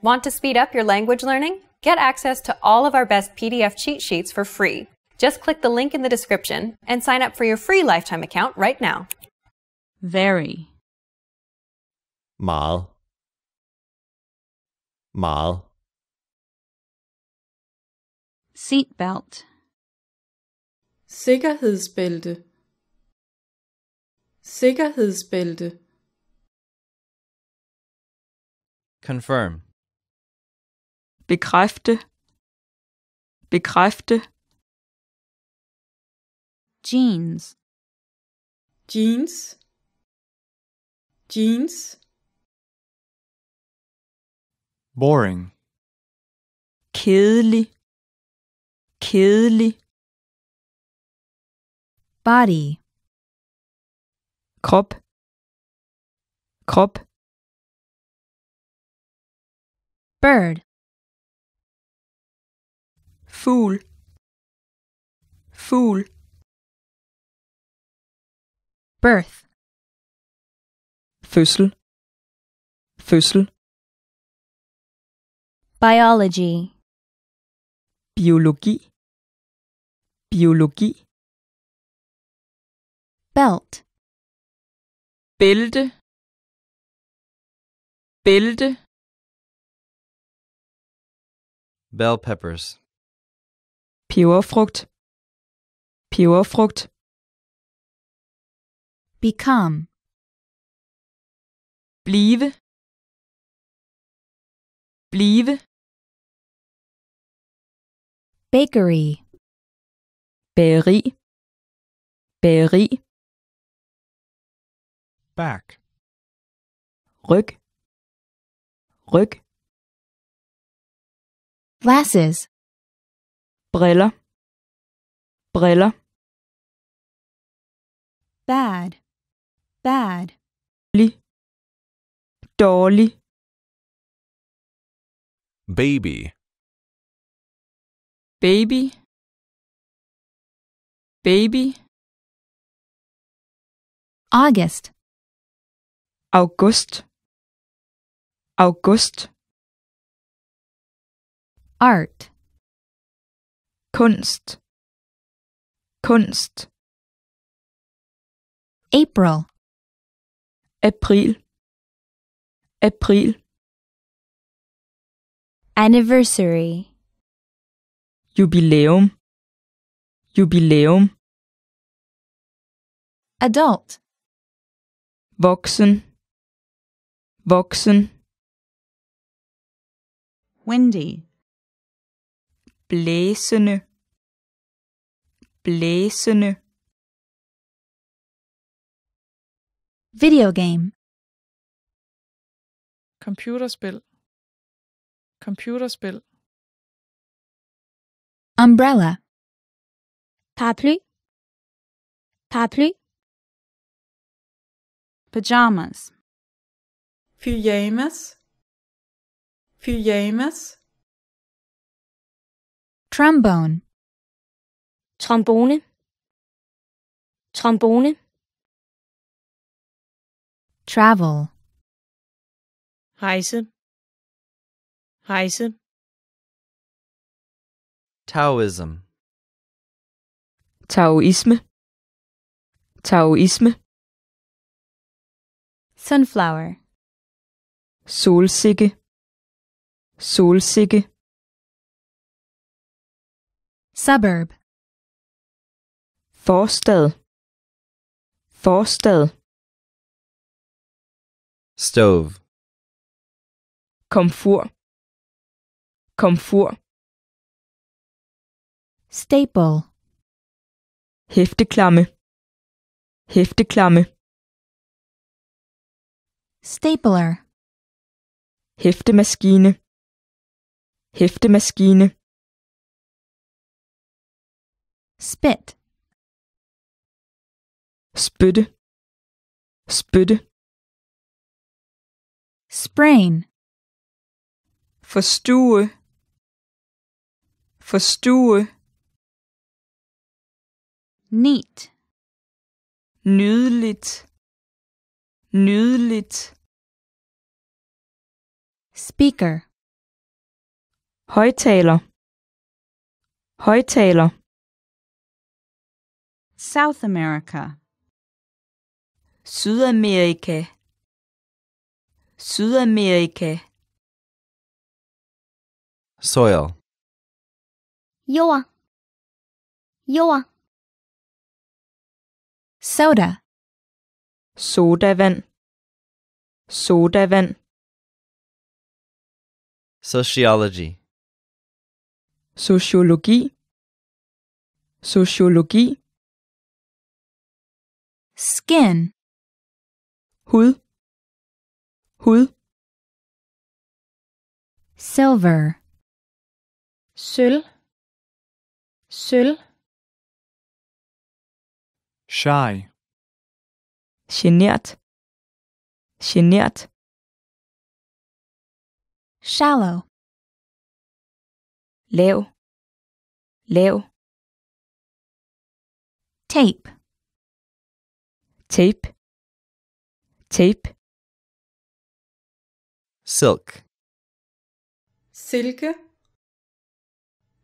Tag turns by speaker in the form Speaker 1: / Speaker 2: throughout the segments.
Speaker 1: Want to speed up your language learning? Get access to all of our best PDF cheat sheets for free. Just click the link in the description and sign up for your free lifetime account right now. Very. Meget. Meget. Seatbelt. Sikkerhedsbælte. Sikkerhedsbælte. Confirm bekræfte bekræfte jeans jeans jeans boring kedelig kedelig body krop krop bird fool fool birth fødsel fødsel biology biologi biologi belt bælte bælte bell peppers Peberfrugt, Peberfrugt. Become. Blive. Blive. Bakery. Bageri. Bageri. Back. Ryg. Ryg. Glasses briller briller bad bad dårlig dårlig baby baby baby august august august art Kunst Kunst April April April Anniversary Jubiläum Jubiläum Adult Wachsen Wachsen Windy blæsende blæsende video game computerspil computerspil umbrella paraply paraply pajamas pyjamas pyjamas trombone trombone trombone travel rejse rejse Taoism Taoisme Taoisme Sunflower Solsikke Solsikke Suburb. Forstad. Forstad. Stove. Komfur. Komfur. Staple. Hæfteklamme. Hæfteklamme. Stapler. Hæftemaskine. Hæftemaskine spit spytte spytte sprain forstue forstue neat nydeligt nydeligt speaker højtaler højtaler South America Sydamerika Sydamerika Soil Jord Jord Soda Sodavand Sodavand Sociology Sociologi Sociologi skin hud hud silver Syl. Syl. shy genert genert shallow lav lav tape tape tape silk silke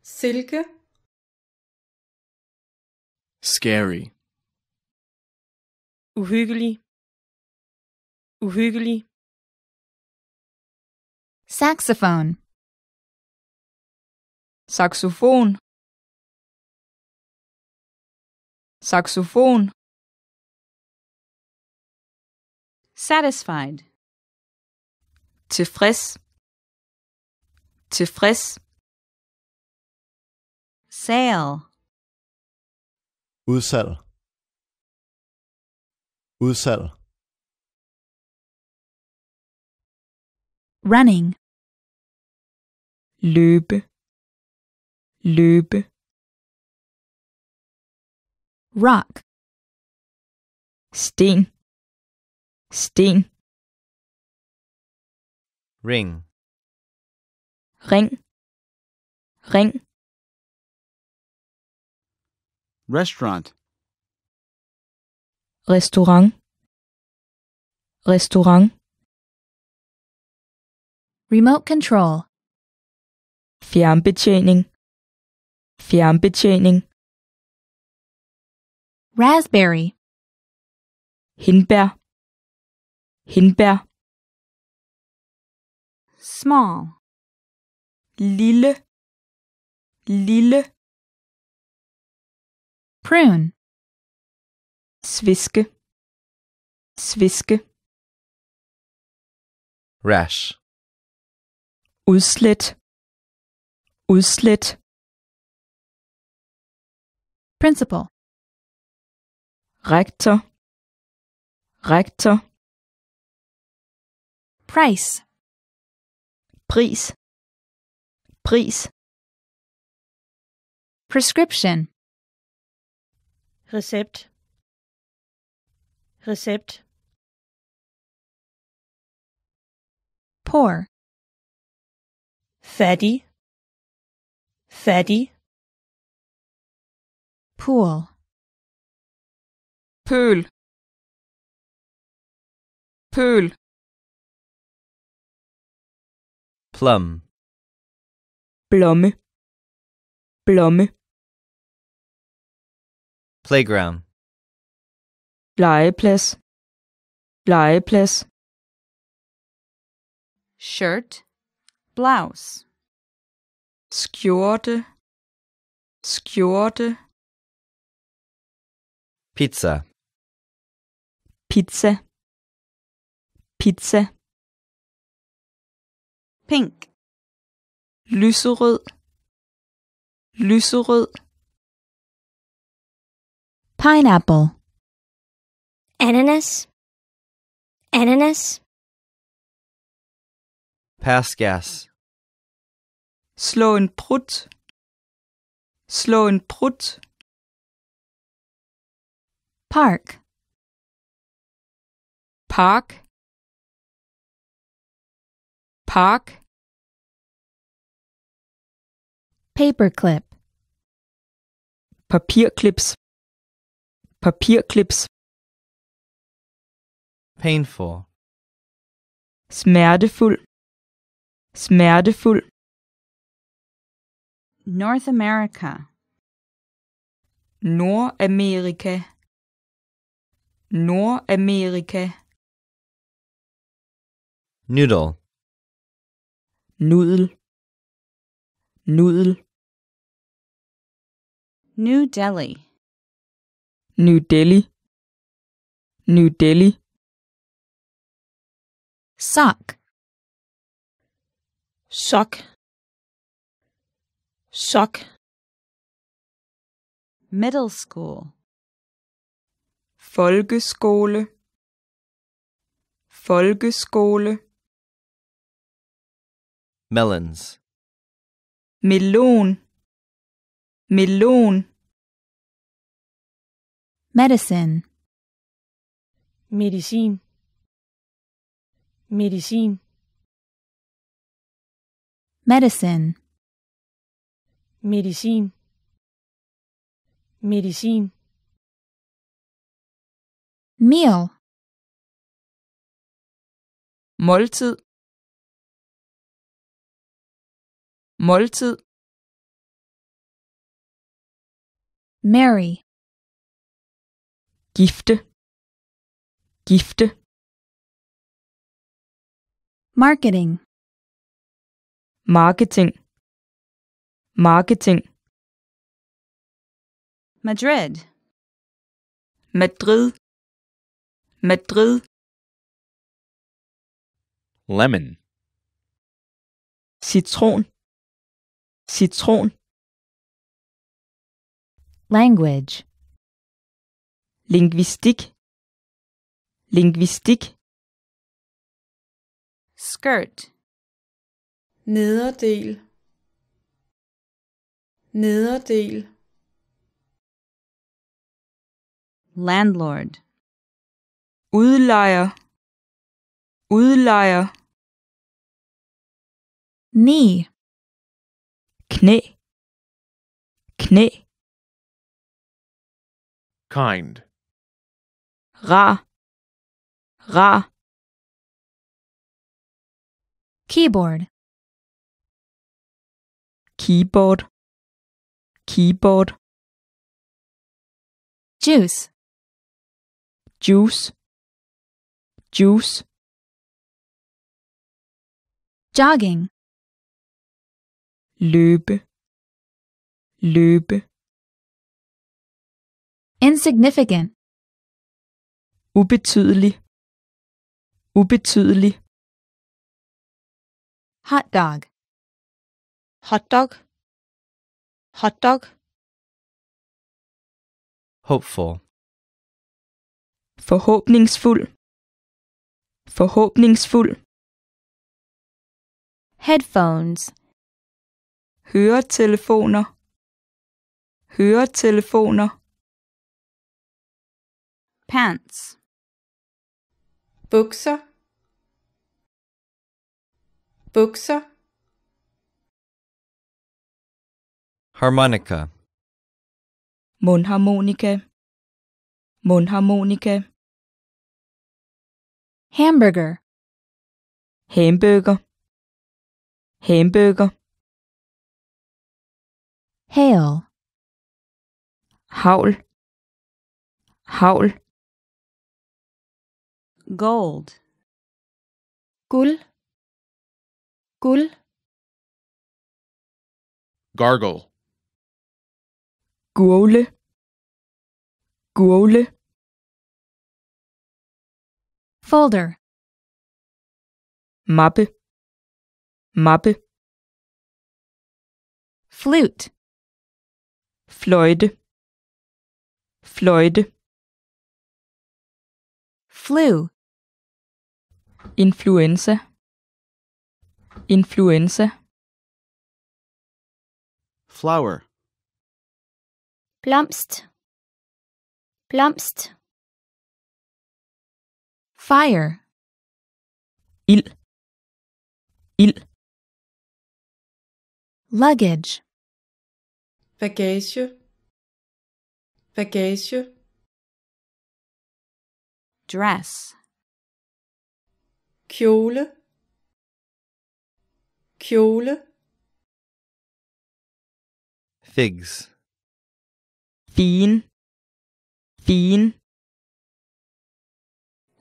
Speaker 1: silke scary uhyggelig uhyggelig saxophone Saxophone. Saxophone. Satisfied. Tilfreds. Tilfreds. Sale. Udsal. Udsal. Running. Løbe. Løbe. Rock. Sten sten ring ring ring restaurant restaurant restaurant remote control fjernbetjening fjernbetjening raspberry hindbær hindbær. Small. Lille. Lille. Prune. Sviske. Sviske. Rash. Udslet. Udslet. Principal. Rektor. Rektor. Price. Pris. Pris. Prescription. Recept. Recept. Poor. Fatty. Fatty. Pool. Pool. Pool. plum blomme blomme playground legeplads legeplads shirt blouse skjorte skjorte pizza pizza pizza pink lyserød lyserød pineapple ananas ananas perskærs slå en prut slå en prut park park park paperclip Papierclips Papierclips painful smertefuld smertefuld North America Nordamerika Nordamerika Noodle nudel nudel New Delhi New Delhi New Delhi sock sock sock middle school folkeskole folkeskole melons melon melon medicine Medicine. Medicine. medicine Medicine. medicin meal måltid måltid Mary gifte gifte marketing marketing marketing Madrid Madrid Madrid lemon citron citron language linguistik linguistik skirt nederdel nederdel landlord udlejer udlejer knee knæ knæ kind ra ra keyboard keyboard keyboard juice juice juice jogging løbe, løbe. Insignificant. Ubetydelig, ubetydelig. Hotdog. Hotdog. Hotdog. Hopeful. Forhåbningsfuld. Forhåbningsfuld. Headphones høretelefoner høretelefoner pants bukser bukser harmonica mundharmonika mundharmonika hamburger hamburger hamburger hail Howl. Howl. gold Gul. Gul. gargle Guole. Guole. Folder. Mappe. Mappe. Flute. Floyd, Floyd. Flu. Influenza, influenza. Flower. Blomst, blomst. Fire. Il. Il. Luggage bagage bagage dress kjole kjole figs fin fin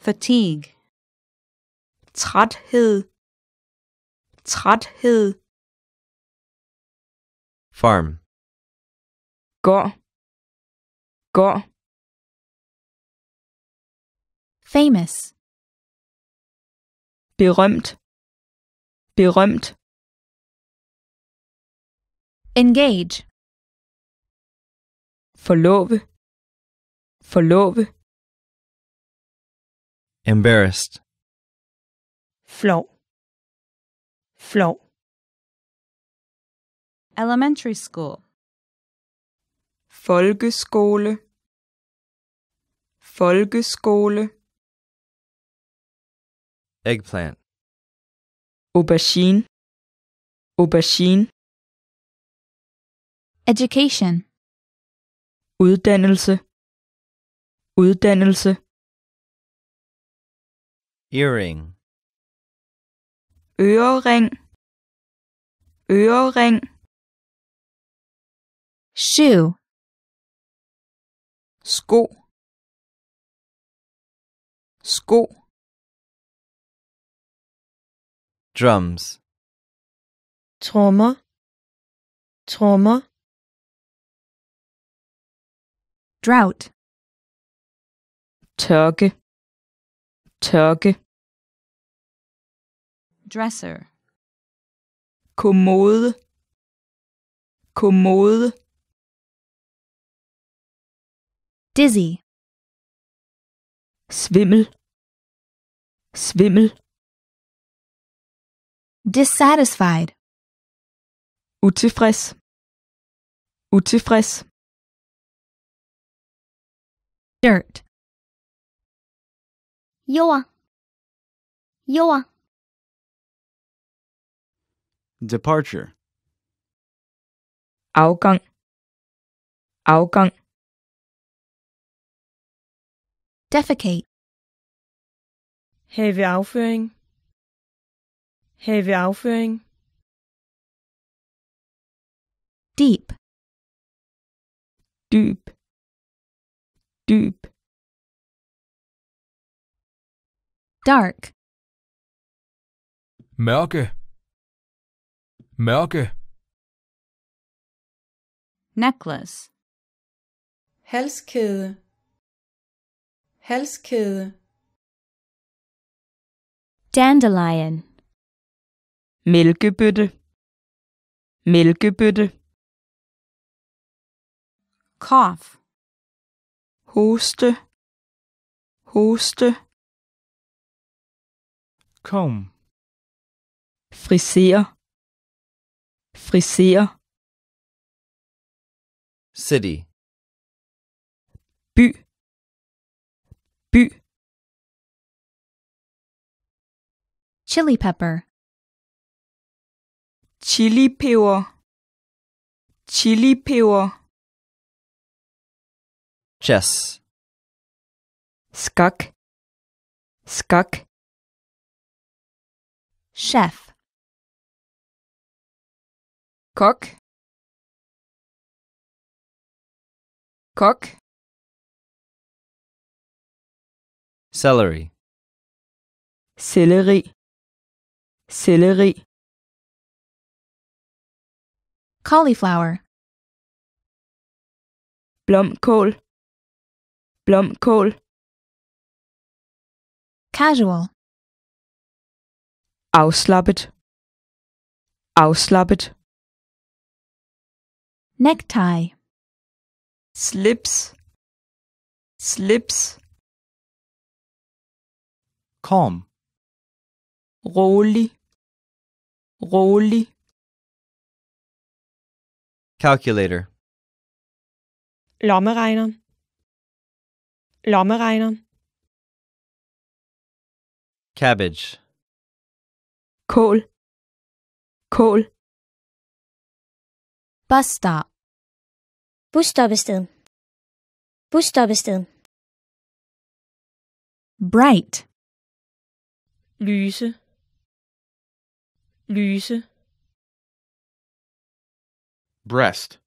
Speaker 1: fatigue træthed træthed farm Go. Go. Famous. Berømt, berømt. Engage. Forlove, forlove. Embarrassed. Flow. Flow. Elementary school. folkeskole folkeskole eggplant aubergine aubergine education uddannelse uddannelse earring ørering ørering shoe sko sko drums trommer trommer drought tørke tørke dresser kommode kommode Dizzy. Svimmel. Svimmel. Dissatisfied. Utifres. Utifres. Dirt. Joa. Joa. Departure. Afgang. Afgang. Defecate. Have afføring. Have afføring. Deep. Deep. Deep. Dark. Mørke. Mørke. Necklace. Halskæde. halskæde dandelion mælkebøtte mælkebøtte cough hoste hoste comb friser friser city by by chili pepper chili pepper. chili pepper. chess skak skak chef cook cook Celery. Céleri. Céleri. Cauliflower. Blomkål. Blomkål. Casual. Auslabbet. Auslabbet. Necktie. Slips. Slips calm. Rolig. Rolig. Calculator. Lommeregner. Lommeregner. Cabbage. Kål. Kål. Buster. Busstoppested. Busstoppested. Bright lyse lyse breast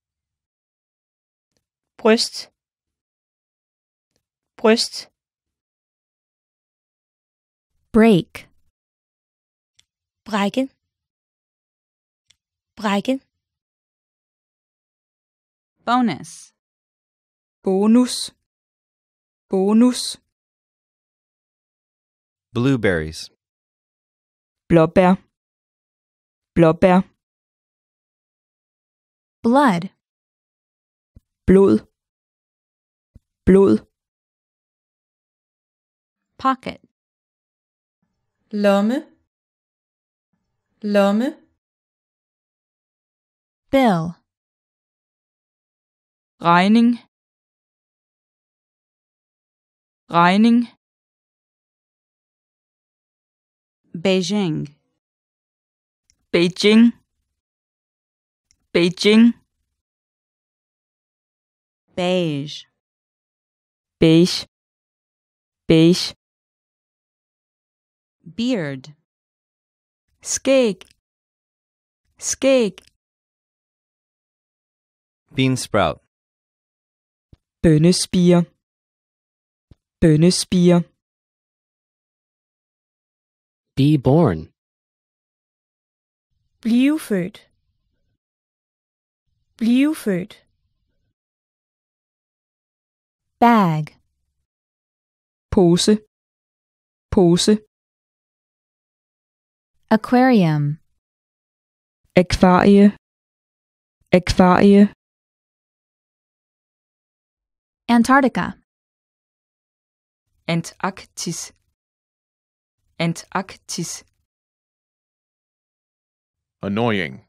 Speaker 1: bryst bryst break brækken brækken bonus bonus bonus blueberries blåbær blåbær blood blod blod pocket lomme lomme bill regning regning Beijing. Beijing. Beijing. Beige. Beige. Beige. Beard. Skeg. Skeg. Bean sprout. Bønnespiger. Bønnespiger. Be born. Blive født. Blive født. Bag. Pose. Pose. Aquarium. Akvarie. Akvarie. Antarctica. Antarktis. Antarktis. Annoying.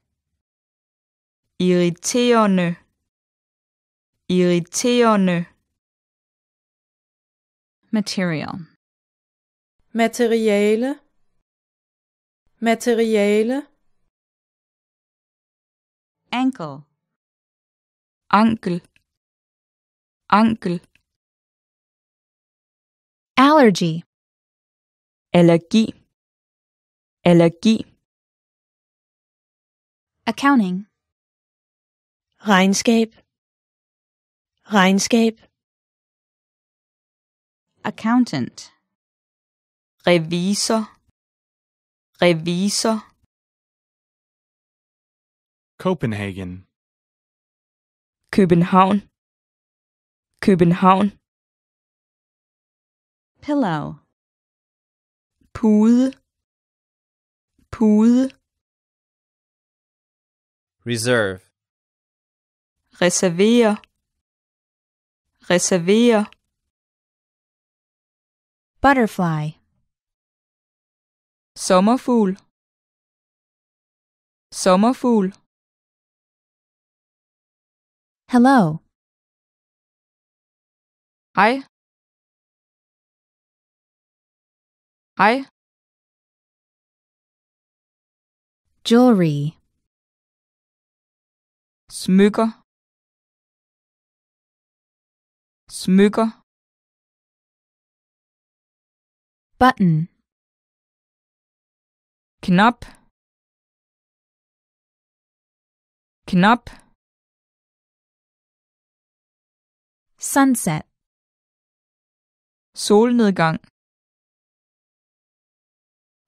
Speaker 1: Irriterende. Irriterende. Material. Materiale. Materiale. Ankle. Ankle. Ankle. Allergy. allergi allergi accounting regnskab regnskab accountant revisor revisor Copenhagen København København pillow pude pude reserve reservere reservere butterfly sommerfugl sommerfugl hello hej I jewelry smykker smykker button knap knap sunset solnedgang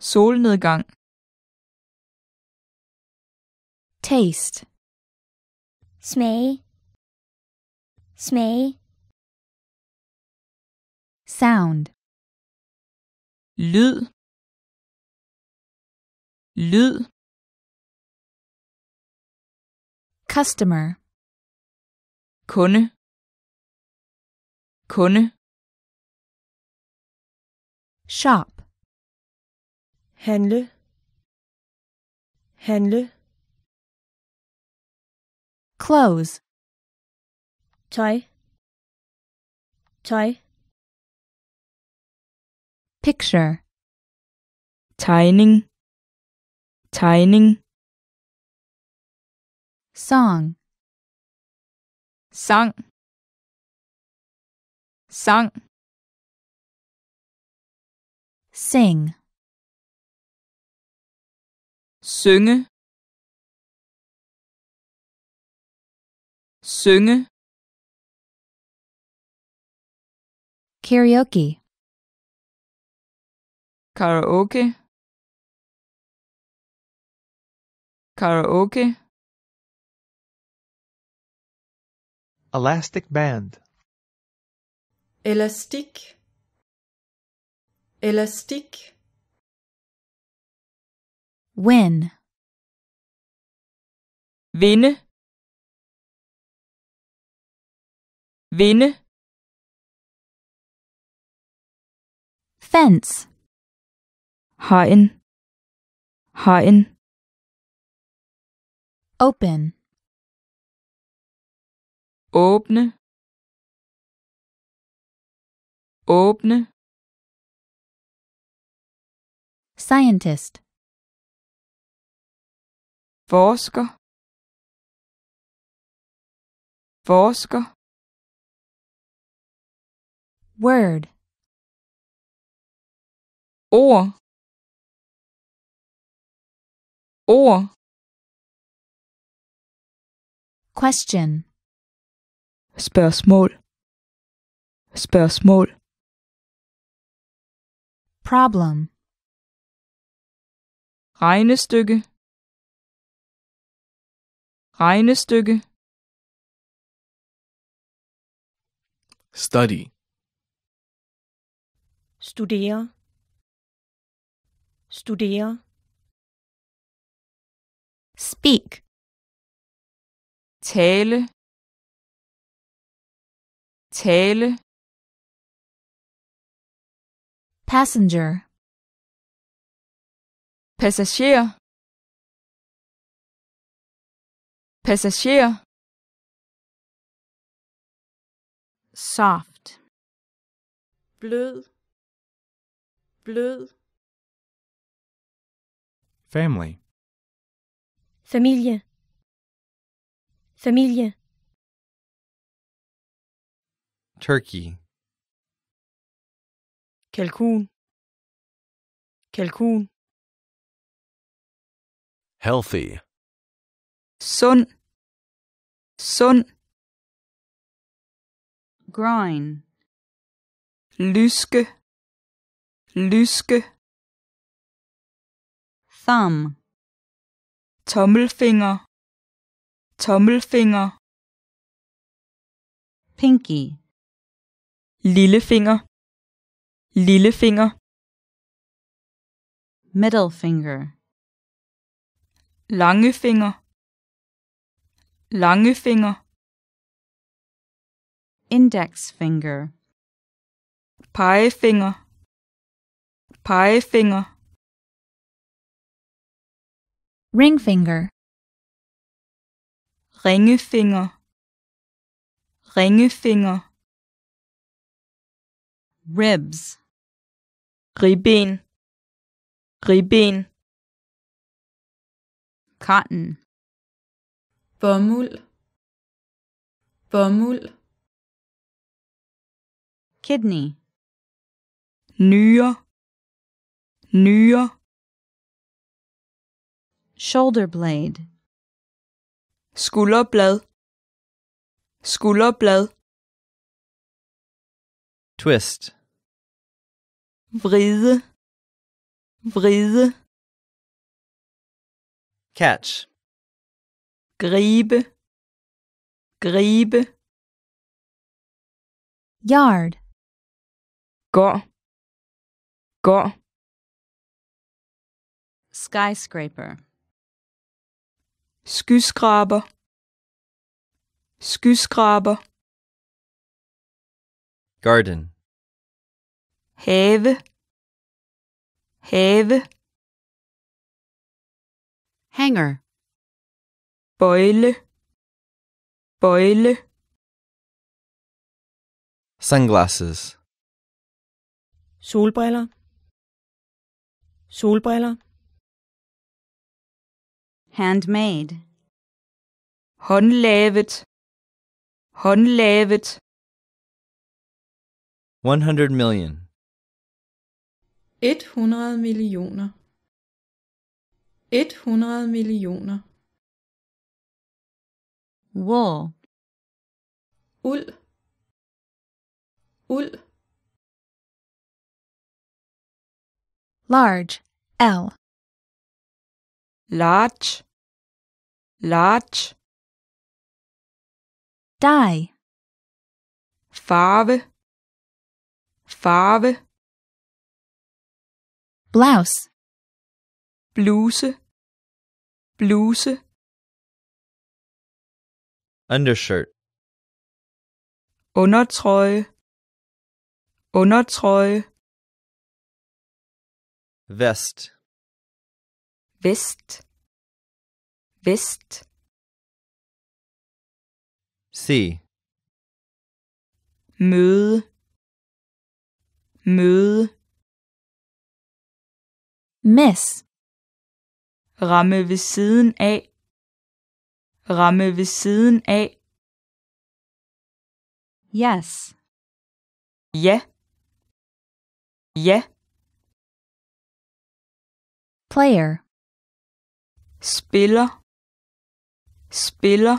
Speaker 1: Solnedgang. Taste. Smag. Smag. Sound. Lyd. Lyd. Customer. Kunde. Kunde. Shop. handle handle Close. Toy. Toy. picture Tining. Tining. song Song. Song. sing synge synge karaoke karaoke karaoke elastic band elastic elastic Win. Vinde. Vinde. Fence. Hegn. Hegn. Open. Åbne. Åbne. Scientist forsker forsker word ord ord question spørgsmål spørgsmål problem regnestykke regnestykke study studere studere speak tale tale passenger Passagier. passagier soft blød blød family familie familie turkey kalkun kalkun healthy sund sund groin lyske lyske thumb tommelfinger tommelfinger pinky lillefinger lillefinger middle finger langefinger Lange Finger. Index finger. Piefinger. Piefinger. Ring finger. Ringefinger. Ringefinger. Ribs. Ribben. Ribben. Cotton. bomuld bomuld kidney nyre nyre shoulder blade skulderblad skulderblad twist vride vride catch Gribe. griebe. Yard. Go. Go. Skyscraper. Skyscraper. Skyscraper. Garden. Have, have. Hanger. Bøjle. Bøjle. Sunglasses. Solbriller. Solbriller. Handmade. Håndlavet. Håndlavet. 100 million. 100 millioner. 100 millioner. wool ul ul large l large large dye farbe farbe blouse bluse bluse undershirt undertrøje undertrøje vest vest vest se møde møde mess ramme ved siden af ramme ved siden af. Yes. Ja. Ja. Player. Spiller. Spiller.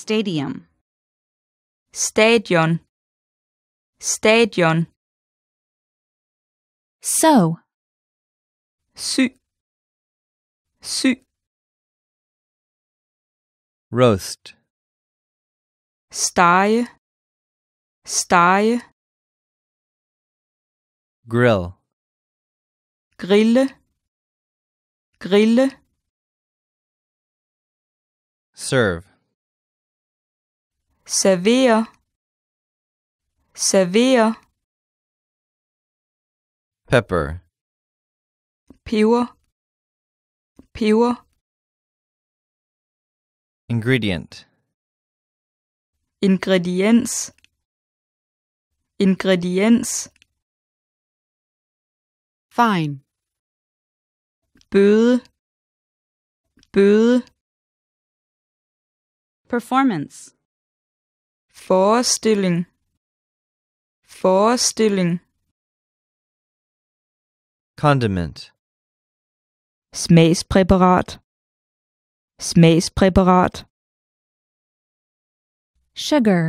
Speaker 1: Stadium. Stadion. Stadion. So. Sy. Sy. roast Stye. Stye. grill grille grille serve servere servere pepper peber peber Ingredient. Ingrediens. Ingrediens. Fine. Bøde. Bøde. Performance. Forestilling. Forestilling. Condiment. Smagspræparat smagspræparat, sugar,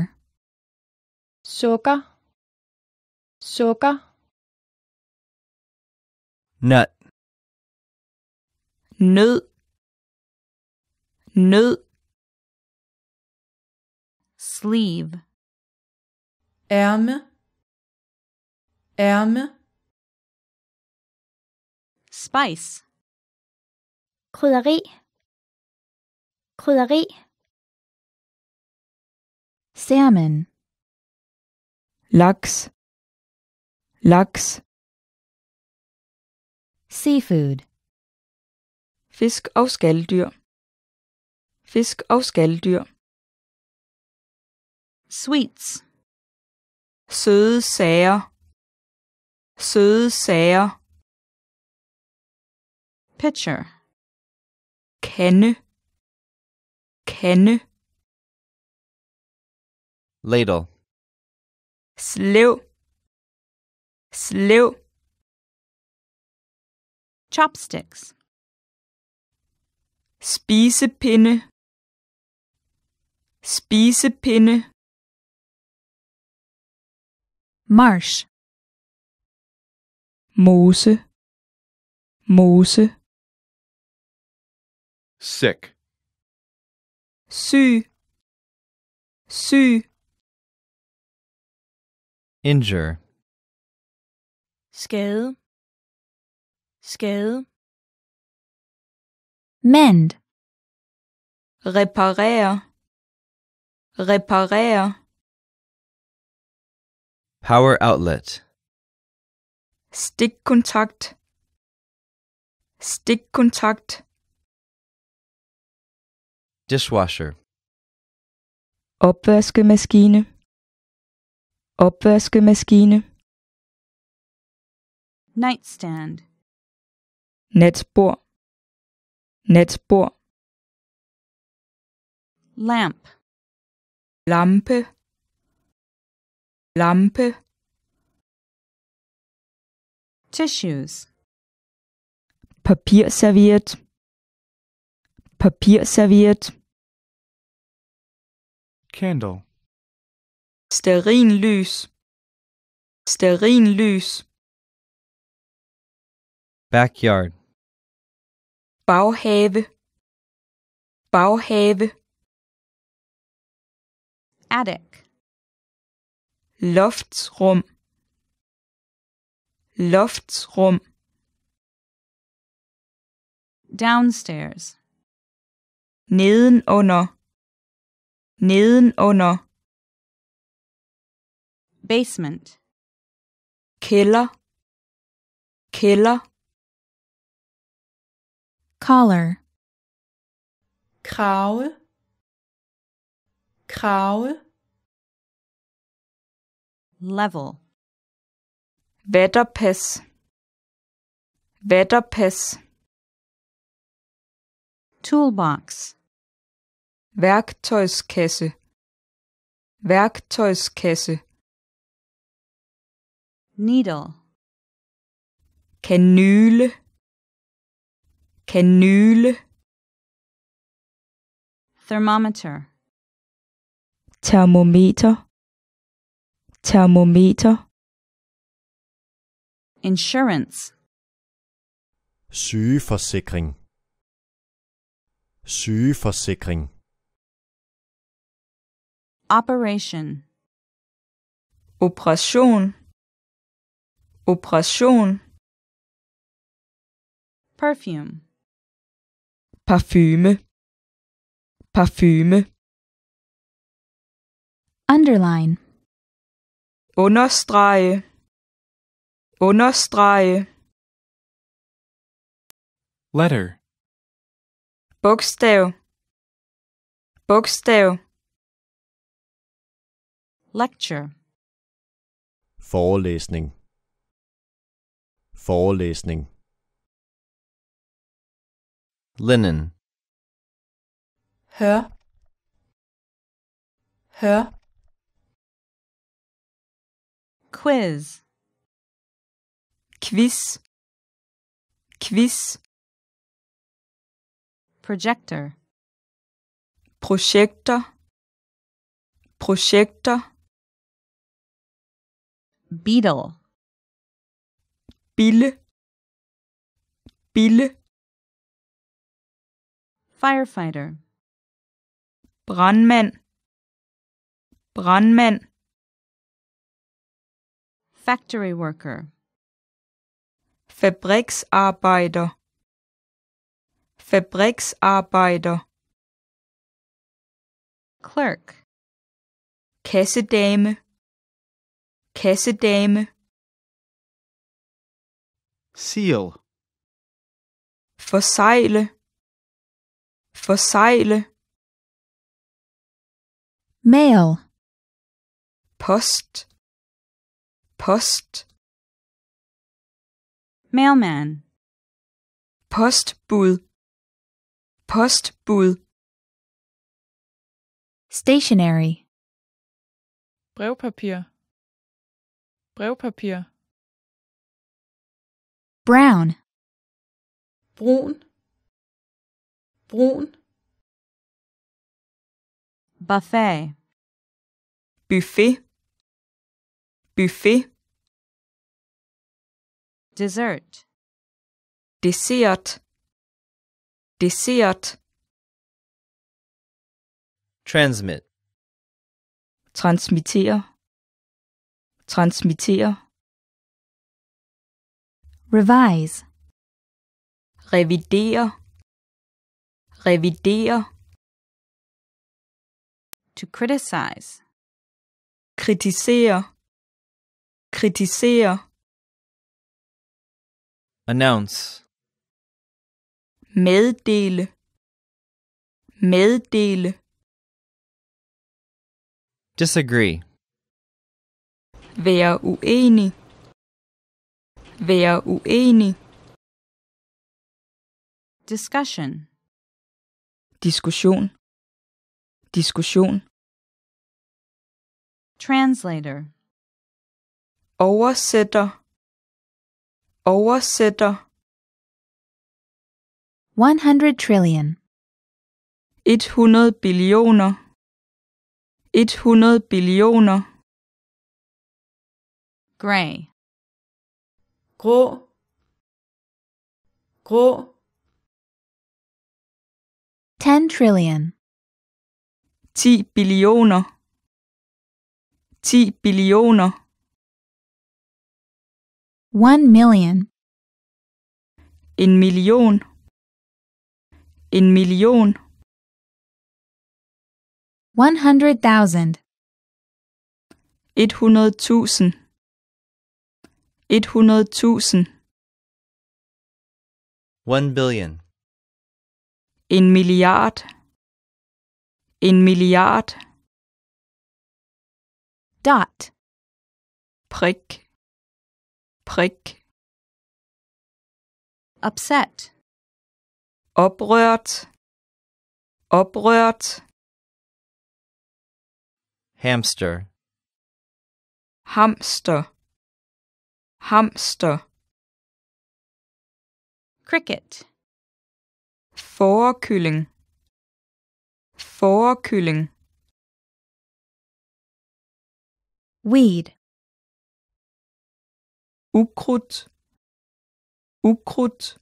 Speaker 1: sukker, sukker, nut, nød, nød, sleeve, ærme, ærme, spice, krydderi, krydderi, Salmon. Laks. Laks. Seafood. Fisk og skaldyr. Fisk og skaldyr. Sweets. Søde sager. Søde sager. Pitcher. Kande. kende. Ladle. Slev. Slev. Chopsticks. Spisepinde. Spisepinde. Marsh. Mose. Mose. Sick. syg syg injure skade skade mend reparere reparere power outlet stikkontakt stikkontakt Dishwasher. Opvaskemaskine. Opvaskemaskine. Nightstand. Netbord. Netbord. Lamp. Lampe. Lampe. Tissues. Papier Papierserviet. candle Sterinlys Sterinlys backyard baghave baghave attic loftsrum loftsrum downstairs nedenunder nedenunder basement kælder kælder collar krave krave level vatterpas vatterpas toolbox værktøjskasse værktøjskasse needle kanyle kanyle thermometer Thermometer. Thermometer. insurance sygeforsikring sygeforsikring Operation. Operation. Operation. Perfume. Parfume. Parfume. Underline. Understrege. Understrege. Letter. Bogstav. Bogstav. Lecture. Forelæsning. Forelæsning. Linen. Hør. Hør. Quiz. Quiz. Quiz. Projector. Projector. Projector beetle pile pile firefighter brandmand brandmand factory worker Fabriksarbeider. Fabriksarbeider. clerk kassedame kassedame, seal, forsegle, forsegle, mail, post, post, mailman, postbud, postbud, stationery, brevpapir, Brevpapir. Brown. Brun. Brun. Buffet. Buffet. Buffet. Dessert. Dessert. Dessert. Transmit. Transmittere. transmittere, revise, revidere, revidere, to criticize, kritisere, kritisere, announce, meddele, meddele, disagree. Være uenig. Være uenig. Discussion. Diskussion. Diskussion. Translator. Oversætter. Oversætter. 100 trillion. 100 billioner. 100 billioner. gray, gros, gros. 10 trillion. 10 billioner. 10 billioner. 1 million. En million. En million. 100,000. 100,000. 100.000 1 billion En milliard En milliard Dot Prik Prik Upset Oprørt Oprørt Hamster Hamster hamster, cricket, fårekylling, fårekylling, weed, ukrudt, ukrudt,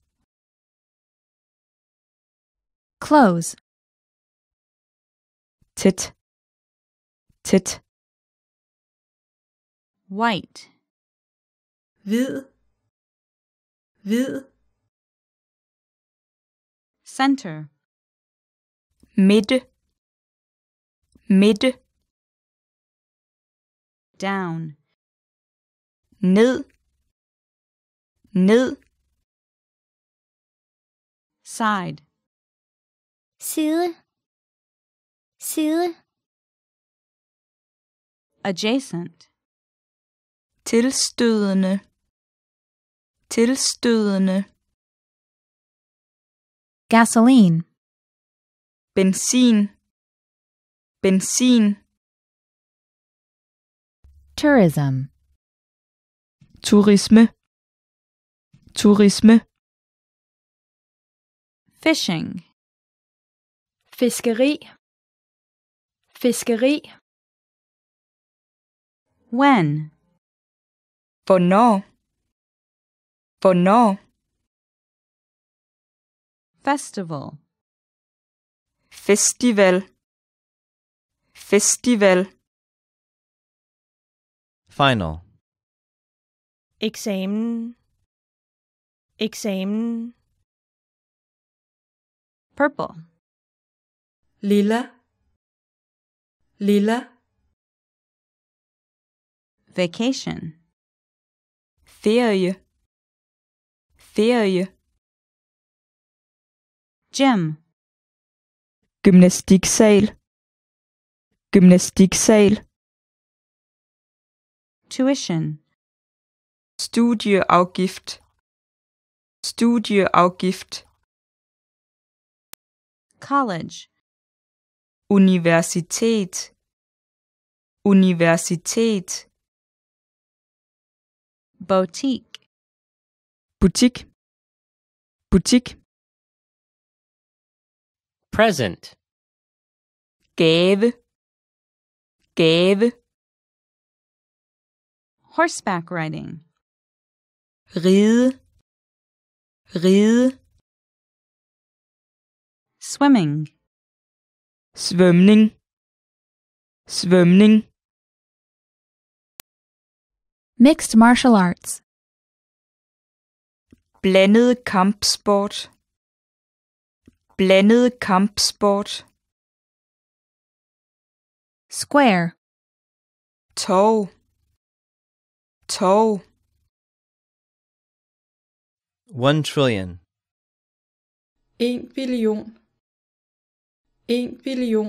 Speaker 1: close, tit, tit, white hvid, hvid. Center. Midte, midte. Down. Ned, ned. Side. Side. Side. Adjacent. Tilstødende tilstødende gasoline benzin benzin tourism turisme turisme fishing fiskeri fiskeri when hvornår For now. Festival. Festival. Festival. Final. Exam. Exam. Purple. Lila. Lila. Vacation. Ferie. ferie. Gym. Gymnastiksal. Gymnastiksal. Tuition. Studieafgift. Studieafgift. College. Universitet. Universitet. Boutique. boutique boutique present gave gave horseback riding ride ride swimming Swimming. Swimming. mixed martial arts blandet kampsport blandet kampsport square tog tog 1 trillion 1 billion 1 billion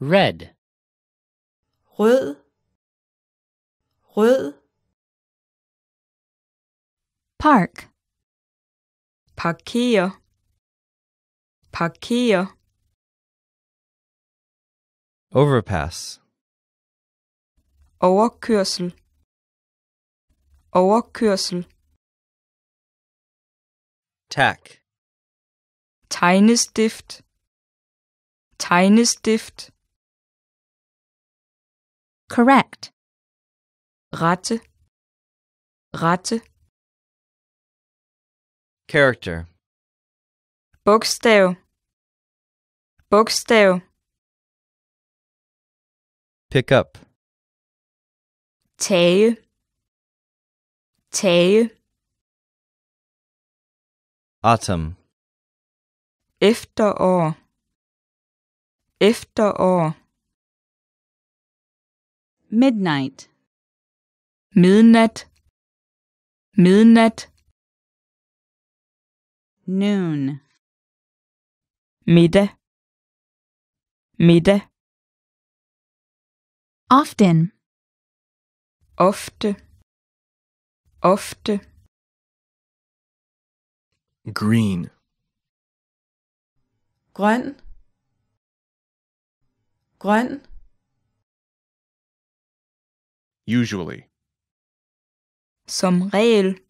Speaker 1: red rød rød park parkio parkio overpass overkørsel overkørsel tack tegnestift tegnestift correct rette rette Character. Bogstav. Bogstav. Pick up. Tage. Tage. Autumn. Efterår. Efterår. Midnight. Midnat. Midnat noon Mide. Mide. often ofte ofte green grøn grøn usually som regel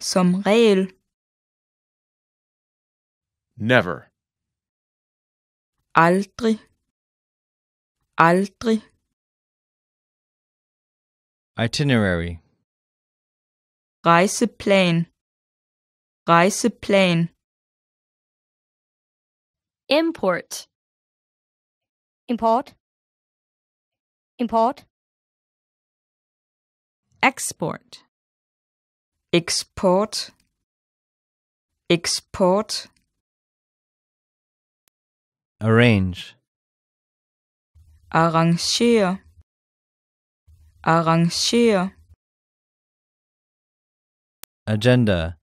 Speaker 1: som regel Never. Aldrig. Aldrig. Itinerary. Reiseplan. Reiseplan. Import. Import. Import. Export. Export. Export arrange arrangiere arrangiere agenda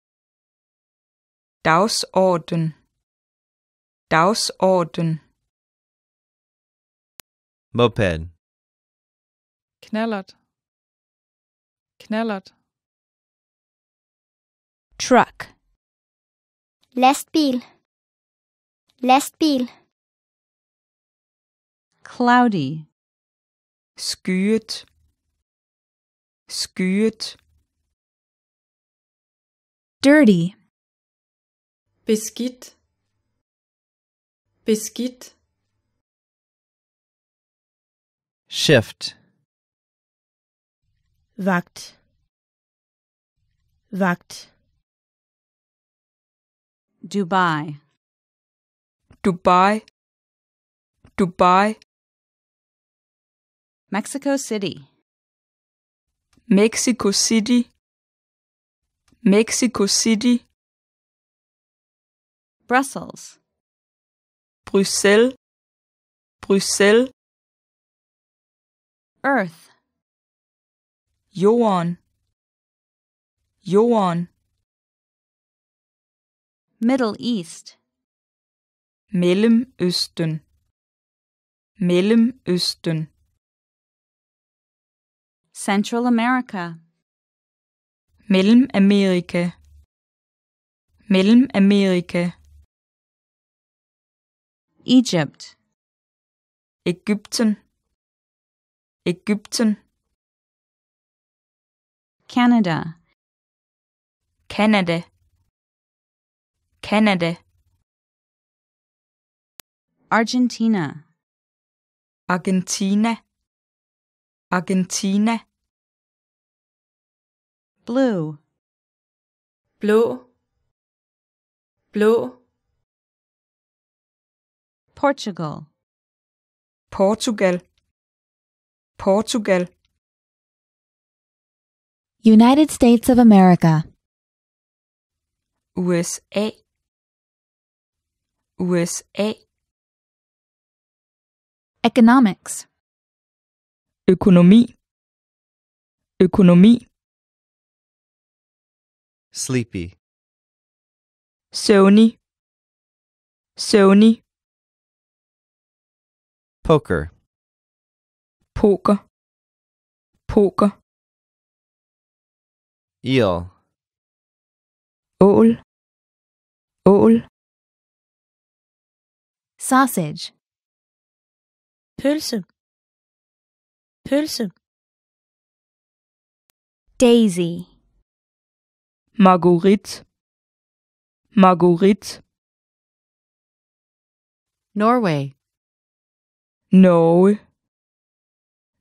Speaker 1: Daus orden. moped knallert knallert truck lastbil lastbil cloudy skyet skyet dirty beskidt beskidt shift vagt vagt dubai dubai dubai Mexico City. Mexico City. Mexico City. Brussels. Bruxelles. Bruxelles. Earth. Johan. Johan. Middle East. Mellemøsten. Mellemøsten. Central America. Mellemamerika. Mellemamerika. Egypt. Egypten. Egypten. Canada. Canada. Canada. Argentina. Argentina. Argentina. Blue. Blå. Blå. Portugal. Portugal. Portugal. United States of America. USA. USA. Economics. økonomi økonomi sleepy søvnig søvnig poker poker poker eel ål ål sausage pølse Pølse. Daisy. Marguerite. Marguerite. Norway. Norge.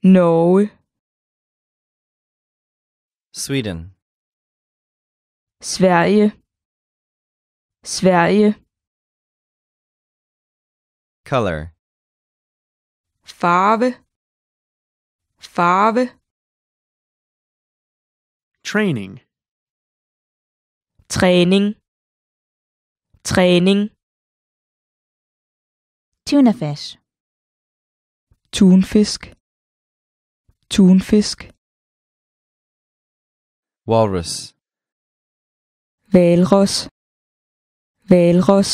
Speaker 1: Norge. Sweden. Sverige. Sverige. Color. Farve. farve training træning træning fish tunfisk tunfisk walrus valros valros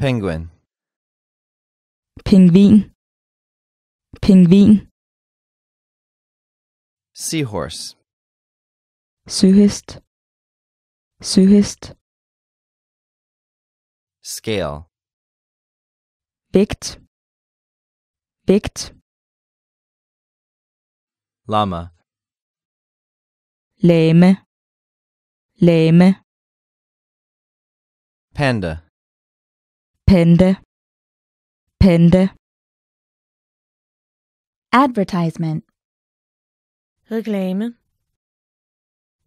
Speaker 1: penguin pingvin Pingvin. Seahorse. Søhest. Søhest. Scale. Vægt. Vægt. Lama. Lame. Lame. Panda. Panda. Panda. Advertisement. Reclame.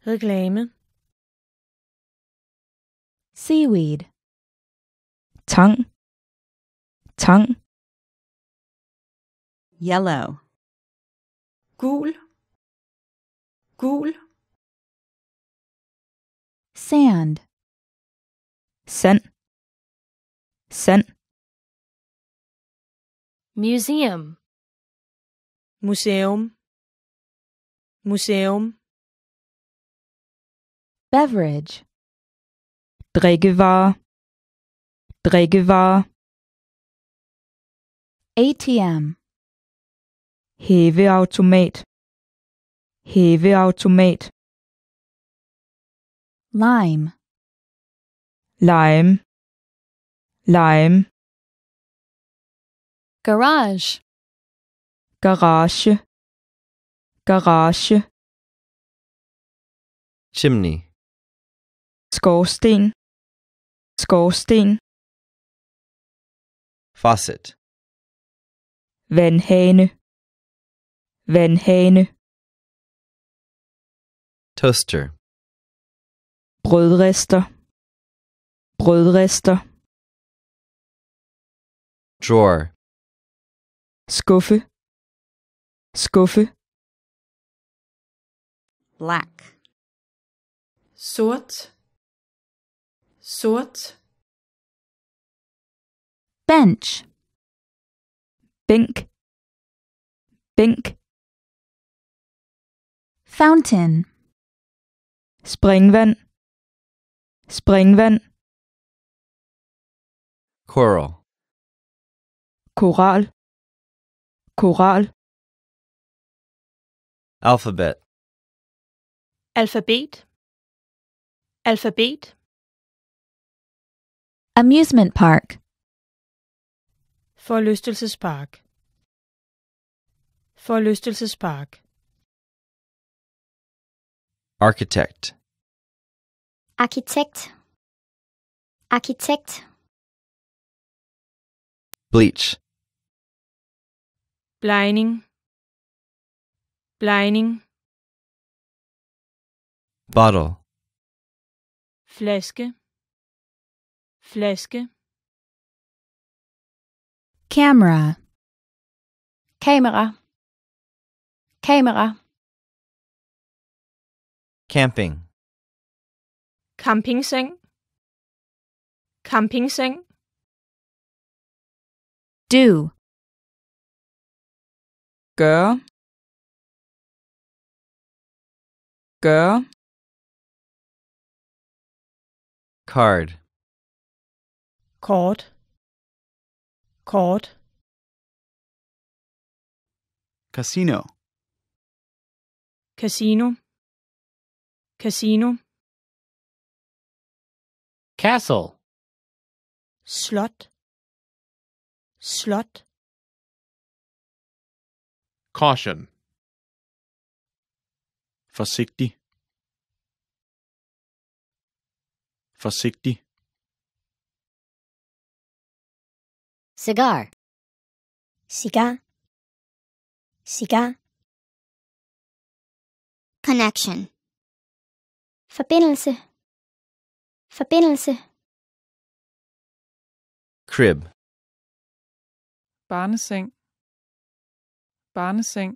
Speaker 1: Reclame. Seaweed. Tongue. Tongue. Yellow. Gul. Gul. Sand. Sand. Sand. Museum. Museum Museum Beverage Drehgewahr Drehgewahr ATM Hebeautomat. Hebeautomat. Lime Lime Lime Garage garage garage chimney skorsten skorsten faucet vandhane vandhane toaster brødrester brødrester drawer skuffe skuffe black sort sort bench bink bink fountain springvand springvand coral koral koral Alphabet. Alphabet. Alphabet. Amusement park. Forlystelsespark. Forlystelsespark. Architect. Architect. Architect. Bleach. Blegning. Blegning. Bottle. Flaske. Flaske. Camera. Camera. Camera. Camping. Campingseng. Campingseng. Do. Girl. girl card card card casino casino casino castle slot slot caution forsigtig forsigtig cigar cigar cigar connection forbindelse forbindelse crib barneseng barneseng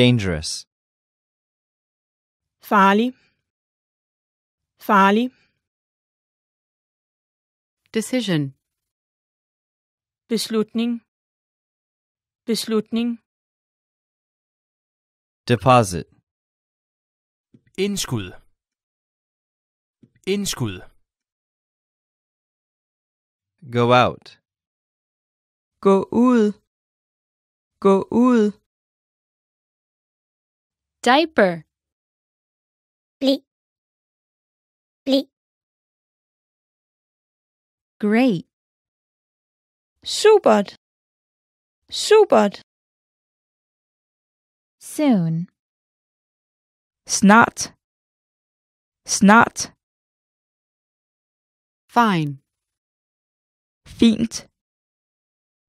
Speaker 1: dangerous. Fali. Fali. Decision. Beslutning. Beslutning. Deposit. Indskud. Indskud. Go out. Gå ud. Gå ud diaper ble ble great super super soon snot snot fine fint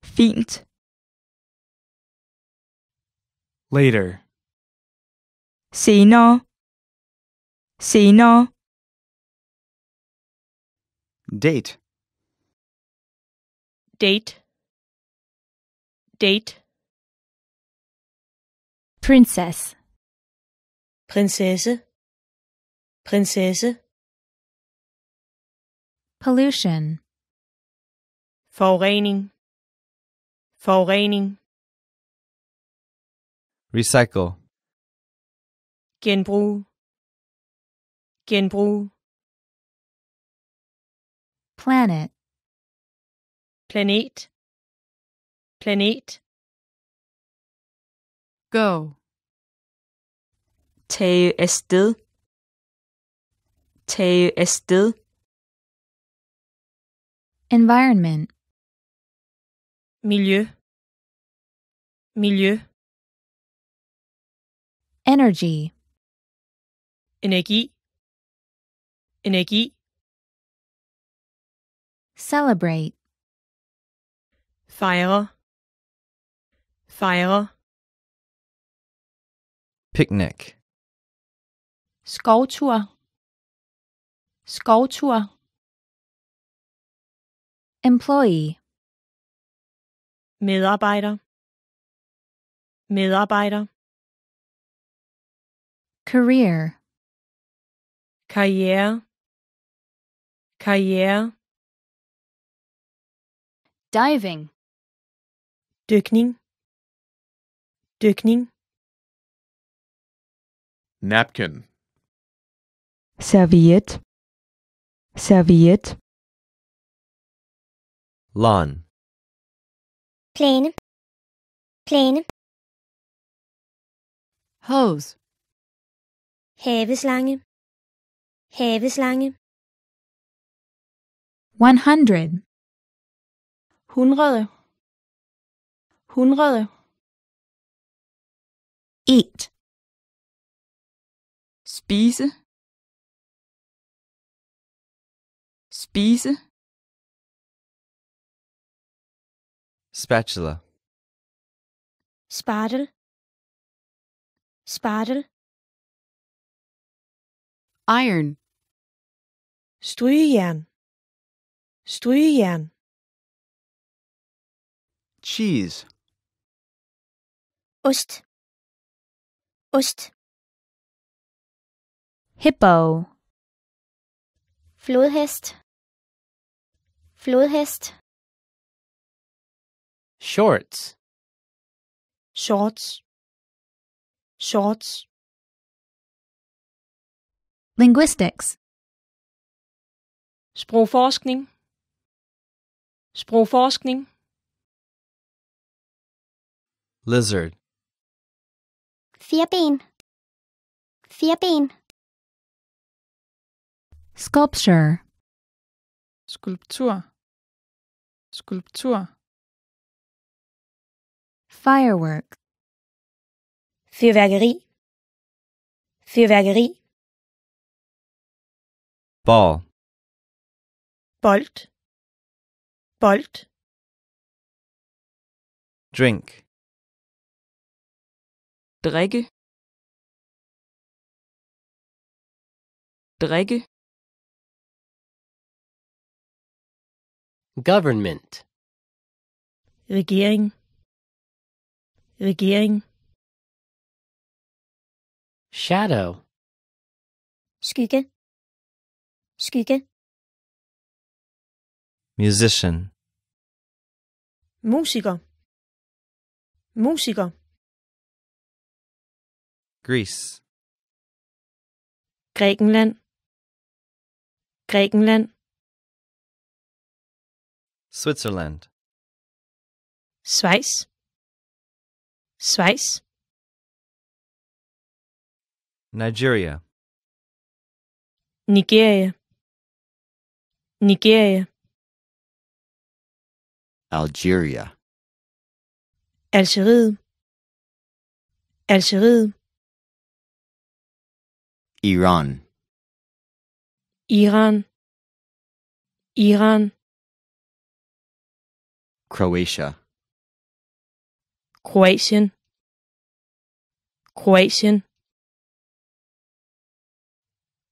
Speaker 1: fint later Sino Sino Date Date Date Princess princess, princess. Pollution Forurening Forurening Recycle genbrug genbrug planet planet planet go tage afsted tage afsted environment miljø miljø energy ineki ineki celebrate feiere feiere picnic skovtur skovtur employee medarbejder medarbejder career Karriere, Karriere. Diving. Dykning, dykning. Napkin. Serviet. Serviet. Lawn. Pläne, Pläne. Hose. Haveslange, Haveslange. 100 100 100 Eat. Spise. Spise. Spatula. Spatel. Spatel. Iron. Strygejern. Strygejern. Cheese. Ost. Ost. Hippo. Flodhest. Flodhest. Shorts. Shorts. Shorts. Linguistics. sprogforskning sprogforskning lizard firben firben sculpture skulptur skulptur firework fyrværkeri fyrværkeri ball bold bold drink drikke drikke government regering regering shadow skygge skygge musician musiker musiker Greece Grækenland Grækenland Switzerland Schweiz Schweiz Nigeria Nigeria Nigeria Algeria. Algeriet. Algeriet. Iran. Iran. Iran. Croatia. Kroatien. Kroatien.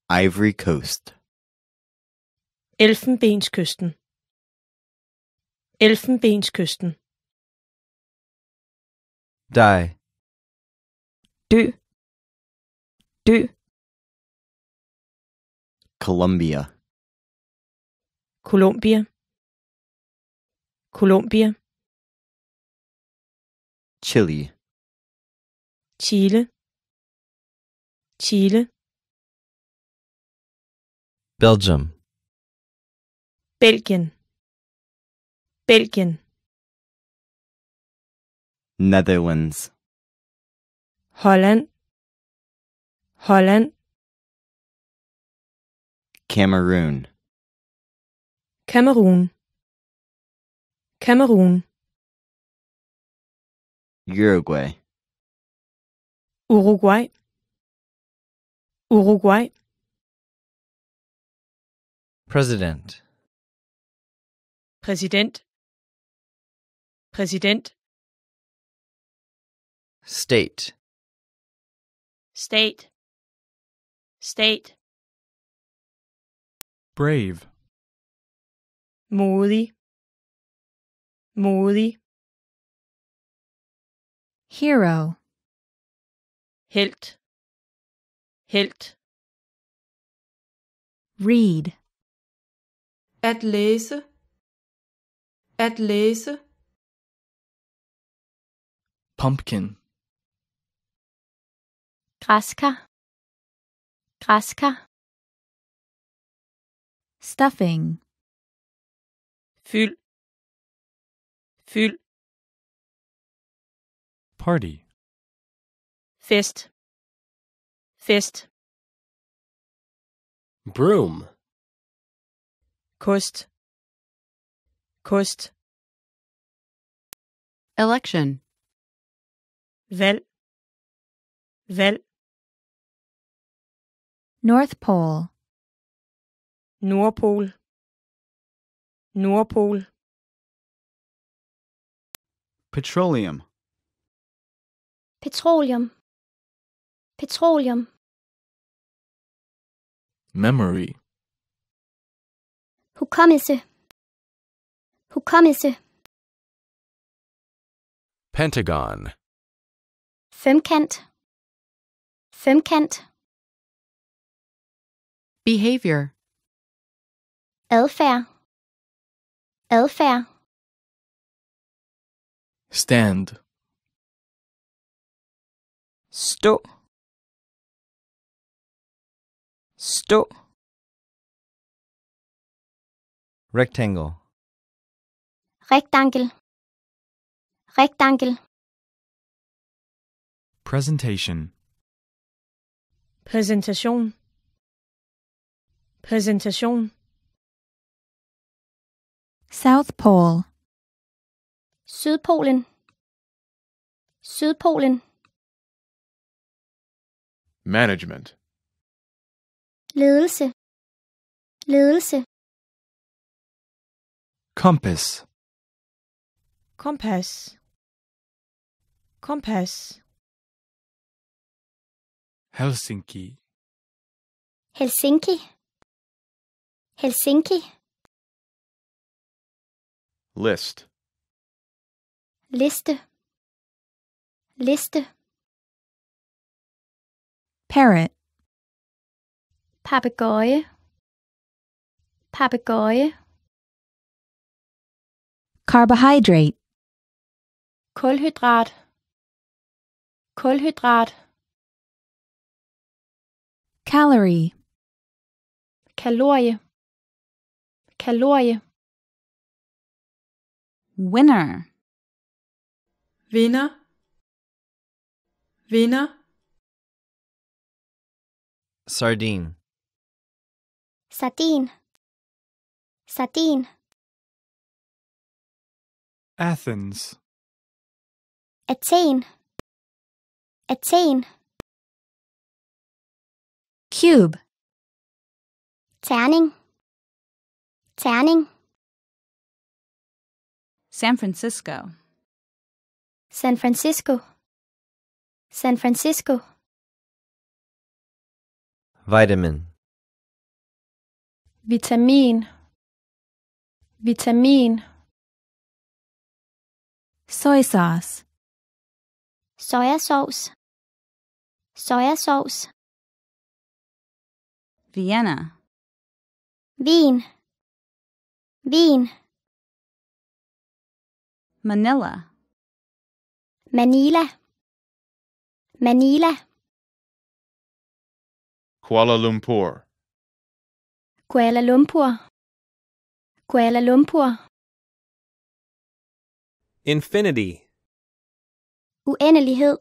Speaker 1: Ivory Coast. Elfenbenskysten. Elfenbenskysten. Die. Dø. Dø. Colombia. Colombia. Colombia. Chile. Chile. Chile. Belgium. Belgien. Belgien Netherlands Holland Holland Cameroon Cameroon Cameroon Uruguay Uruguay Uruguay President President Präsident State State State Brave Modig Modig Hero Hilt Hilt Read At læse At læse pumpkin græskar græskar stuffing fyld fyld party Fist. Fist. broom kost kost election Vel. Vel. North Pole. Nordpol. Nordpol. Petroleum. Petroleum. Petroleum. Memory. Hukommelse. Hukommelse. Pentagon. Femkant. Femkant. Behavior. Adfærd. Adfærd. Stand. Stå. Stå. Rectangle. Rectangle. Rectangle. Presentation. Presentation. Presentation. South Pole. Sydpolen. Sydpolen. Management. Ledelse. Ledelse. Compass. Compass. Compass. Helsinki Helsinki Helsinki List Liste Liste Parrot Papagøje Papagøje Carbohydrate Kulhydrat Kulhydrat Calorie. Kalorie. Kalorie. Winner. Vinder. Vinder. Sardine. Sardine. Sardine. Athens. Athen. Athen. Cube. Tanning. Tanning. San Francisco. San Francisco. San Francisco. Vitamin. Vitamin. Vitamin. Soy sauce. Soya sauce. Soya sauce. Vienna. Wien. Wien. Manila. Manila. Manila. Kuala Lumpur. Kuala Lumpur. Kuala Lumpur. Infinity. Uendelighed.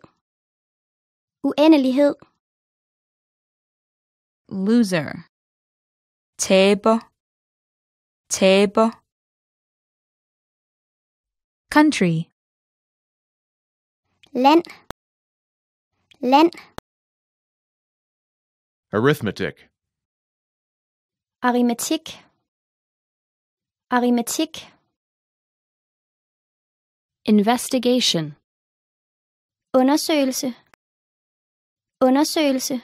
Speaker 1: Uendelighed loser. table, table. Country. Land, land. Arithmetic. Arithmetic. Arithmetic. Investigation. Undersøgelse. Undersøgelse.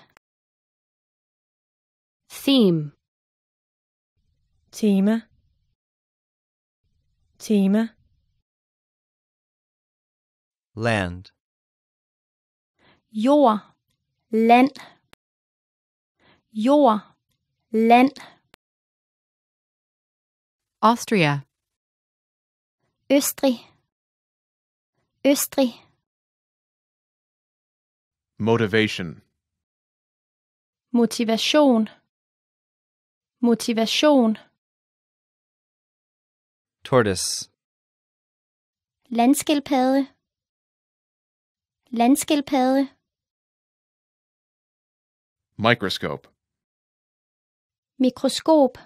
Speaker 1: Theme Thema Thema Land Jord Land Jord Land Austria Östrī. Östrī. Motivation Motivation Motivation. Tortoise. Landskildpadde. Landskildpadde. Microscope. Mikroskop.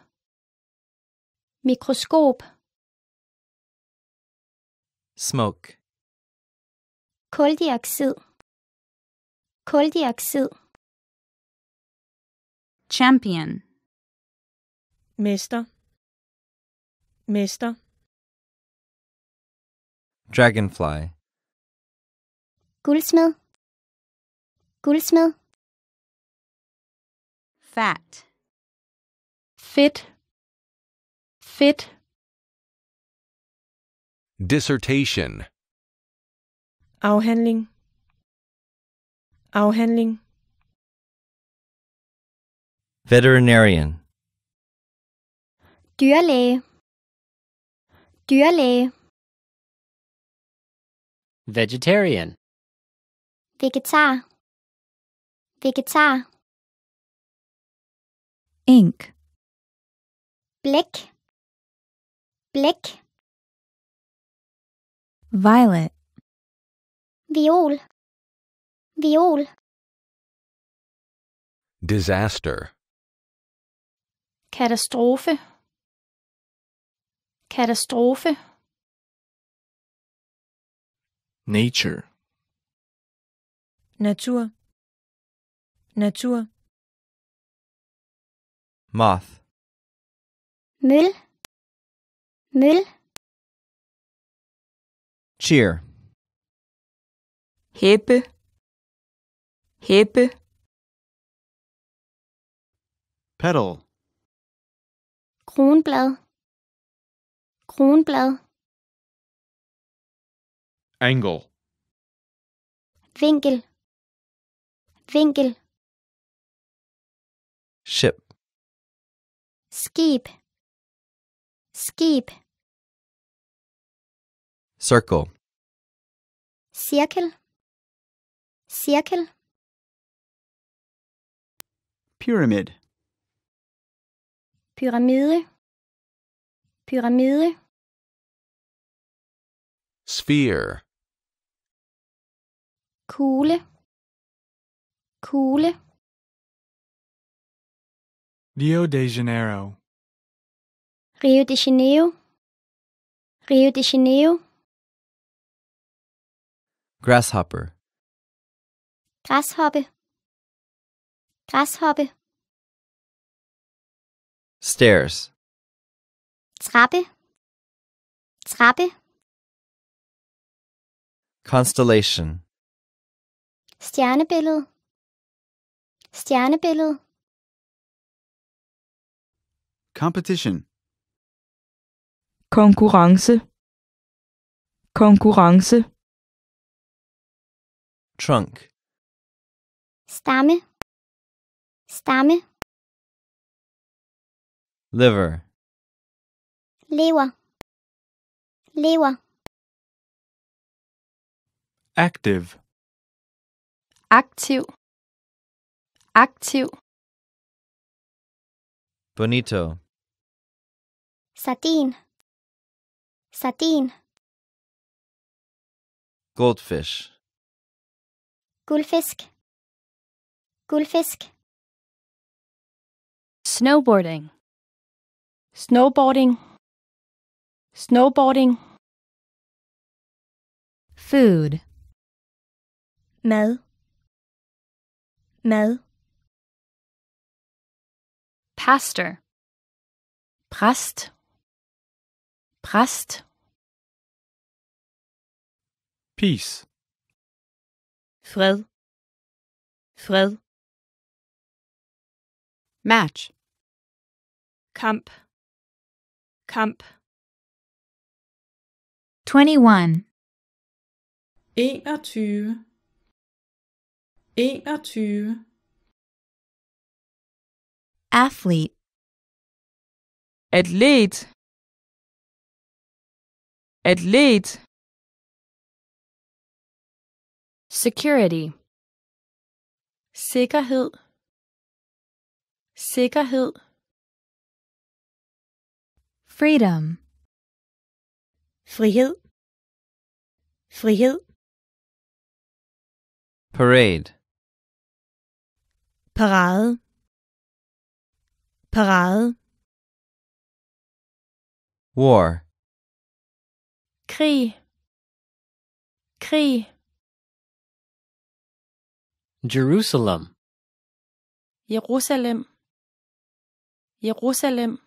Speaker 1: Mikroskop. Smoke. Koldioxid. Koldioxid. Champion. Mister. Mister. dragonfly guldsmed guldsmed fat fit fit dissertation afhandling afhandling veterinarian Dürle. Dürle. Vegetarian. Vegetar. Vegetar. Ink. Blick. Blick. Violet. Viol. Viol. Disaster. Katastrophe. Katastrofe Nature Natur Natur Moth Møl Mill. Cheer Heppe. Heppe. Petal Kronblad Kronblad. Angle. Vinkel. Vinkel. Ship. Skib. Skib. Circle. Cirkel. Cirkel. Pyramid. Pyramide. Pyramide. Sphere. Kugle. Kugle. Rio de Janeiro. Rio de Janeiro. Rio de Janeiro. Grasshopper. Grasshopper. Grasshopper. Stairs. Trappe. Trappe. Constellation. Stjernebillede. Stjernebillede. Competition. Konkurrence. Konkurrence. Trunk. Stamme. Stamme. Liver. Lever. Lever active Active. Active. bonito satin satin goldfish guldfisk guldfisk snowboarding snowboarding snowboarding food mad mad pastor præst præst peace fred fred match kamp kamp 21 21 21 athlete athlete athlete security sikkerhed sikkerhed freedom frihed frihed parade parade parade war krig krig Jerusalem Jerusalem Jerusalem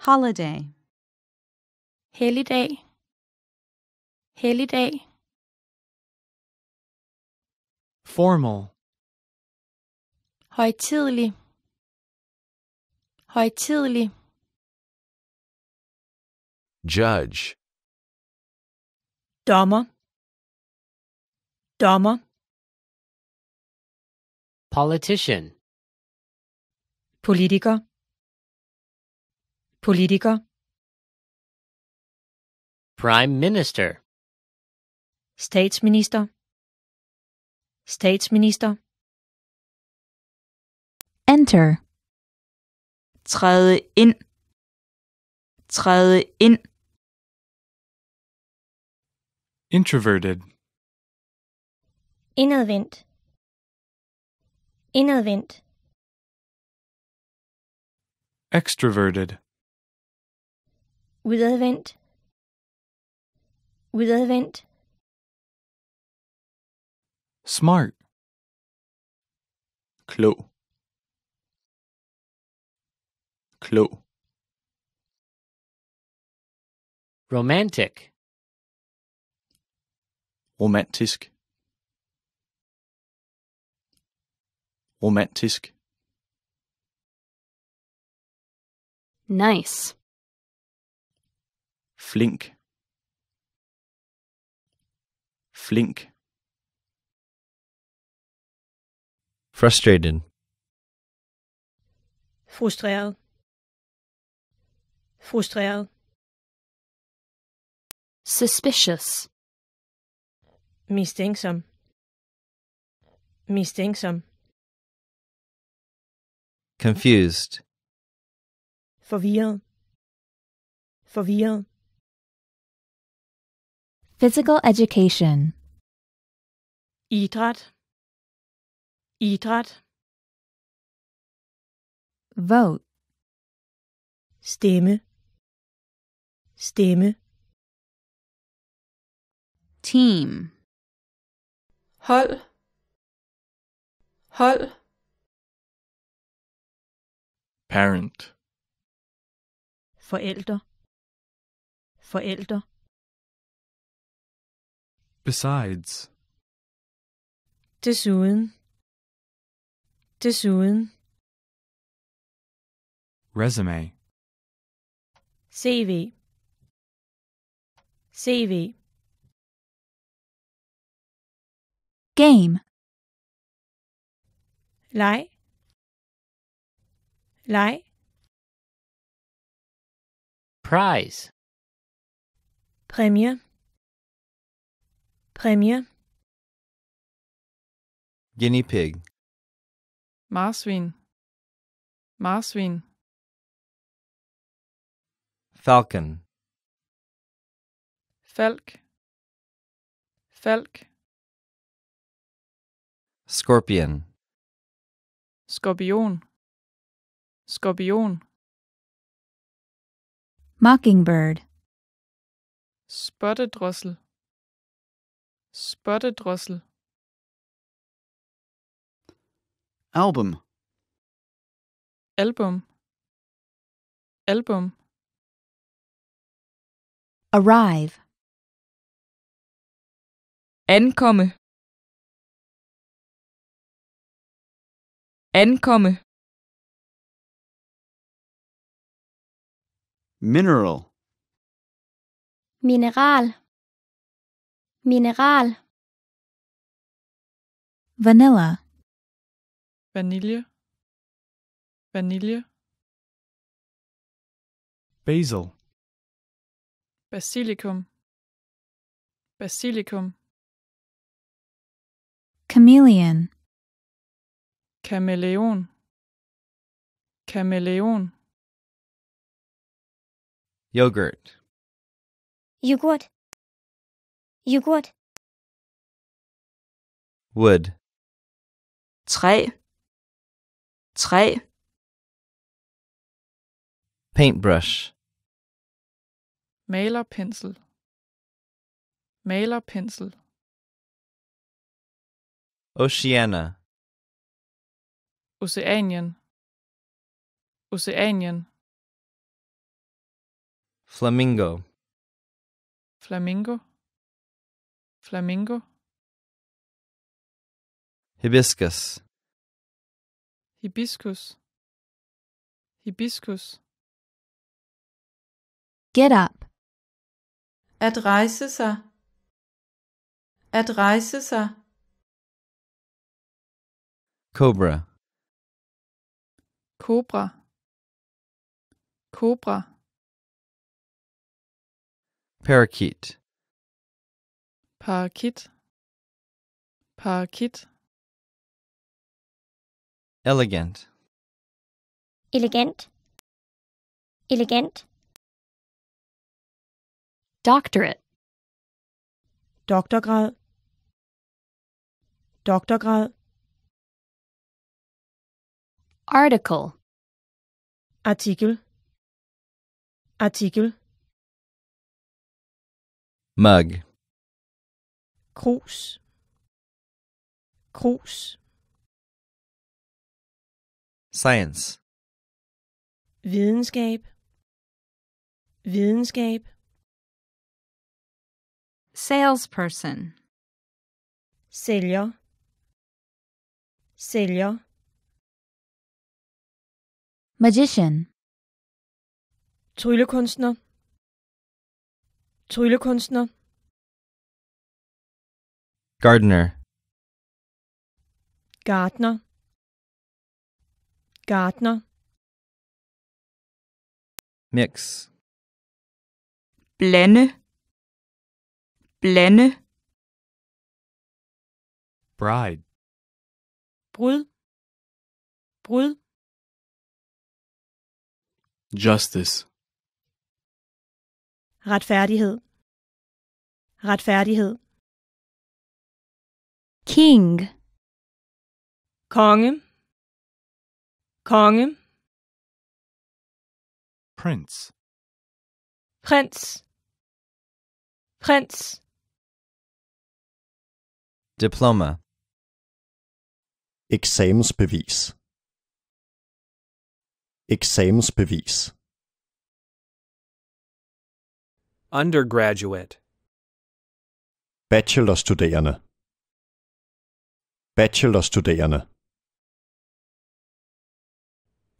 Speaker 1: holiday helligdag helligdag formal højtidlig, højtidlig. judge dommer dommer politician politiker politiker prime minister statsminister statsminister Enter. Træde ind. Træde ind. Introverted. Indadvendt. Indadvendt. Extroverted. Udadvendt. Udadvendt. Smart. Klog. klog romantic romantisk romantisk nice flink flink frustrated frustreret frustreret. Suspicious. Mistænksom. Mistænksom. Confused. Forvirret. Forvirret. Physical education. Idræt. Idræt. Vote. Stemme. Stemme. Team. Hold. Hold. Parent. Forældre. Forældre. Besides. Desuden. Desuden. Resume. CV. CV Game Lie Prize Premier Premier Guinea pig Marsvin Marsvin Falcon Falk. Falk. Scorpion. Skorpion. Skorpion. Mockingbird. Spottedrossel. Spottedrossel. Album. Album. Album. Arrive. ankomme ankomme mineral mineral mineral vanilla vanilje vanilje basil basilikum basilikum Chameleon. Chameleon. Chameleon. Yogurt. Yogurt. Yogurt. Wood. Træ. Træ. Paintbrush. Målerpensel. pencil. Oceania. Oceanian. Oceanian. Flamingo. Flamingo. Flamingo. Hibiscus. Hibiscus. Hibiscus. Get up. At rejse sig. At rejse sig. Cobra. Cobra. Cobra. Parakeet. Parakeet. Parakeet. Elegant. Elegant. Elegant. Doctorate. Doktorgrad. Doktorgrad. Article. Artikel. Artikel. Mug. Krus. Krus. Science. Videnskab. Videnskab. Salesperson. Sælger. Sælger. Magician. Tryllekunstner. Tryllekunstner. Gardener. Gartner. Gartner. Mix. Blende. Blende. Bride. Brud. Brud. Justice. Retfærdighed. Retfærdighed. King. Konge. Konge. Prince. Prins. Prins. Diploma. Eksamensbevis. Eksamensbevis. Undergraduate. Bachelorstuderende. Bachelorstuderende.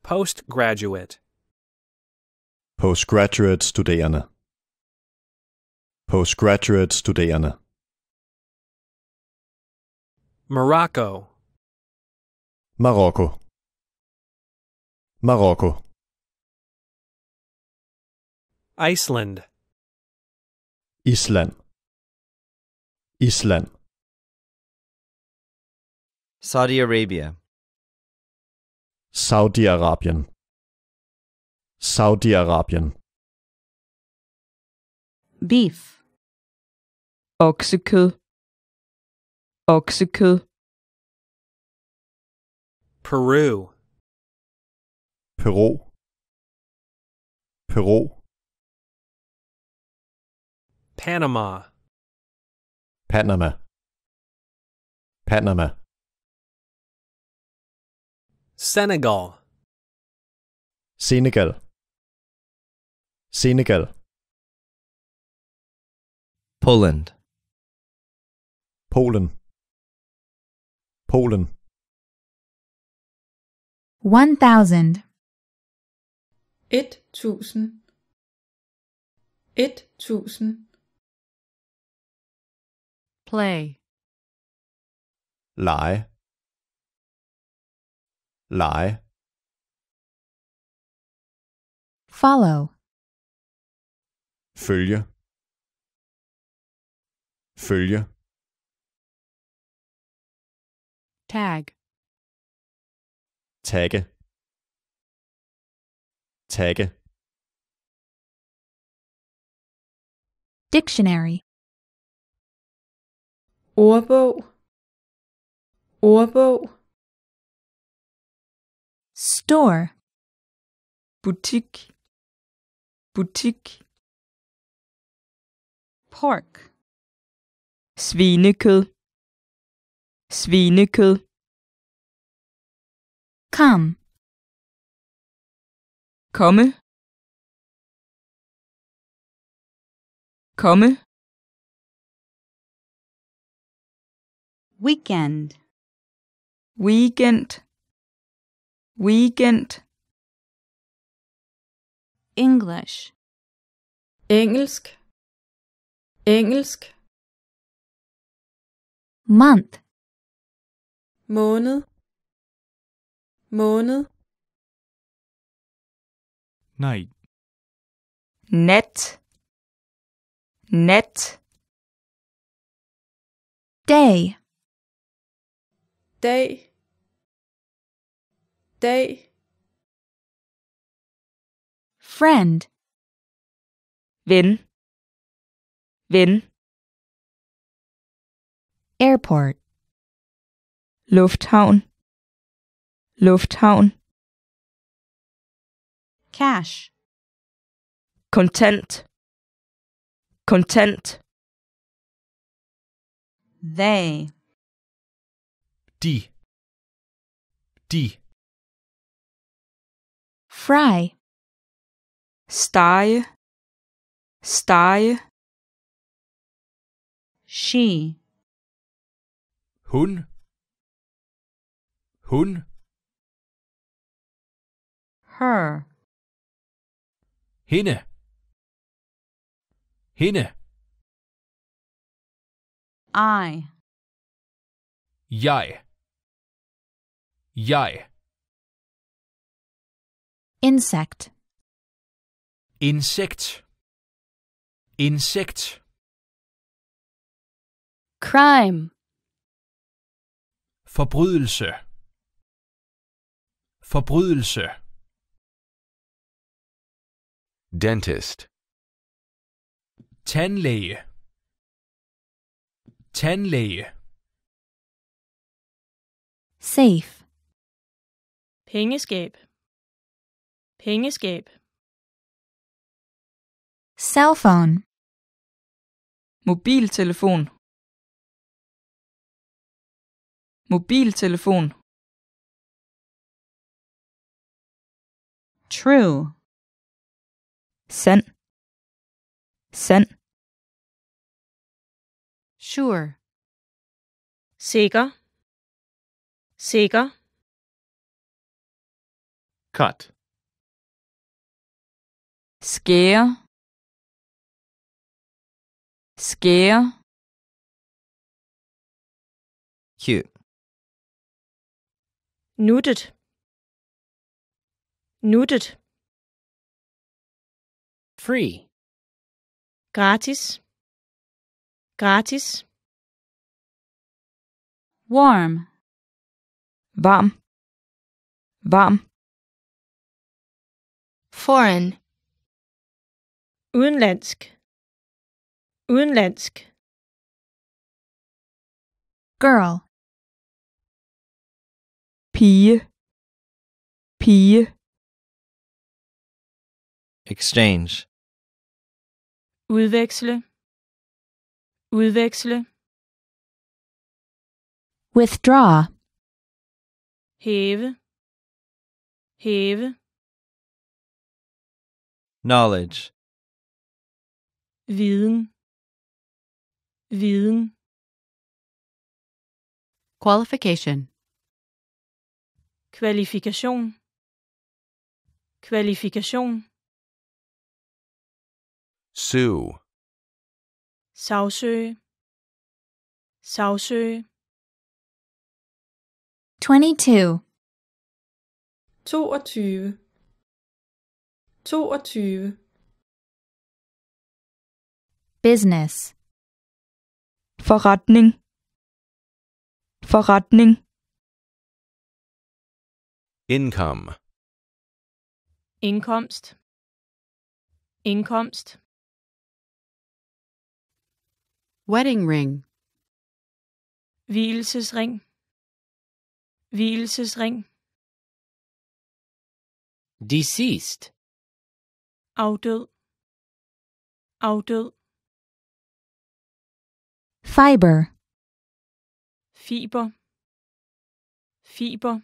Speaker 1: Postgraduate. Postgraduate studerende. Postgraduate studerende. Morocco. Marokko. Marokko. Iceland. Island. Island. Saudi Arabia. Saudi-Arabien. Saudi-Arabien. Beef. Oksekød. Oksekød. Peru. Peru Peru Panama Panama Panama Senegal Senegal Senegal Poland Poland. Poland. 1000 et tusind et tusind play lege lege follow følge følge tag tagge tagge dictionary ordbog ordbog store butik butik pork svinekød svinekød come komme komme weekend weekend weekend english engelsk engelsk month måned måned night net net day day day friend vin vin airport lufthavn lufthavn cash. Content, content. They. Die. Die. Fry. Sty. Sty. She. Hun. Hun. Her. hende hende I jeg jeg insect Insect. Insect. crime forbrydelse forbrydelse Dentist. Tandlæge. Tandlæge. Safe. Pengeskab. Pengeskab. Cell phone. Mobiltelefon. Mobiltelefon. True. Sen. Sen. Sure. Sikker. Sikker. Cut. Skære. Skære. Cute. Nuttet. Nuttet free gratis gratis warm warm warm foreign udenlandsk udenlandsk girl pige pige Exchange. Udveksle. Udveksle. Withdraw. Hæve. Hæve. Knowledge. Viden. Viden. Qualification. Kvalifikation. Kvalifikation. Sue. Sagsøge. Sagsøge. 22. 22. 22. Business. Forretning. Forretning. Income. Indkomst. Indkomst. Wedding ring. Hvilesesring. ring. Deceased. Afdød. Afdød. Fiber. Fiber. Fiber.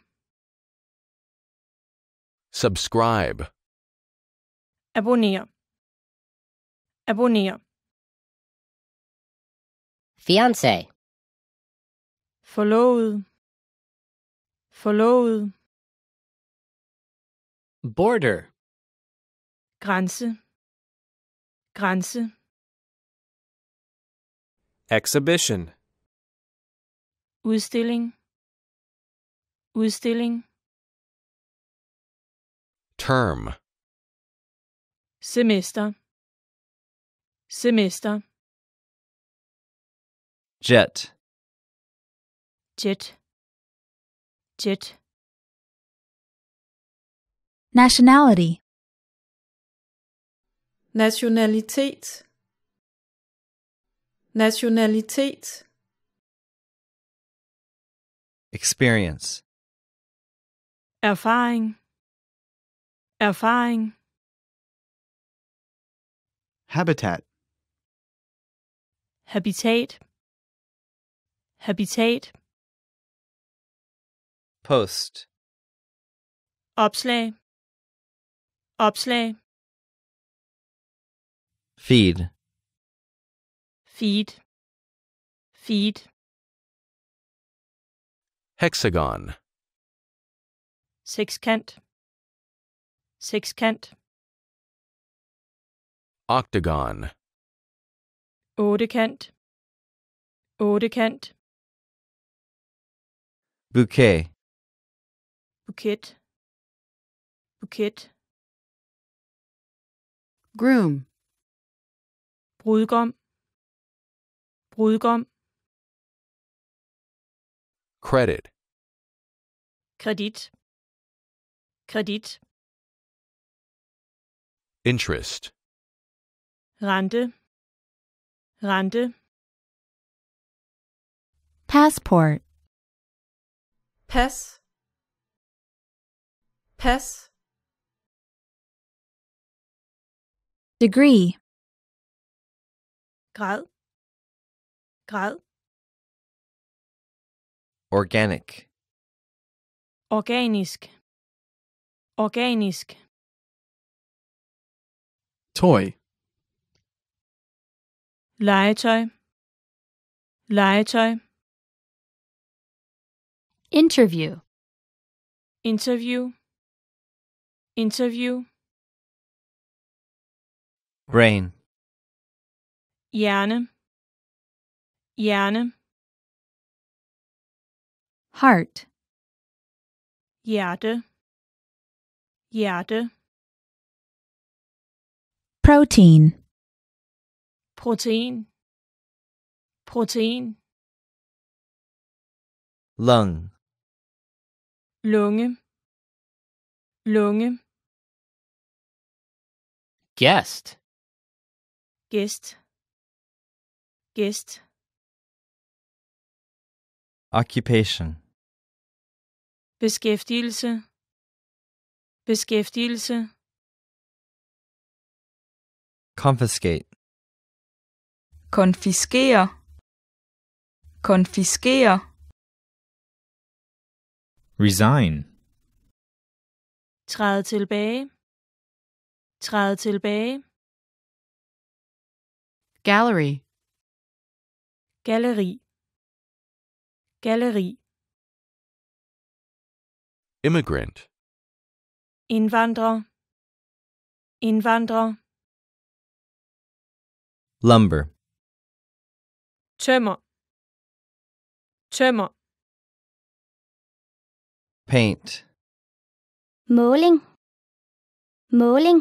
Speaker 1: Subscribe. Abonner. Abonner. Fiancé. Forlovet. Forlovet. Border. Grænse. Grænse. Exhibition. Udstilling. Udstilling. Term. Semester. Semester. Jet. Jet. Jet. Nationality. Nationalitet. Nationalitet. Experience. Erfaring. Erfaring. Habitat. Habitat. habitat, post, opslag, opslag, feed, feed, feed, hexagon, sekskant, sekskant, octagon, ottekant, ottekant, bouquet bouquet bouquet groom brudgom brudgom credit kredit kredit interest rente rente passport Pes. Pes. Degree. Grad. Grad. Organic. Organisk. Organisk. Toy. Legetøj. Legetøj. Interview. Interview. Interview. Brain. Hjerne. Hjerne. Heart. Hjerte. Hjerte. Protein. Protein. Protein. Lung. lunge lunge guest gæst gæst occupation beskæftigelse beskæftigelse confiscate konfiskere konfiskere Resign. Træde tilbage. Træde tilbage. Gallery. Galleri. Galleri. Immigrant. Indvandrer. Indvandrer. Lumber. Tømmer. Tømmer. Paint. Måling. Måling.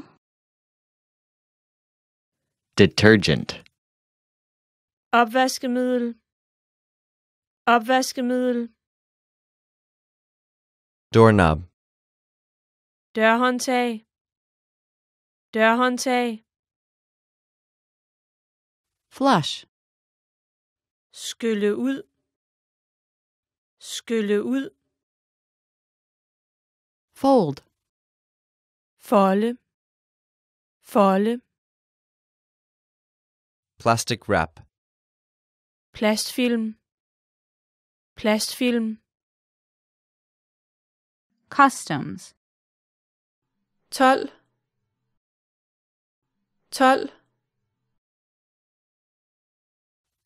Speaker 1: Detergent. Opvaskemiddel. Opvaskemiddel. Doorknob. Dørhåndtag. Dørhåndtag. Flush. Skylle ud. Skylle ud. Fold. Folde. Folde. Plastic wrap. Plastfilm. Plastfilm. Customs. 12. 12.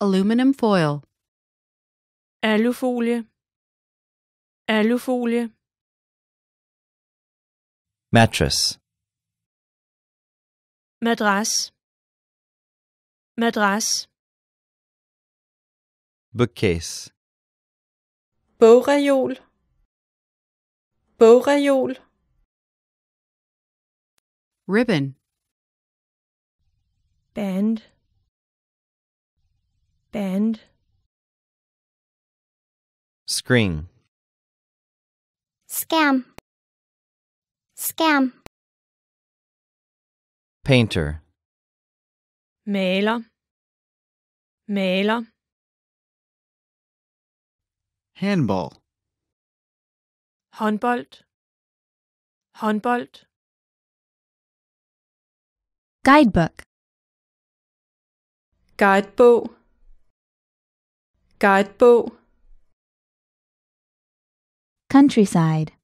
Speaker 1: Aluminum foil. Alufolie. Alufolie. mattress madras madras bookcase bogreol bogreol ribbon band band screen scam Scam. Painter. Maler. Maler. Handball. Håndbold. Håndbold. Guidebook. Guidebog. Guidebog. Countryside.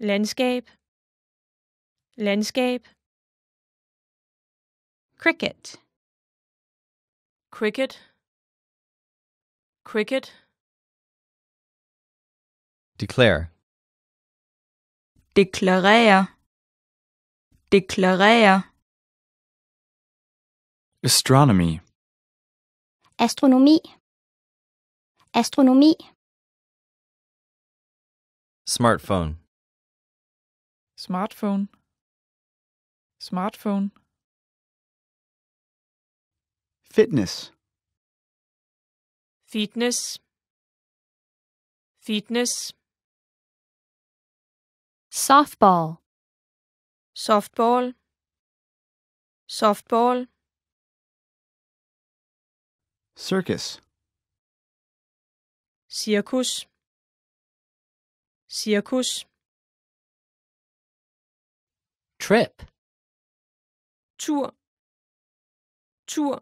Speaker 1: landskab, landskab. Cricket, cricket, cricket. Declare. Deklarere, deklarere. Astronomy. Astronomi. Astronomi. Smartphone smartphone smartphone fitness fitness fitness softball softball softball circus cirkus cirkus Trip. Tour. Tour.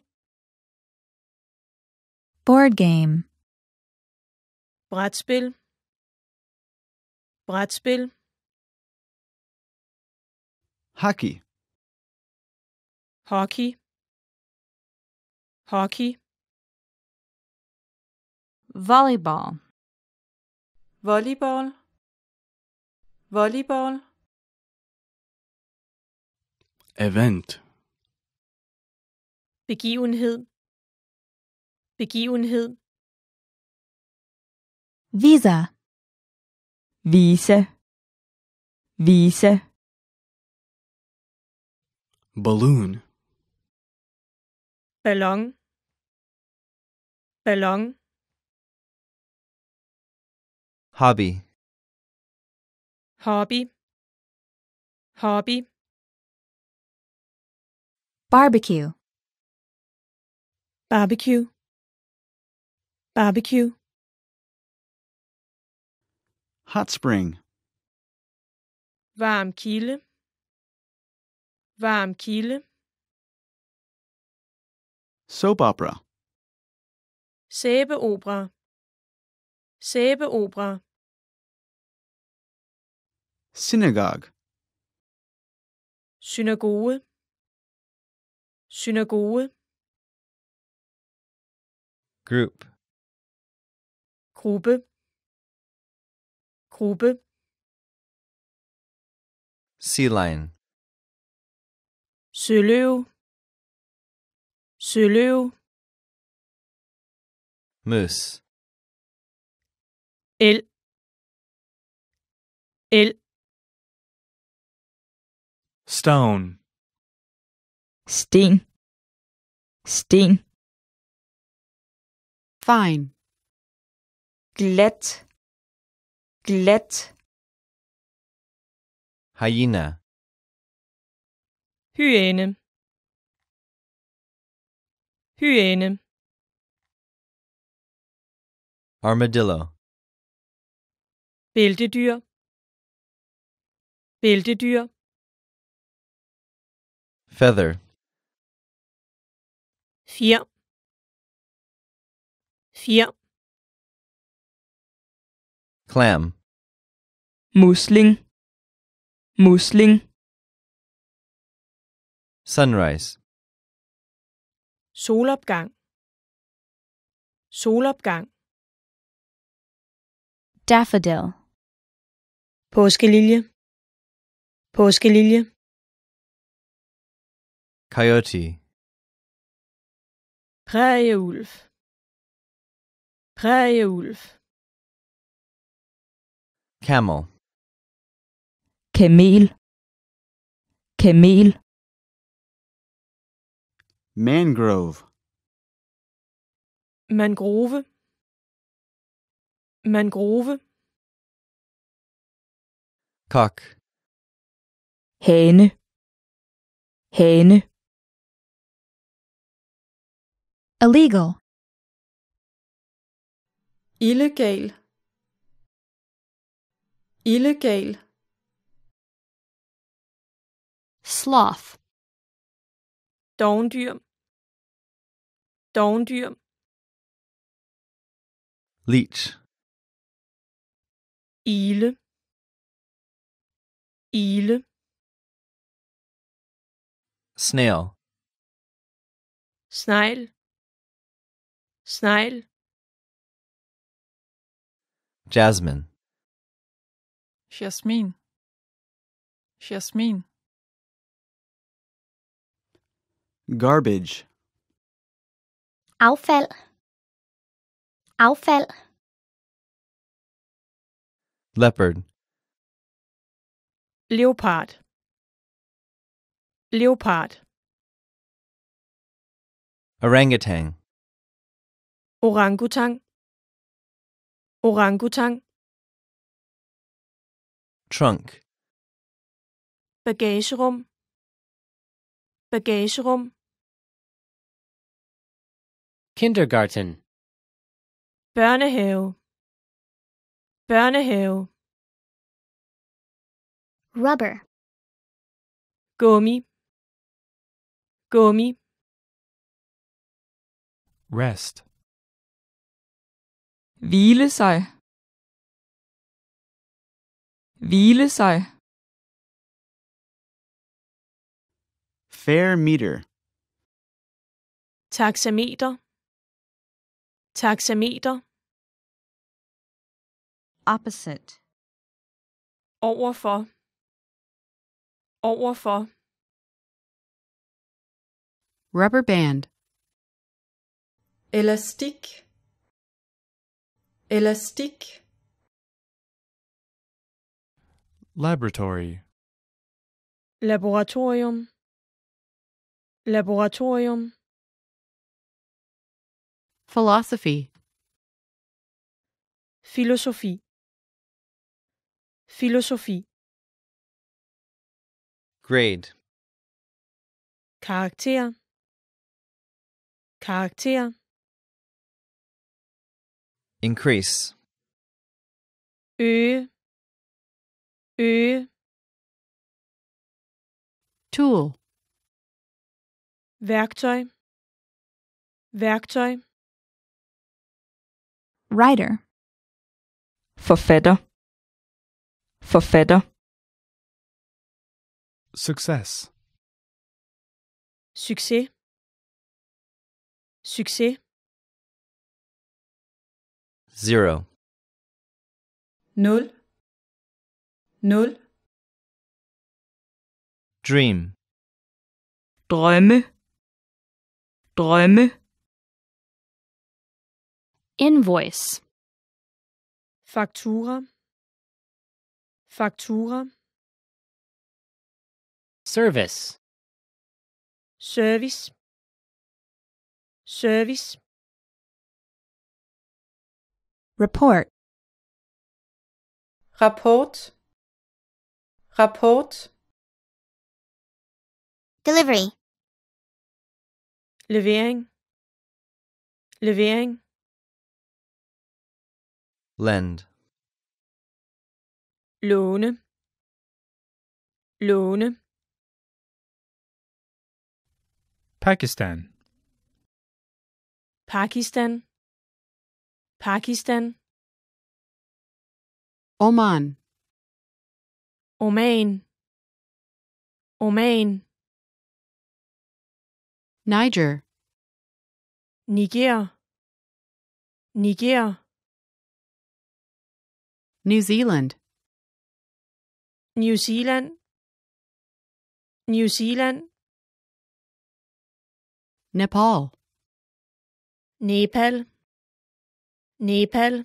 Speaker 1: Board game. Brætspil. Brætspil. Hockey. Hockey. Hockey. Volleyball. Volleyball. Volleyball. Event. Begivenhed. Begivenhed. Visa. Vise. Vise. Balloon. Ballon. Ballon. Hobby. Hobby. Hobby. Barbecue. Barbecue. Barbecue. Hot spring. Varm kilde. Varm kiel Soap opera. Sæbeopera. opera. Synagogue. Synagoge. synagoge group gruppe gruppe sea lion søløv søløv møs el el stone sten sten fine glat glat hyena hyæne hyæne armadillo bæltedyr bæltedyr feather 4 4 clam musling musling sunrise solopgang solopgang daffodil påskelilje påskelilje coyote Prærieulv. Prærieulv. Camel. Kamel. Kamel. Mangrove. Mangrove. Mangrove. Kok. Hane. Hane. illegal illegal illegal sloth don't leech eel eel snail snail Snail. Jasmine. Jasmine. Jasmine. Garbage. Affald. Affald. Leopard. Leopard. Leopard. Orangutan. Orangutang Orangutang Trunk Bagagerum room. Kindergarten Børnehave Børnehave Rubber Gummy. Gummy. Rest hvile sig hvile sig fair meter taxameter taxameter opposite overfor overfor rubber band elastik Élastique. Laboratory. Laboratorium. Laboratorium. Philosophy. Philosophie. Philosophie. Grade. Caractère. Caractère increase øge øge tool Werkzeug. Werkzeug. writer forfatter forfatter success succes succes zero. Null. Null. Dream. Träume. Träume. Invoice. Faktura. Faktura. Service. Service. Service. Report. Rapport. Rapport. Delivery. Levering. Levering. Lend. Låne. Låne. Pakistan. Pakistan. Pakistan Oman Oman Oman Niger Niger Niger New Zealand New Zealand New Zealand Nepal Nepal Nepal.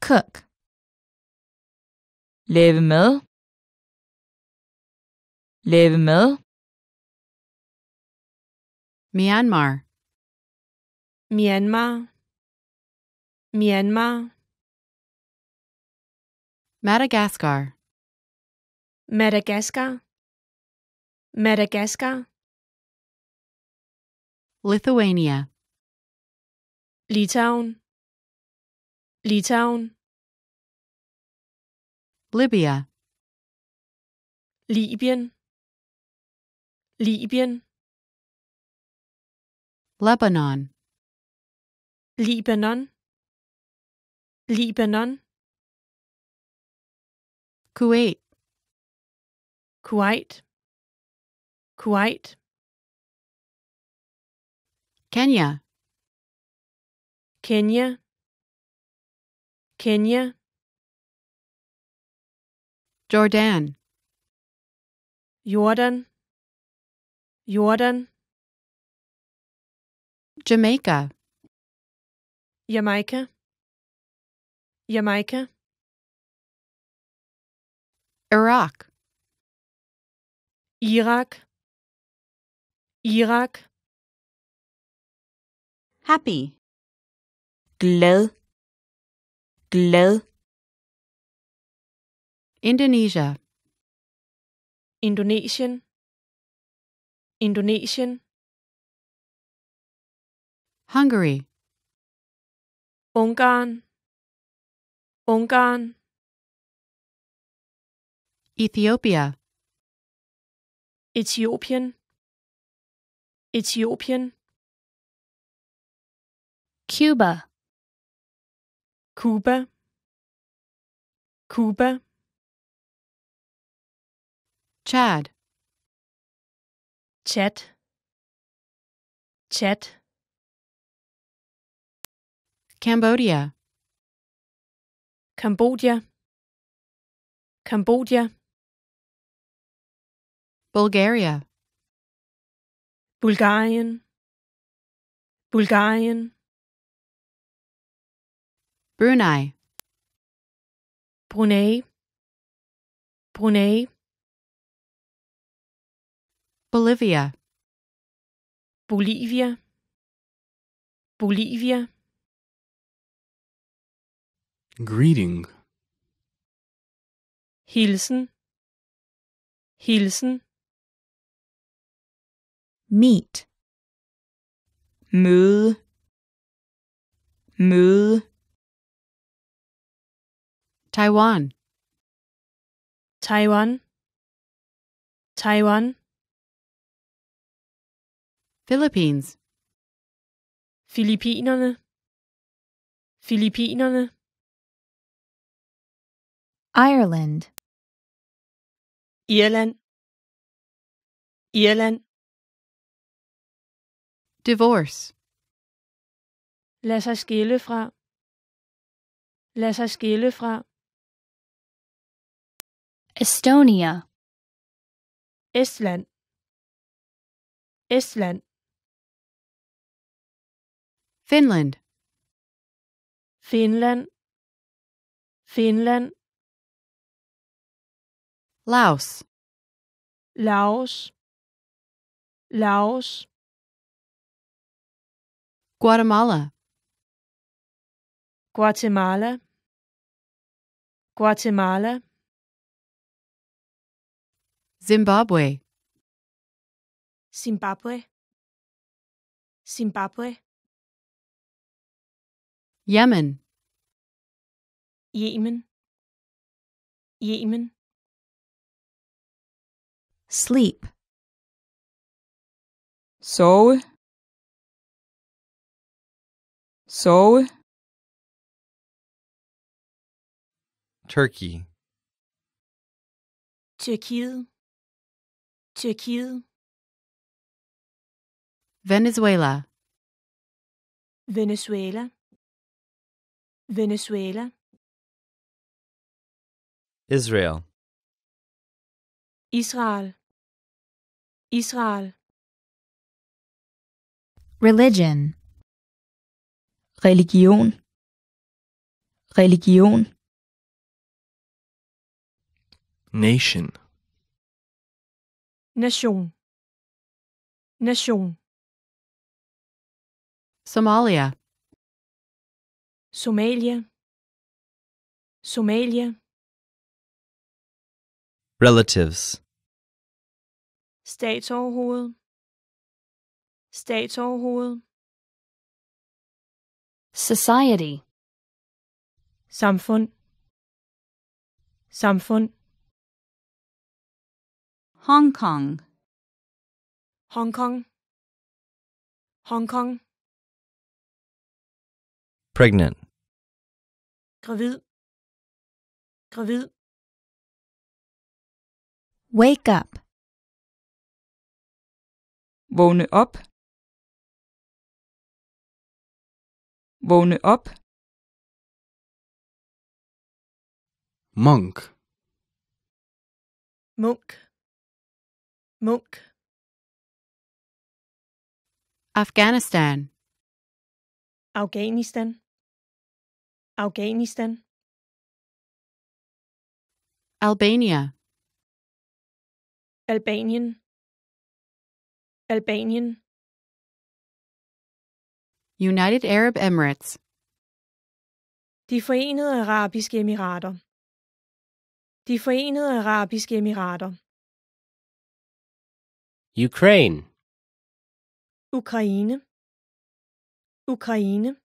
Speaker 1: Cook. Lave mad. Lave mad. Myanmar. Myanmar. Myanmar. Madagascar. Madagascar. Madagascar. Lithuania. Litauen Litauen Libya Libyen Libyen Lebanon Libanon Libanon Kuwait Kuwait Kuwait Kenya Kenya, Kenya, Jordan, Jordan, Jordan, Jamaica, Jamaica, Jamaica, Iraq, Iraq, Iraq, happy. glad glad Indonesia Indonesien Indonesien Hungary Ungarn Ungarn Ethiopia Etiopien Etiopien Cuba Cuba Cuba Chad Chat. Chat. Cambodia Cambodia Cambodia Bulgaria Bulgarien Bulgarien Brunei. Brunei. Brunei. Bolivia. Bolivia. Bolivia. Greeting. Hilsen. Hilsen. Meet. Møde. Møde. Taiwan. Taiwan. Taiwan. Philippines. Filippinerne. Filippinerne. Ireland. Irland. Irland. Divorce. Lad sig skille fra. Lad sig skille fra. Estonia Iceland Iceland Finland Finland Finland Laos Laos Laos Guatemala Guatemala Guatemala Zimbabwe. Zimbabwe. Zimbabwe. Yemen. Yemen. Yemen. Sleep. So. So. Turkey. Turkey. Tyrkiet. Venezuela. Venezuela. Venezuela. Israel. Israel. Israel. Religion. Religion. Religion. Nation. Nation. Nation. Somalia. Somalia. Somalia. Relatives. Statsoverhoved. Statsoverhoved. Society. Samfund. Samfund. Hong Kong Hong Kong Hong Kong Pregnant Gravid Gravid Wake up Vågne op Vågne op Monk Monk. Munk Afghanistan Afghanistan Afghanistan Albania Albanien Albanien United Arab Emirates De Forenede Arabiske Emirater De Forenede Arabiske Emirater Ukraine Ukraine Ukraine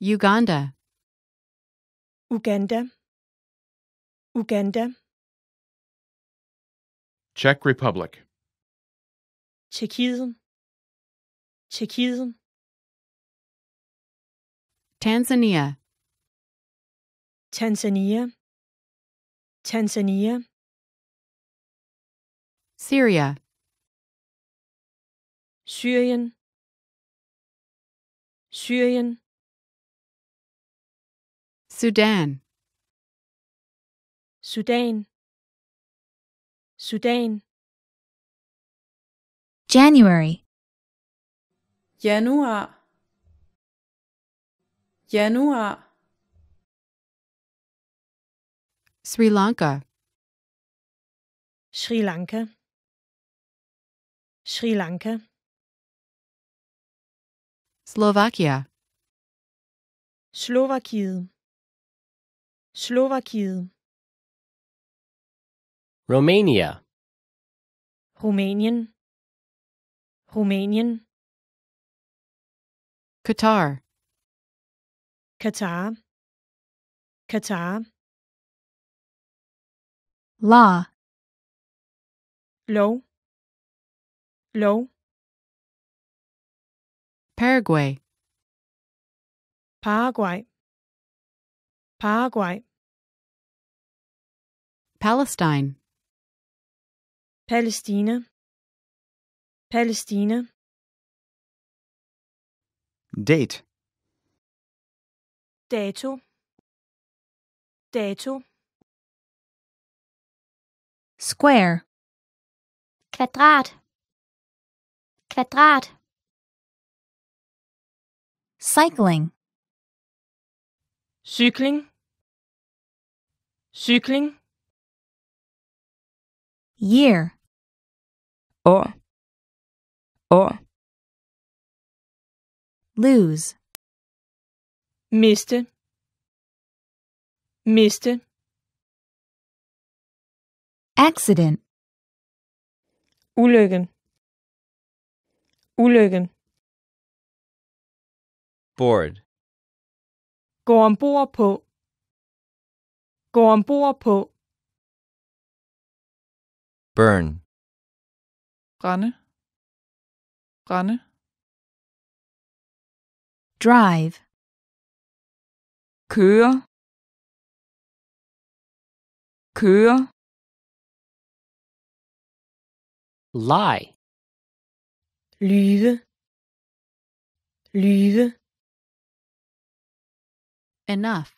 Speaker 1: Uganda Uganda Uganda Czech Republic Tjekkiet Tjekkiet Tanzania Tanzania Tanzania Syria Syrien Syrien Sudan Sudan Sudan January Januar Januar Sri Lanka Sri Lanka Sri Lanka. Slovakia. Slovakiet. Slovakiet. Romania. Rumænien. Rumænien. Qatar. Qatar. Qatar. Law. Lov lov. Paraguay. Paraguay. Paraguay. Palestine. Palestina. Palestina. Date. Dato. Dato. Square. Kvadrat. Quadrat. Cycling. Cycling. Cycling. Year. Or. Or. Lose. Miste. Miste. Accident. Ulykken. Ulykken. Board. Gå ombord på. Gå ombord på. Burn. Brænde. Brænde. Drive. Køre. Køre. Lie. Leave. Leave. Enough.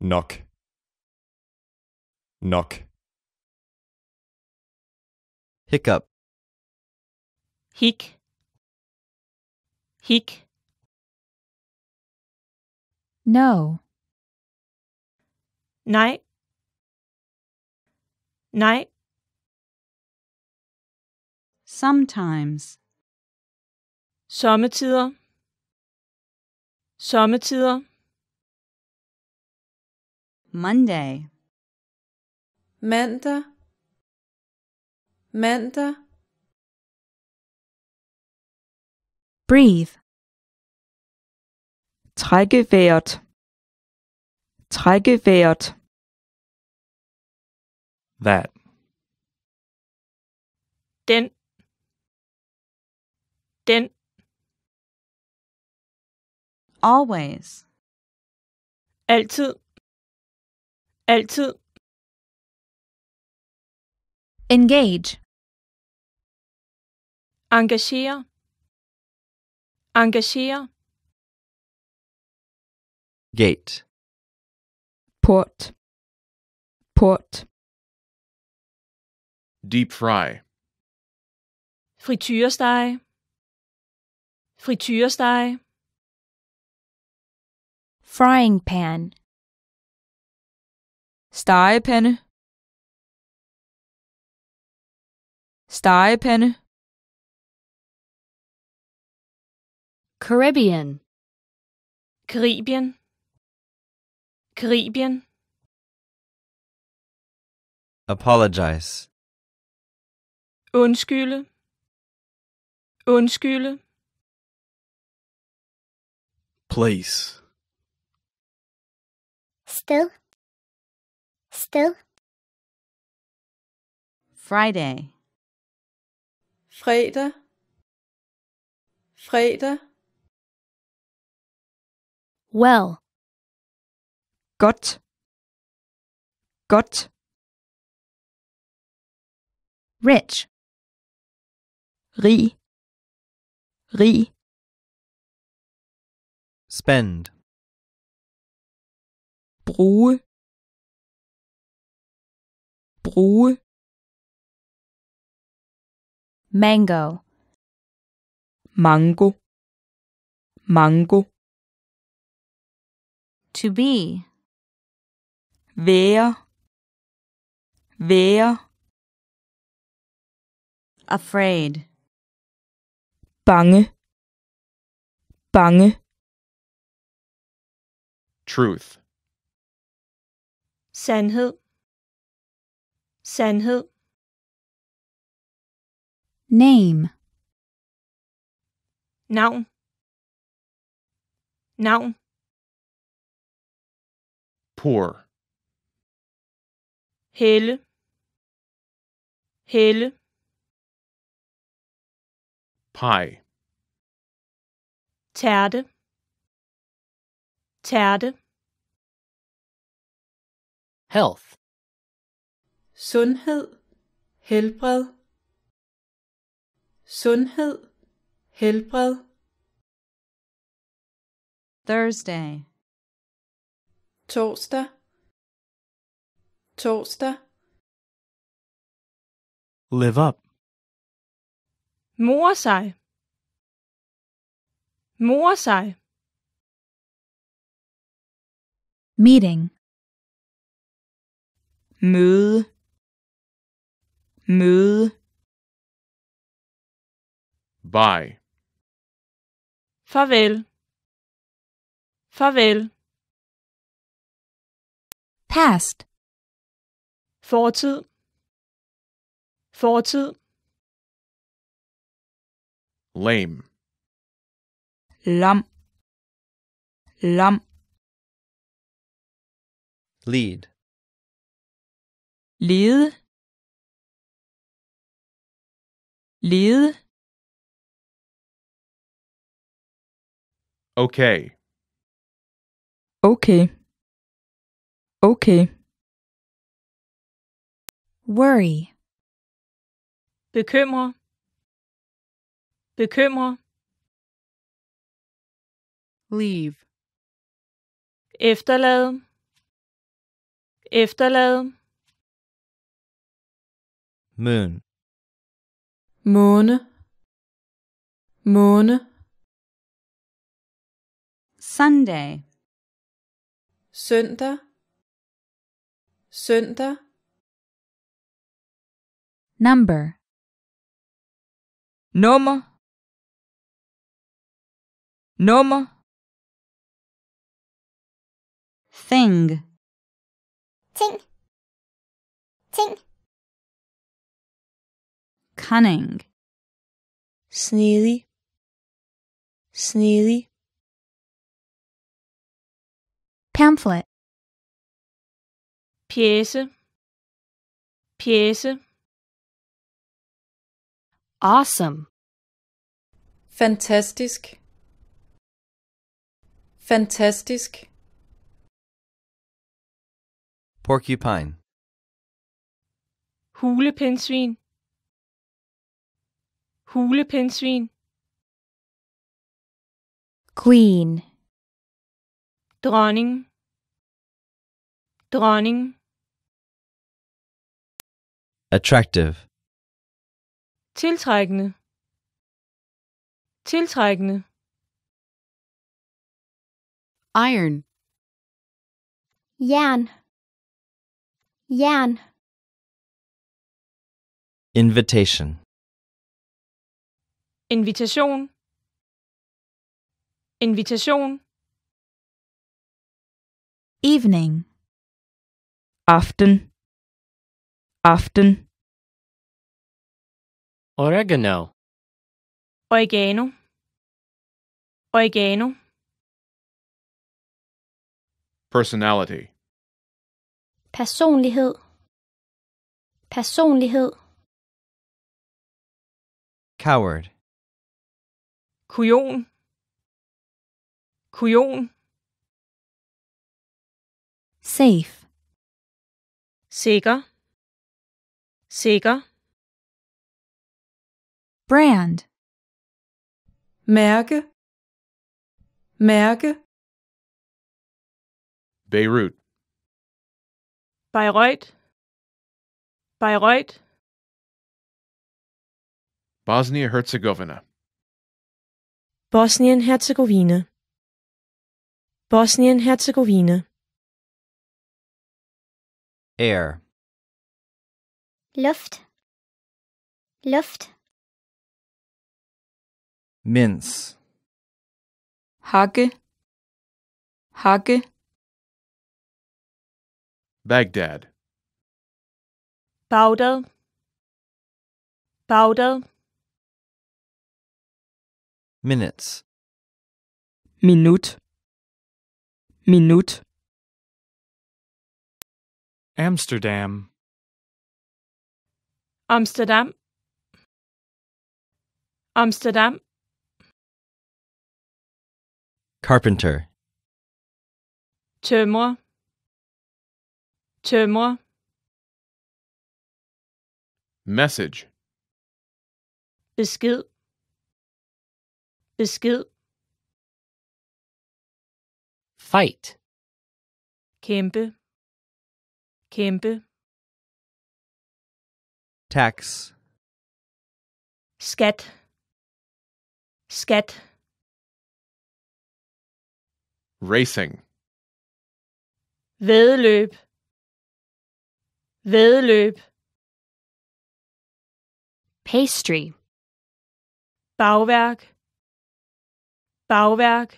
Speaker 1: Knock. Knock. Hiccup. Hic. Hic. No. Night. Night. Sometimes. Sommetider. Sommetider. Monday. Mandag. Mandag. Breathe. Trække vejret. Trække vejret. That. Den den always altid altid engage engagere engagere gate port port deep fry frityrestege frityrestege, frying pan, stegepande, stegepande, Caribbean, Caribbean. Caribbean. apologize, undskylde, undskylde. place. Still. Still. Friday. Fredag. Fredag. Well. Godt. Godt. Rich. Rig. Rig. Spend. Bruge. Bruge. Mango. Mango. Mango. To be. Være. Være. Afraid. Bange. Bange. Truth. Sandhed. Sandhed. Name. Navn. Navn. Poor. Helle. Helle. Pie. Tærte. Tærte health. Sundhed, helbred. Sundhed, helbred. Thursday. Torsdag. Torsdag. Live up. Mor sig. sig. Meeting. møde møde bye farvel farvel past fortid fortid lame lam lam lead lede lede okay okay okay worry bekymre bekymre leave efterlade efterlade moon moon moon Sunday søndag søndag number nummer nummer thing ting ting cunning. Sneely, sneely. Pamphlet. Piece. Piece. Awesome. Fantastisk. Fantastisk. Porcupine. Hulepindsvin. Hulepindsvin. Queen. Dronning. Dronning. Attractive. Tiltrækkende. Tiltrækkende. Iron. Jern. Jern. Invitation invitation invitation evening aften aften oregano oregano oregano personality personlighed personlighed coward kujon kujon safe sikker sikker brand mærke mærke Beirut Bayreuth Bayreuth Bosnia Herzegovina Bosnien-Herzegovina Bosnien-Herzegovina Air Luft Luft Mince Hake. Hake. Baghdad Powder Powder minutes. Minute. Minute. Amsterdam. Amsterdam. Amsterdam. Carpenter. Tømrer. Tømrer. Message. Besked. besked fight kæmpe kæmpe tax skat skat racing vedløb vedløb pastry bagværk Bauwerk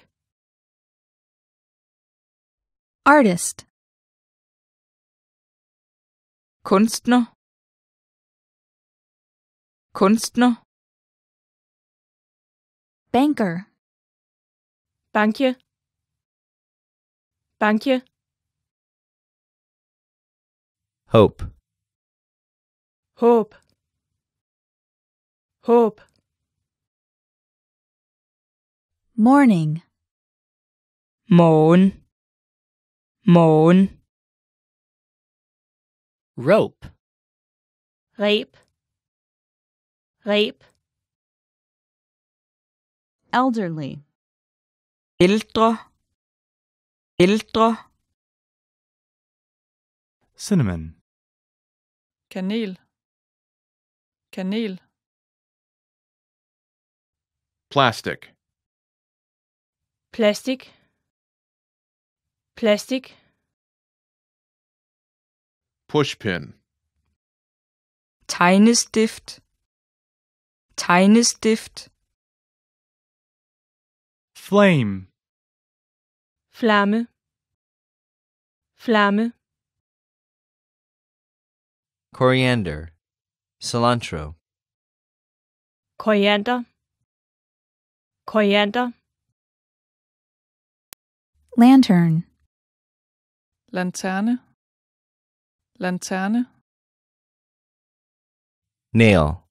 Speaker 1: Artist Kunstner Kunstner Banker Bankier Bankier Hope Hope Hope morning moan moan rope rape rape elderly ældre ældre cinnamon kanel kanel plastic Plastic. Plastic. pushpin tegnestift tegnestift flame flamme flamme coriander cilantro coriander coriander Lantern. Lanterne. Lanterne. Nail.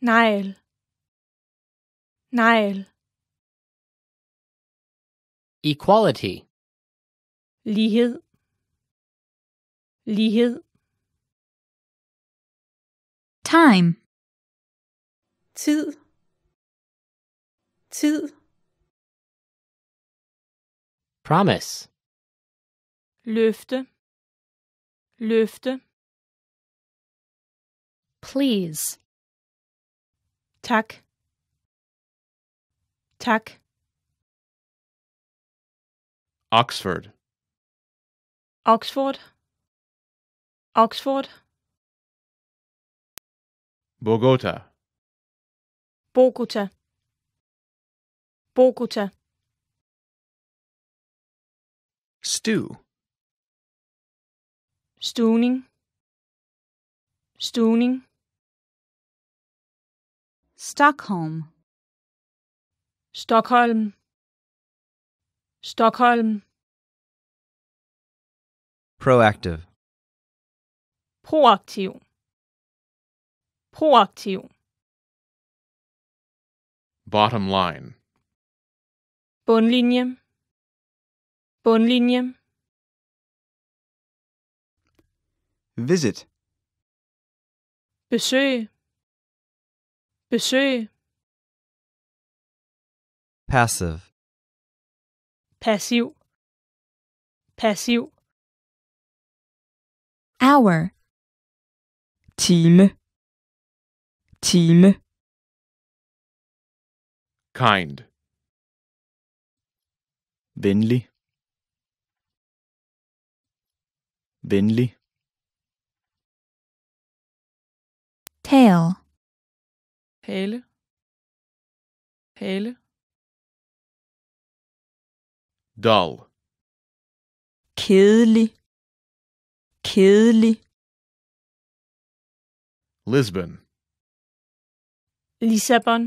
Speaker 1: Nail. Nail. Equality. Lighed. Lighed. Time. Tid. Tid. Promise. Løfte. Løfte. Please. Tak. Tak. Oxford. Oxford. Oxford. Bogota. Bogota. Bogota. Stew. Stuvning. Stuvning. Stockholm. Stockholm. Stockholm. Proactive. Proaktiv. Proaktiv. Bottom line. Bundlinje. Bundlinje. Visit. Besøg. Besøg. Passive. Passiv. Passiv. Hour. Time. Time. Kind. Venlig. venlig tail hale hale dull kedelig kedelig Lisbon Lissabon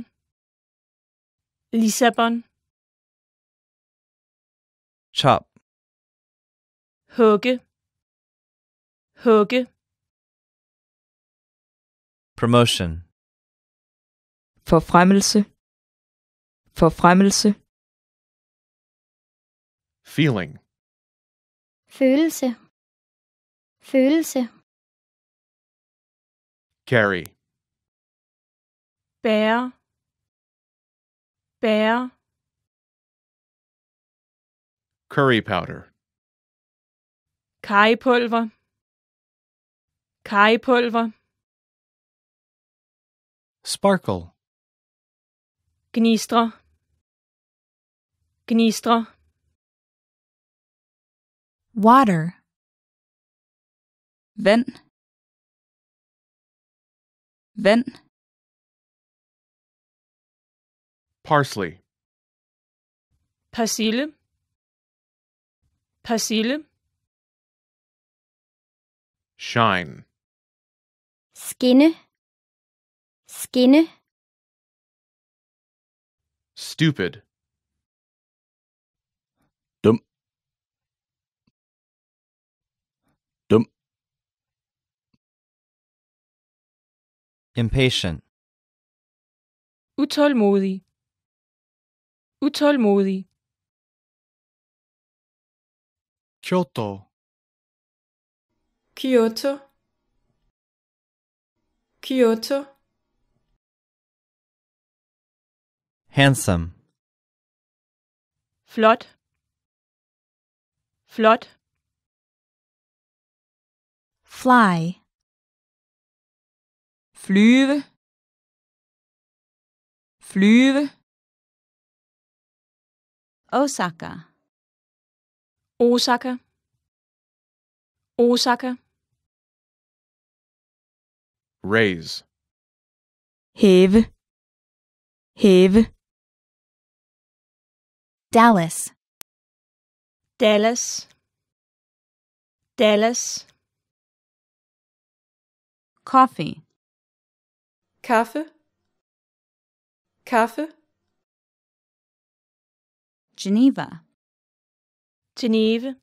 Speaker 1: Lissabon chop hugge hugge promotion forfremmelse forfremmelse feeling følelse følelse carry bære bære curry powder kajpulver kagepulver, sparkle, gnistre, gnistre, water, vand, vand, parsley, persille, persille, shine skinne, skinne. Stupid. Dum. Dum. Impatient. Utålmodig. Utålmodig. Kyoto. Kyoto. Kyoto. Handsome. Flot. Flot. Fly. Flyve. Flyve. Osaka. Osaka. Osaka. raise. Heave, heave. Dallas, Dallas, Dallas. Coffee, kaffe, kaffe. Geneva, Geneve,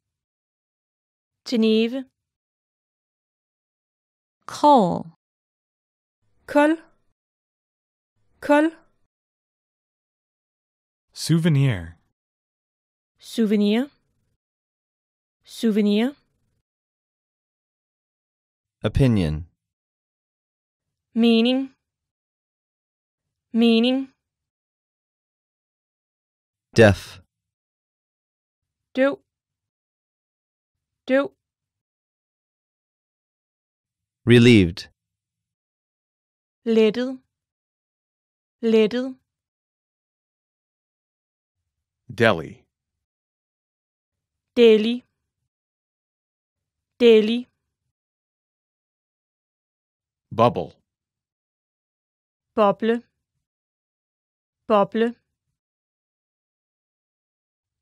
Speaker 1: Geneve. Coal. Col. Col. Souvenir. Souvenir. Souvenir. Opinion. Meaning. Meaning. Deaf. Do. Do. Relieved lettet lettet Delhi Delhi Delhi Bubble Bubble. Bubble.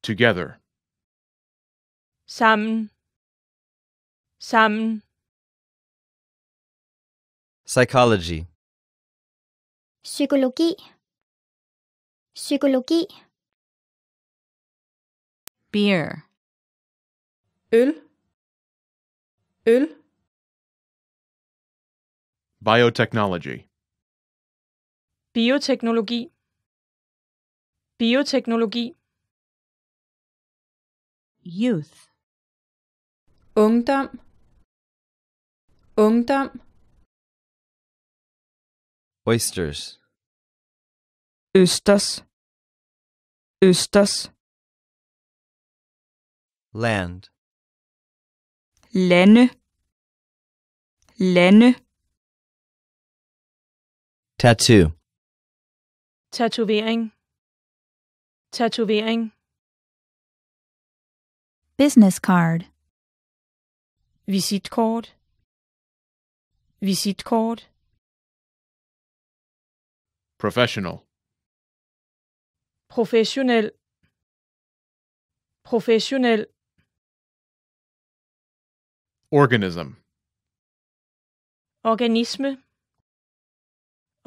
Speaker 1: Together Sammen Sammen Psychology psykologi psykologi beer øl øl biotechnology bioteknologi bioteknologi youth ungdom ungdom Oysters. Östas. Östas. Land. Lande. Lande. Tattoo. Tatovering. Tatovering. Business card. Visitkort. Visitkort. Professional. Professionel. Professionel. Organism. Organisme.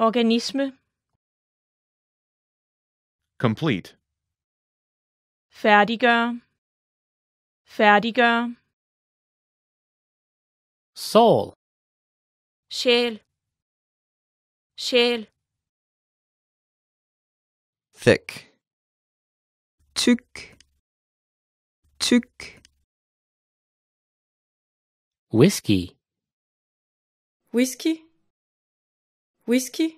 Speaker 1: Organisme. Complete. Færdiggøre. Færdiggøre. Soul. Sjæl. Sjæl thick. Tuk, tuk. Whiskey, whiskey, whiskey.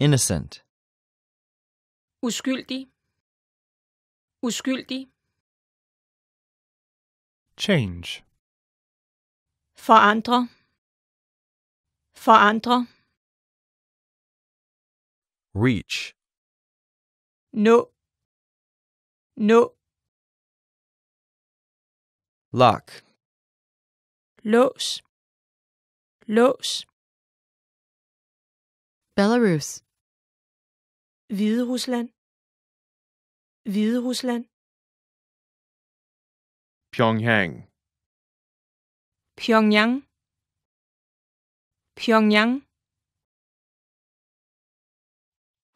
Speaker 1: Innocent, uskyldig, uskyldig. Change. Forandre, forandre reach. No. No. Lock. Lås. Lås. Belarus. Hviderusland. Hviderusland. Pyongyang. Pyongyang. Pyongyang.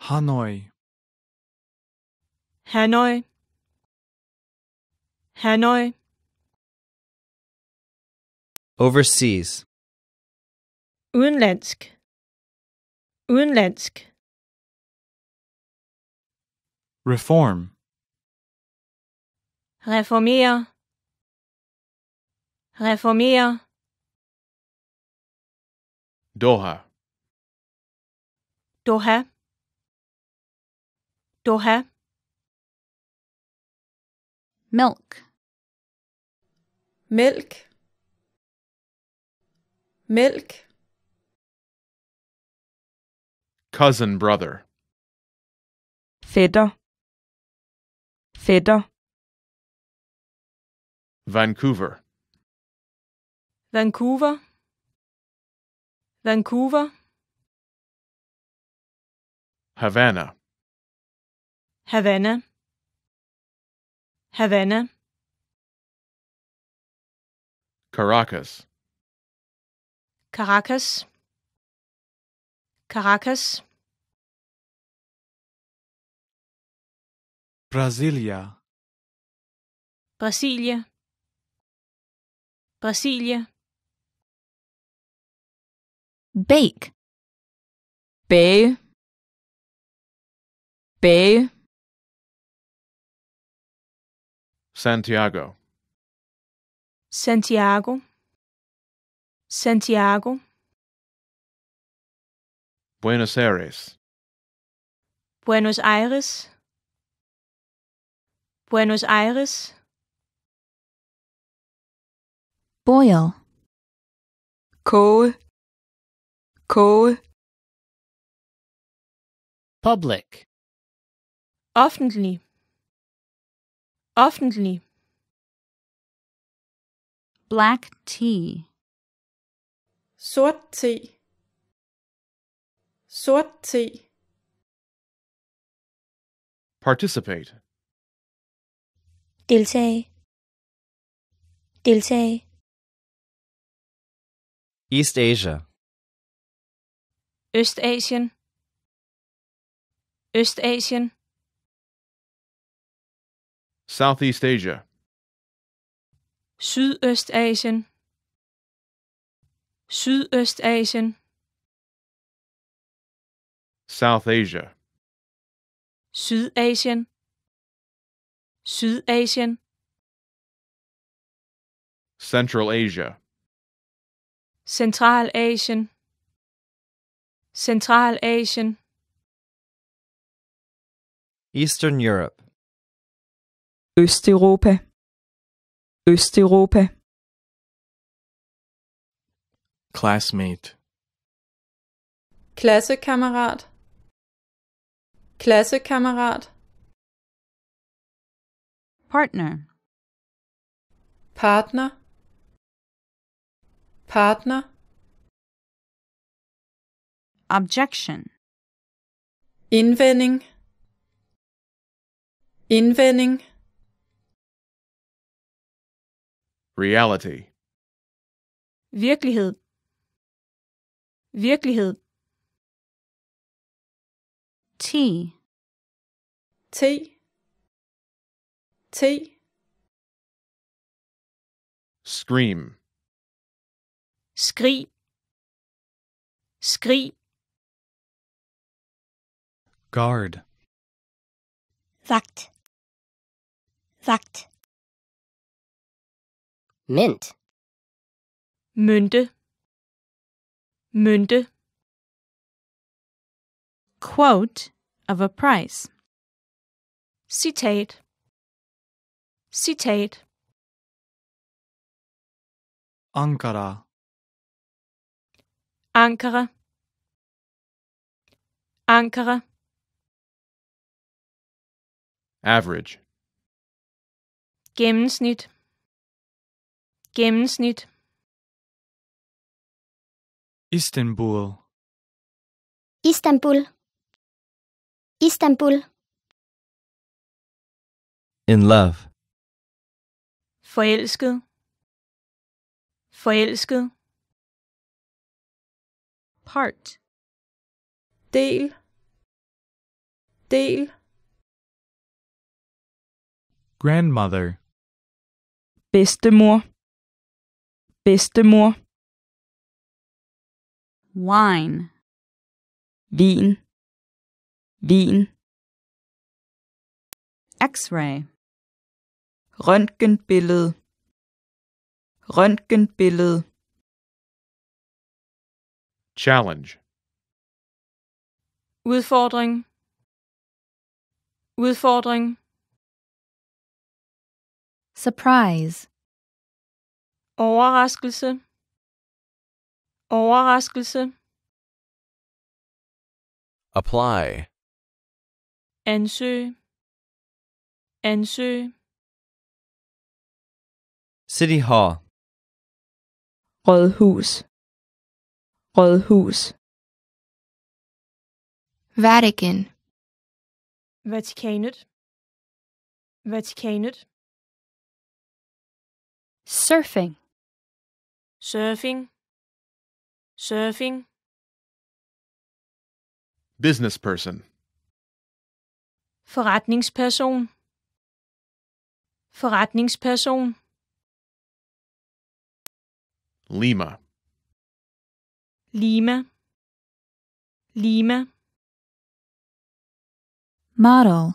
Speaker 1: Hanoi. Hanoi. Hanoi. Overseas. Udenlandsk. Udenlandsk. Reform. Reformere. Reformere. Doha. Doha. دو है milk milk milk cousin brother fætter fætter Vancouver Vancouver Vancouver Havana Havana Havana Caracas Caracas Caracas Brasilia Brasilia Brasilia Bake Bay Bay Santiago. Santiago. Santiago. Buenos Aires. Buenos Aires. Buenos Aires. Boil. Coal. Coal. Public. Offentlig. Oftenly. Black tea. Sort tea. Sort tea. Participate. Deltage. Deltage. East Asia. Østasien. Østasien. Southeast Asia. Sydøstasien. Sydøstasien. South Asia. Sydasien. Sydasien. Central Asia. Centralasien. Centralasien. Eastern Europe. östeuropa östeuropa classmate Klassekamerad Klassekamerad Partner Partner Partner Objection Inwending Inwending Reality. Virkelighed. Virkelighed. T. T. T. Scream. Skrig. Skrig. Guard. Vagt. Vagt mint Münde. Münde. quote of a price citate citate Ankara Ankara Ankara average gennemsnit gennemsnit Istanbul Istanbul Istanbul In love Forelsket Forelsket Part Del Del Grandmother Bedstemor bedstemor wine vin vin x-ray røntgenbillede røntgenbillede challenge udfordring udfordring surprise overraskelse overraskelse apply ansøg ansøg city hall rådhus rådhus Vatican Vatikanet Vatikanet Surfing surfing, surfing. Business person. Forretningsperson. Forretningsperson. Lima. Lima. Lima. Model.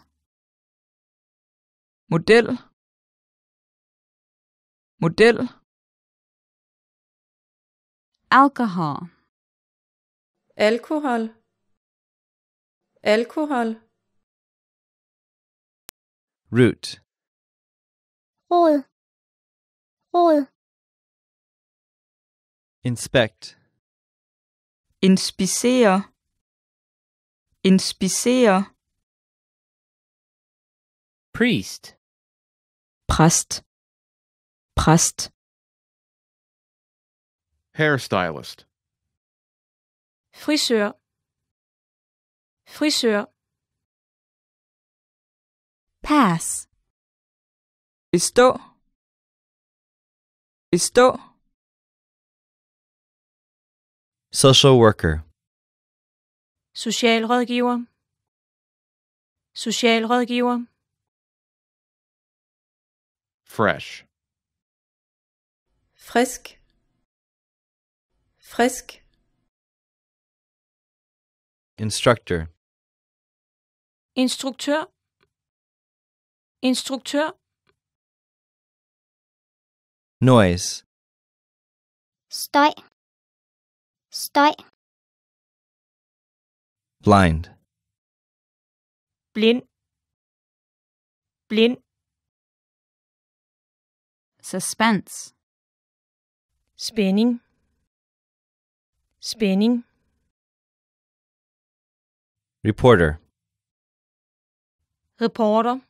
Speaker 1: Model. Model. alcohol alkohol alkohol root rod rod inspect inspicere inspicere priest præst præst Hairstylist. Friseur. Friseur. Pass. Bestå. Bestå. Social worker. Socialrådgiver. Socialrådgiver. Fresh. Frisk. Fresque. Instructor. Instructeur. Instructeur. Noise. Støj. Støj. Blind. Blind. Blind. Suspense. Spinning. Spænding. Reporter. Reporter.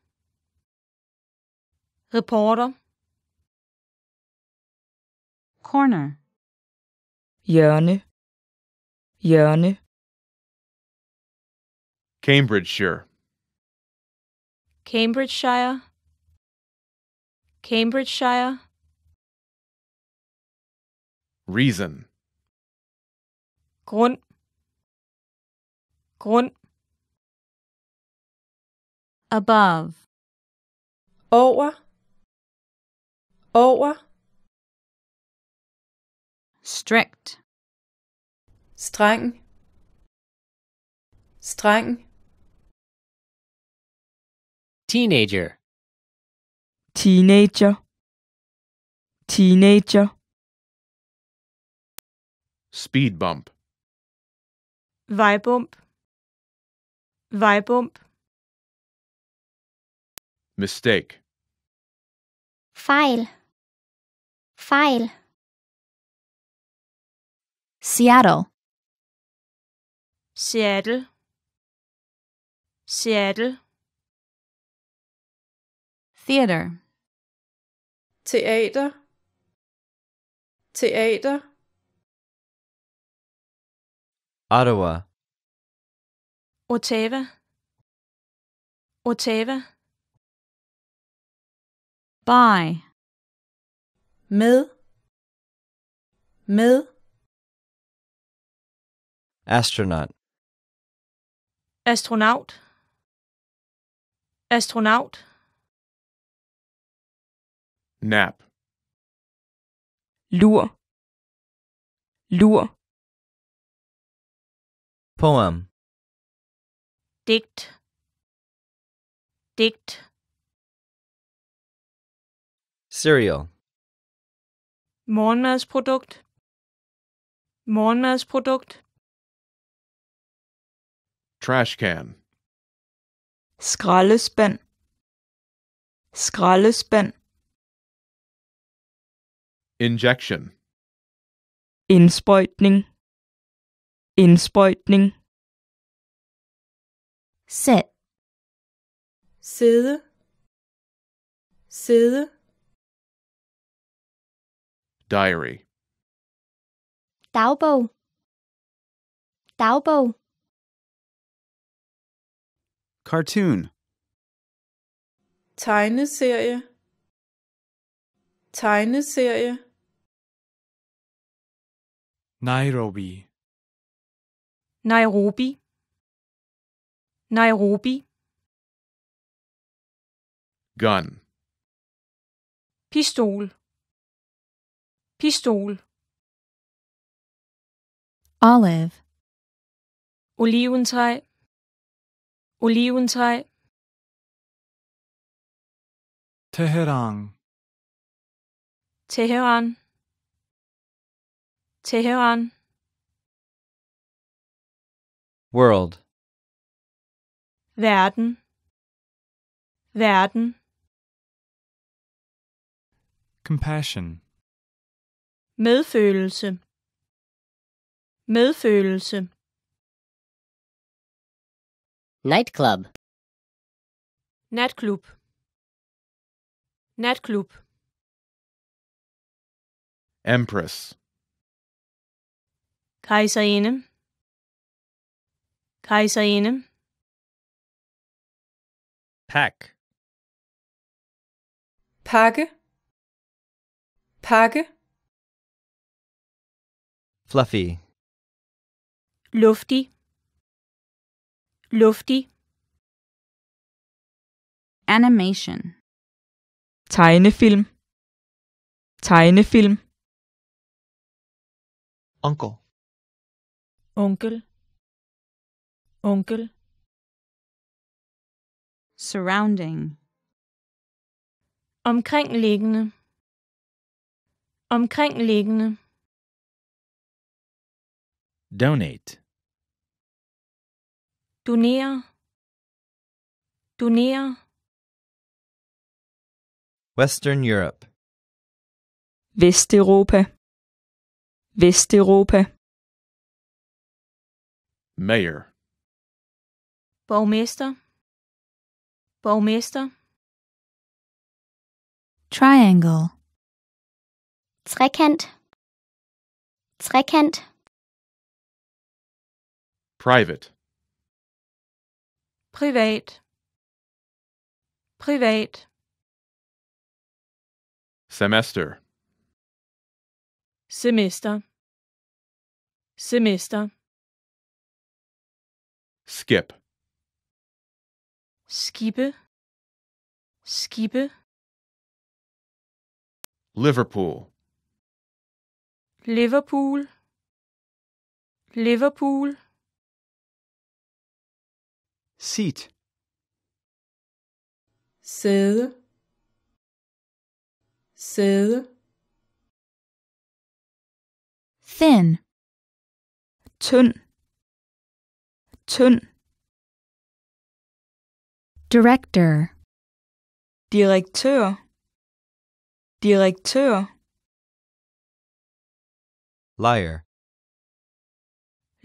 Speaker 1: Reporter. Corner. Hjørne. Hjørne. Cambridgeshire. Cambridgeshire. Cambridgeshire. Reason. grund grund above over over strict streng streng teenager teenager teenager speed bump Vejbump. Vejbump. Mistake. Fejl. Fejl. Seattle. Seattle. Seattle. Theater. Teater. Teater. Ottawa. Ottawa. Ottawa. By. Med. Med. Astronaut. Astronaut. Astronaut. Nap. Lur. Lur. Poem Dict Dict Cereal Morgenmadsprodukt Morgenmadsprodukt Trash can Skraldespand Skraldespand Injection Indsprøjtning indsprøjtning. Sæt. Sidde. Sidde. Diary. Dagbog. Dagbog. Cartoon. Tegneserie. Tegneserie. Nairobi. Nairobi Nairobi gun pistol pistol olive oliventræ oliventræ Teheran Teheran Teheran world werden werden compassion medfølelse medfølelse nightclub natklub natklub empress kejserinde Kejserinde. Pack. Pakke. Pakke. Fluffy. Luftig. Luftig. Animation. Tegnefilm. Tegnefilm. Onkel. Onkel. Onkel. Surrounding. Omkringliggende. Omkringliggende. Donate. Donere. Donere. Western Europe. Vesteuropa. Vesteuropa. Mayor borgmester borgmester triangle trekant trekant private privat privat semester semester semester skip skibe, skibe. Liverpool, Liverpool, Liverpool. seat, sæde, sæde, thin, tynd, tynd. Director. Direktør. Direktør. Liar.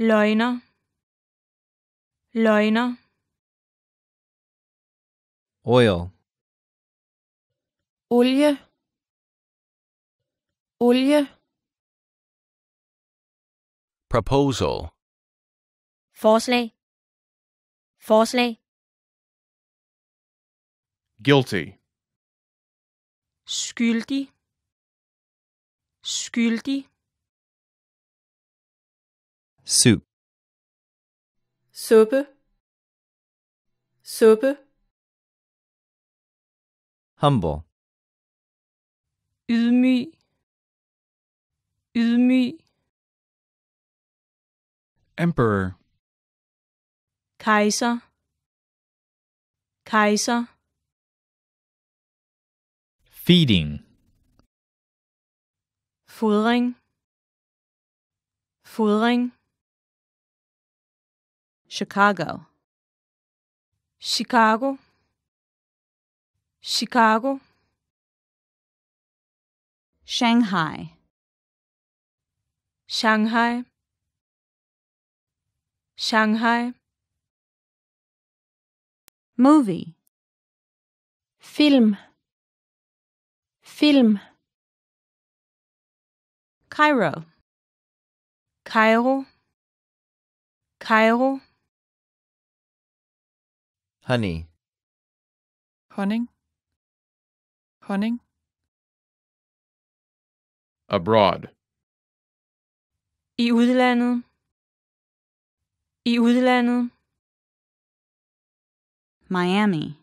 Speaker 1: Løgner. Løgner. Oil. Olie. Olie. Proposal. Forslag. Forslag guilty skyldig skyldig soup suppe suppe humble ydmyg ydmyg emperor Kaiser. Kaiser. Feeding. Fodring. Fodring. Chicago. Chicago. Chicago. Shanghai. Shanghai. Shanghai. Movie. Film. Film Cairo Cairo Cairo Honey Honning Honning Abroad I udlandet I udlandet Miami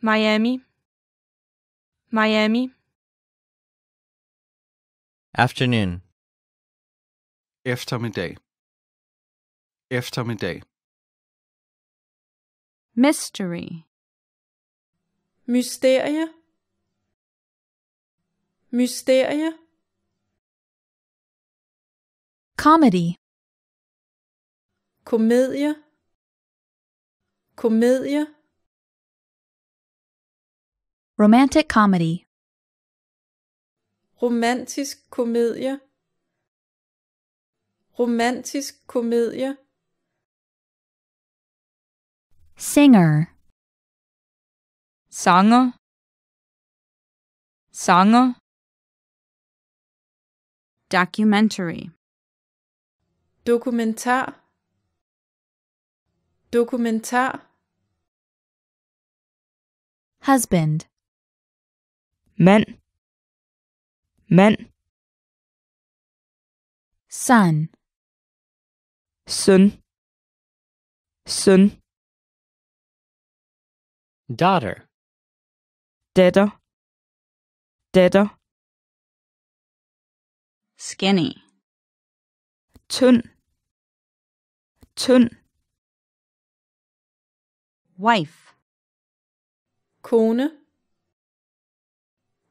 Speaker 1: Miami Miami. Afternoon. Eftermiddag. Eftermiddag. Mystery. Mysterie. Mysterie. Comedy. Komedie. Komedie. Romantic comedy. Romantisk komedie. Romantisk komedie. Singer. Sanger. Sanger. Documentary. Dokumentar. Dokumentar. Husband mænd, mand, son, søn, søn, daughter, datter, datter, skinny, tynd, tynd, wife, kone,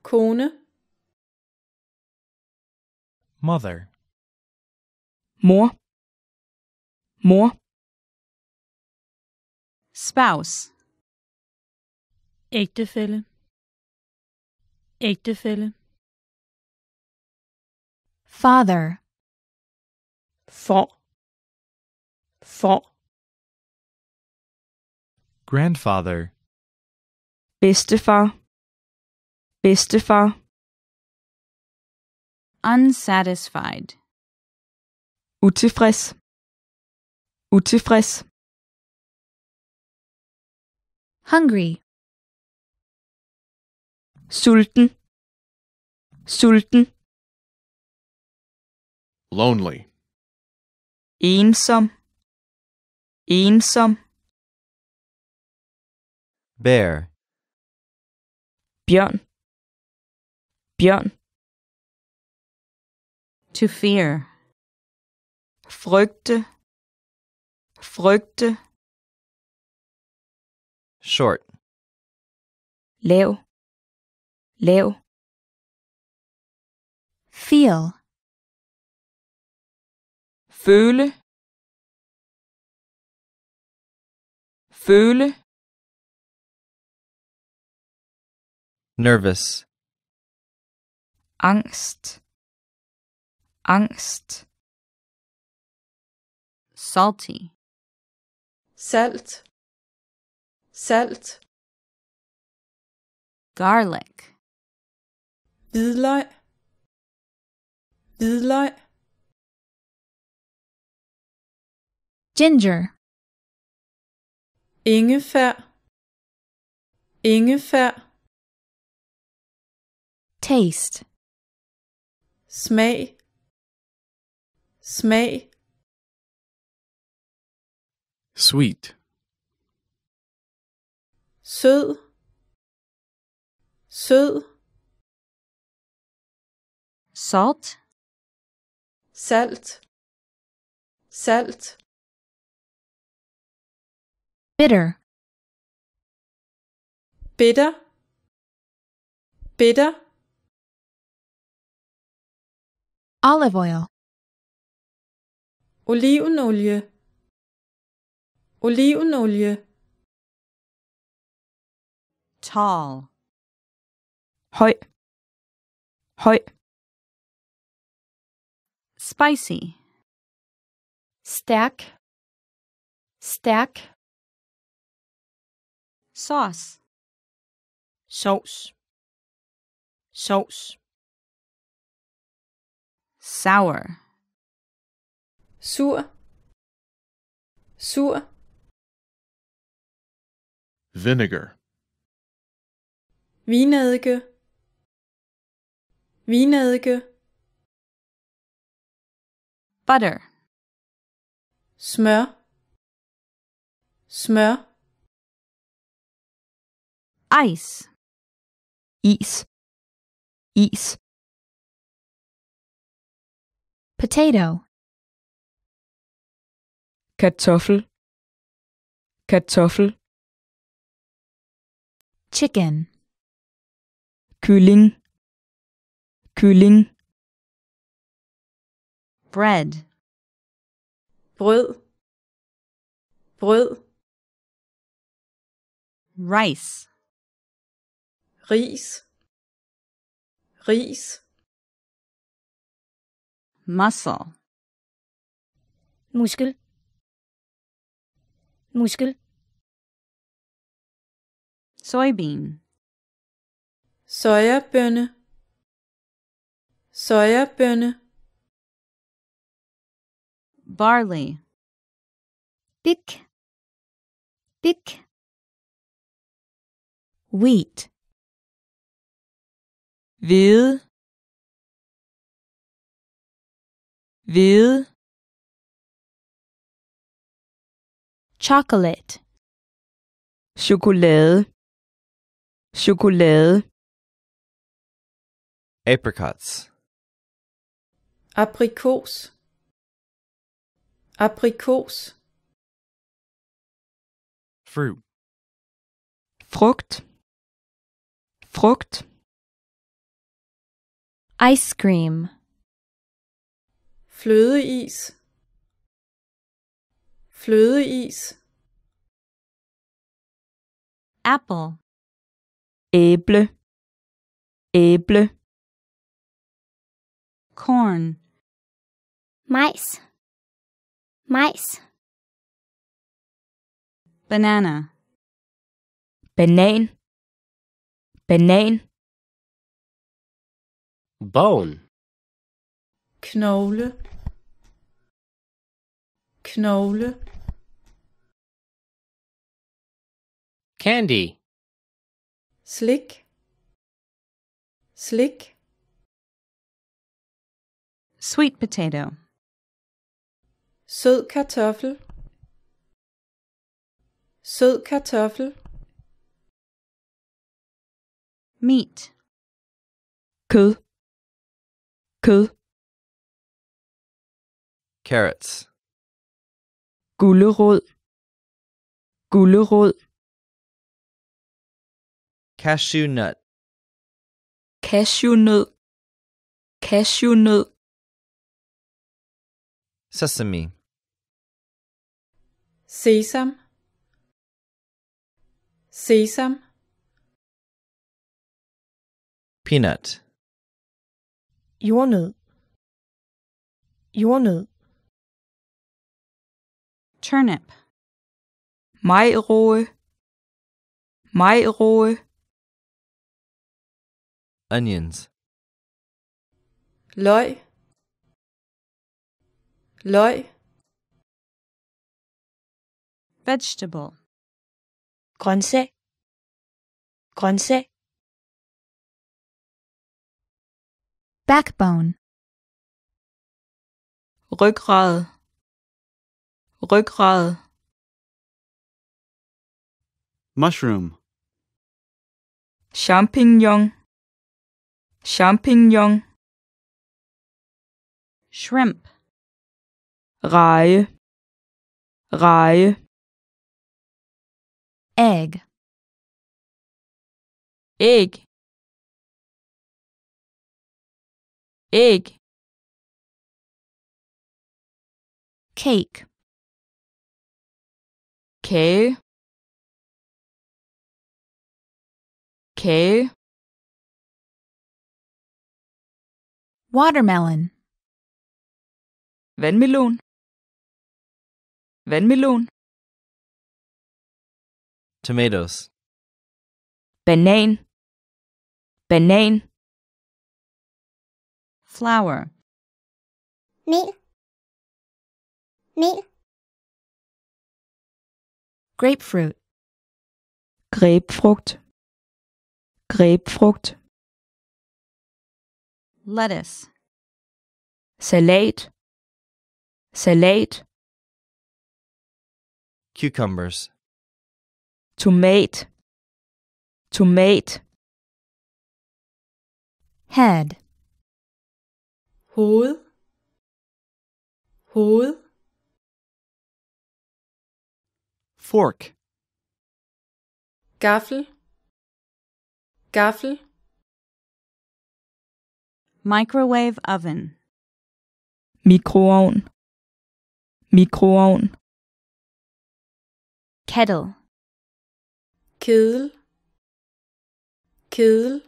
Speaker 1: kone, mother, mor, mor, spouse, ægtefælle, ægtefælle, father, for, for, grandfather, bedstefar, bedstefar unsatisfied utilfreds utilfreds hungry sulten sulten lonely ensom ensom bear bjørn bjørn. To fear. Frygte. Frygte. Short. Lav. Lav. Feel. Føle. Føle. Nervous. Angst, Angst. Salty. Salt, salt. Garlic. Hvidløg, hvidløg. Ginger. Ingefær, ingefær. Taste. smag smag sweet sød sød salt salt salt bitter bitter bitter olive oil, olivenolie, olivenolie, tall, høj, høj, spicy, stærk, stærk, sauce, sauce, sauce sour sur sur vinegar vinedike vinedike butter smør smør ice is is potato kartoffel kartoffel chicken kylling kylling bread brød brød rice ris ris muscle muskel muskel soybean sojabønne sojabønne barley bik bik wheat hvede Hvide. Chocolate. Chokolade. Chokolade. Apricots. Aprikos. Aprikos. Fruit. Frugt. Frugt. Ice cream. flødeis flødeis apple æble æble corn majs majs banana banan banan bone knogle knogle candy slik slik sweet potato sød kartoffel sød kartoffel meat kød kød carrots gulerod gulerod cashew nut cashewnød cashewnød sesame sesam sesam peanut jordnød jordnød turnip. Majroe, majroe. Onions. Løg, løg. Vegetable. Grøntsag, grøntsag. Backbone. Ryggrad ryggrad mushroom champignon champignon shrimp reje reje egg egg egg cake K K Watermelon Vandmelon Vandmelon Tomatoes Banan Banan Flour Me. Me. Grapefruit. Grapefrucht. Grapefrucht. Lettuce. Salat. Salat. Cucumbers. Tomate. Tomate. Head. Hoved. Hoved. Fork. Gaffel. Gaffel. Microwave oven. Mikroovn. Mikroovn. Kettle. Kedel. Kedel.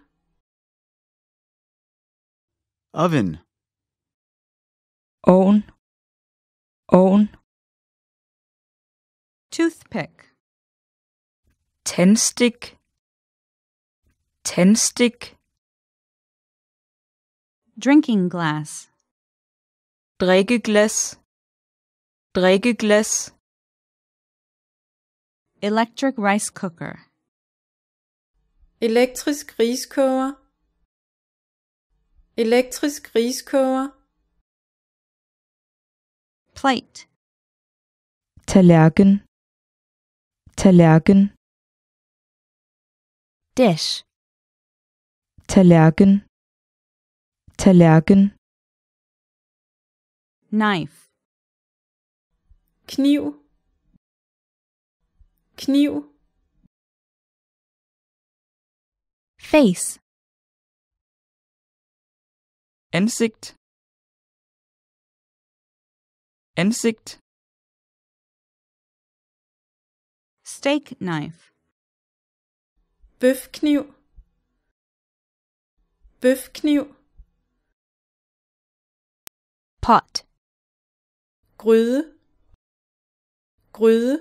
Speaker 1: Oven. Ovn. Ovn. Toothpick. tenstick, tenstick, Drinking glass. Drikkeglas. Drikkeglas. Electric rice cooker. Elektrisk riskoger. Elektrisk riskoger. Plate. Tallerken. Terlergen Dish Terlergen Terlergen Knife Kniv Kniv Face Ansigt Ansigt steak knife. Bøfkniv. Bøfkniv. Pot. Gryde. Gryde.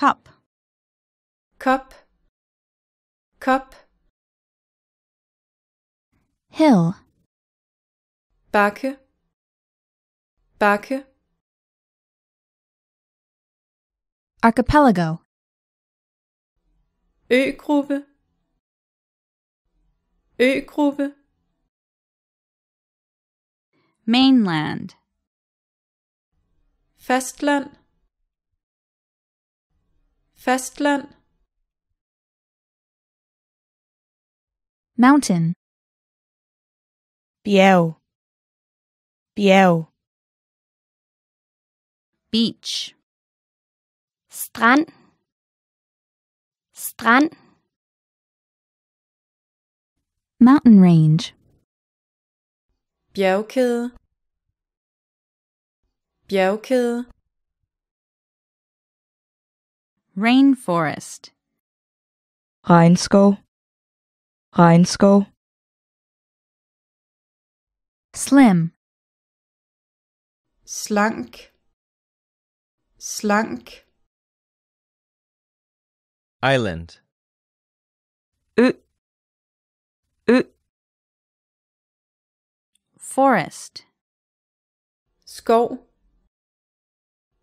Speaker 1: Cup. Cup. Cup. Hill. Bakke. Bakke. Archipelago Øgruppe Øgruppe Mainland Festland. Festland. Mountain Bjerg Bjerg Beach strand strand mountain range bjergkæde bjergkæde rainforest regnskov regnskov slim slank slank Island. U. U. Forest. Skov.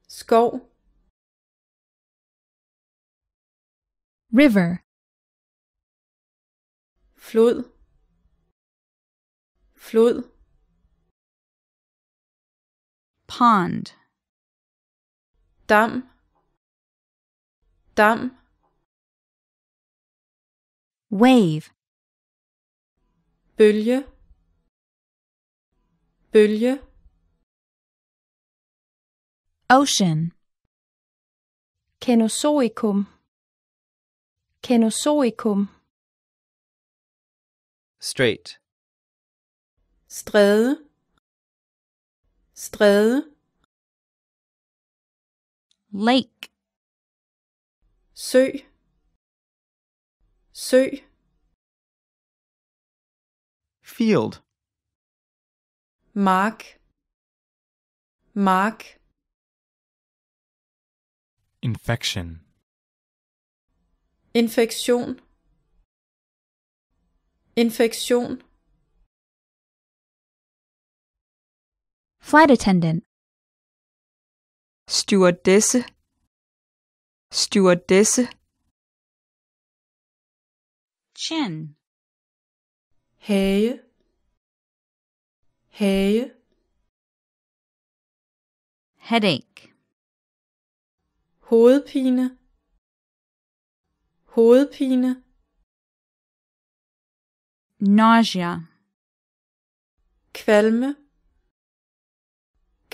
Speaker 1: Skov. River. Flod. Flod. Pond. Dam. Dam wave bølge bølge ocean Kenozoikum Kenozoikum Straight Stræde Stræde Lake Sø Sø. Field. Mark. Mark. Infection. Infektion. Infektion. Flight attendant. Stewardess. Stewardess chin. Hey, hey. Headache. Hovedpine. Hovedpine. Nausea. Kvalme.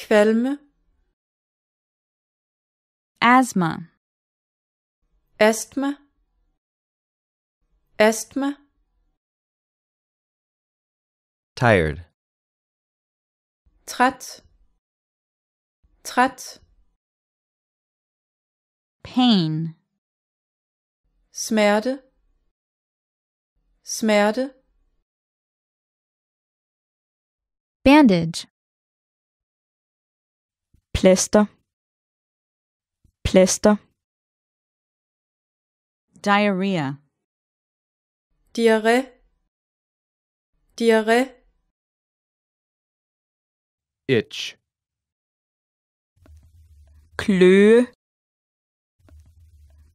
Speaker 1: Kvalme. Asthma. Asthma. Estme. Tired. Træt. Træt. Pain. Smerte. Smerte. Bandage. Plaster. Plaster. Diarrhea. diarré diarré itch kløe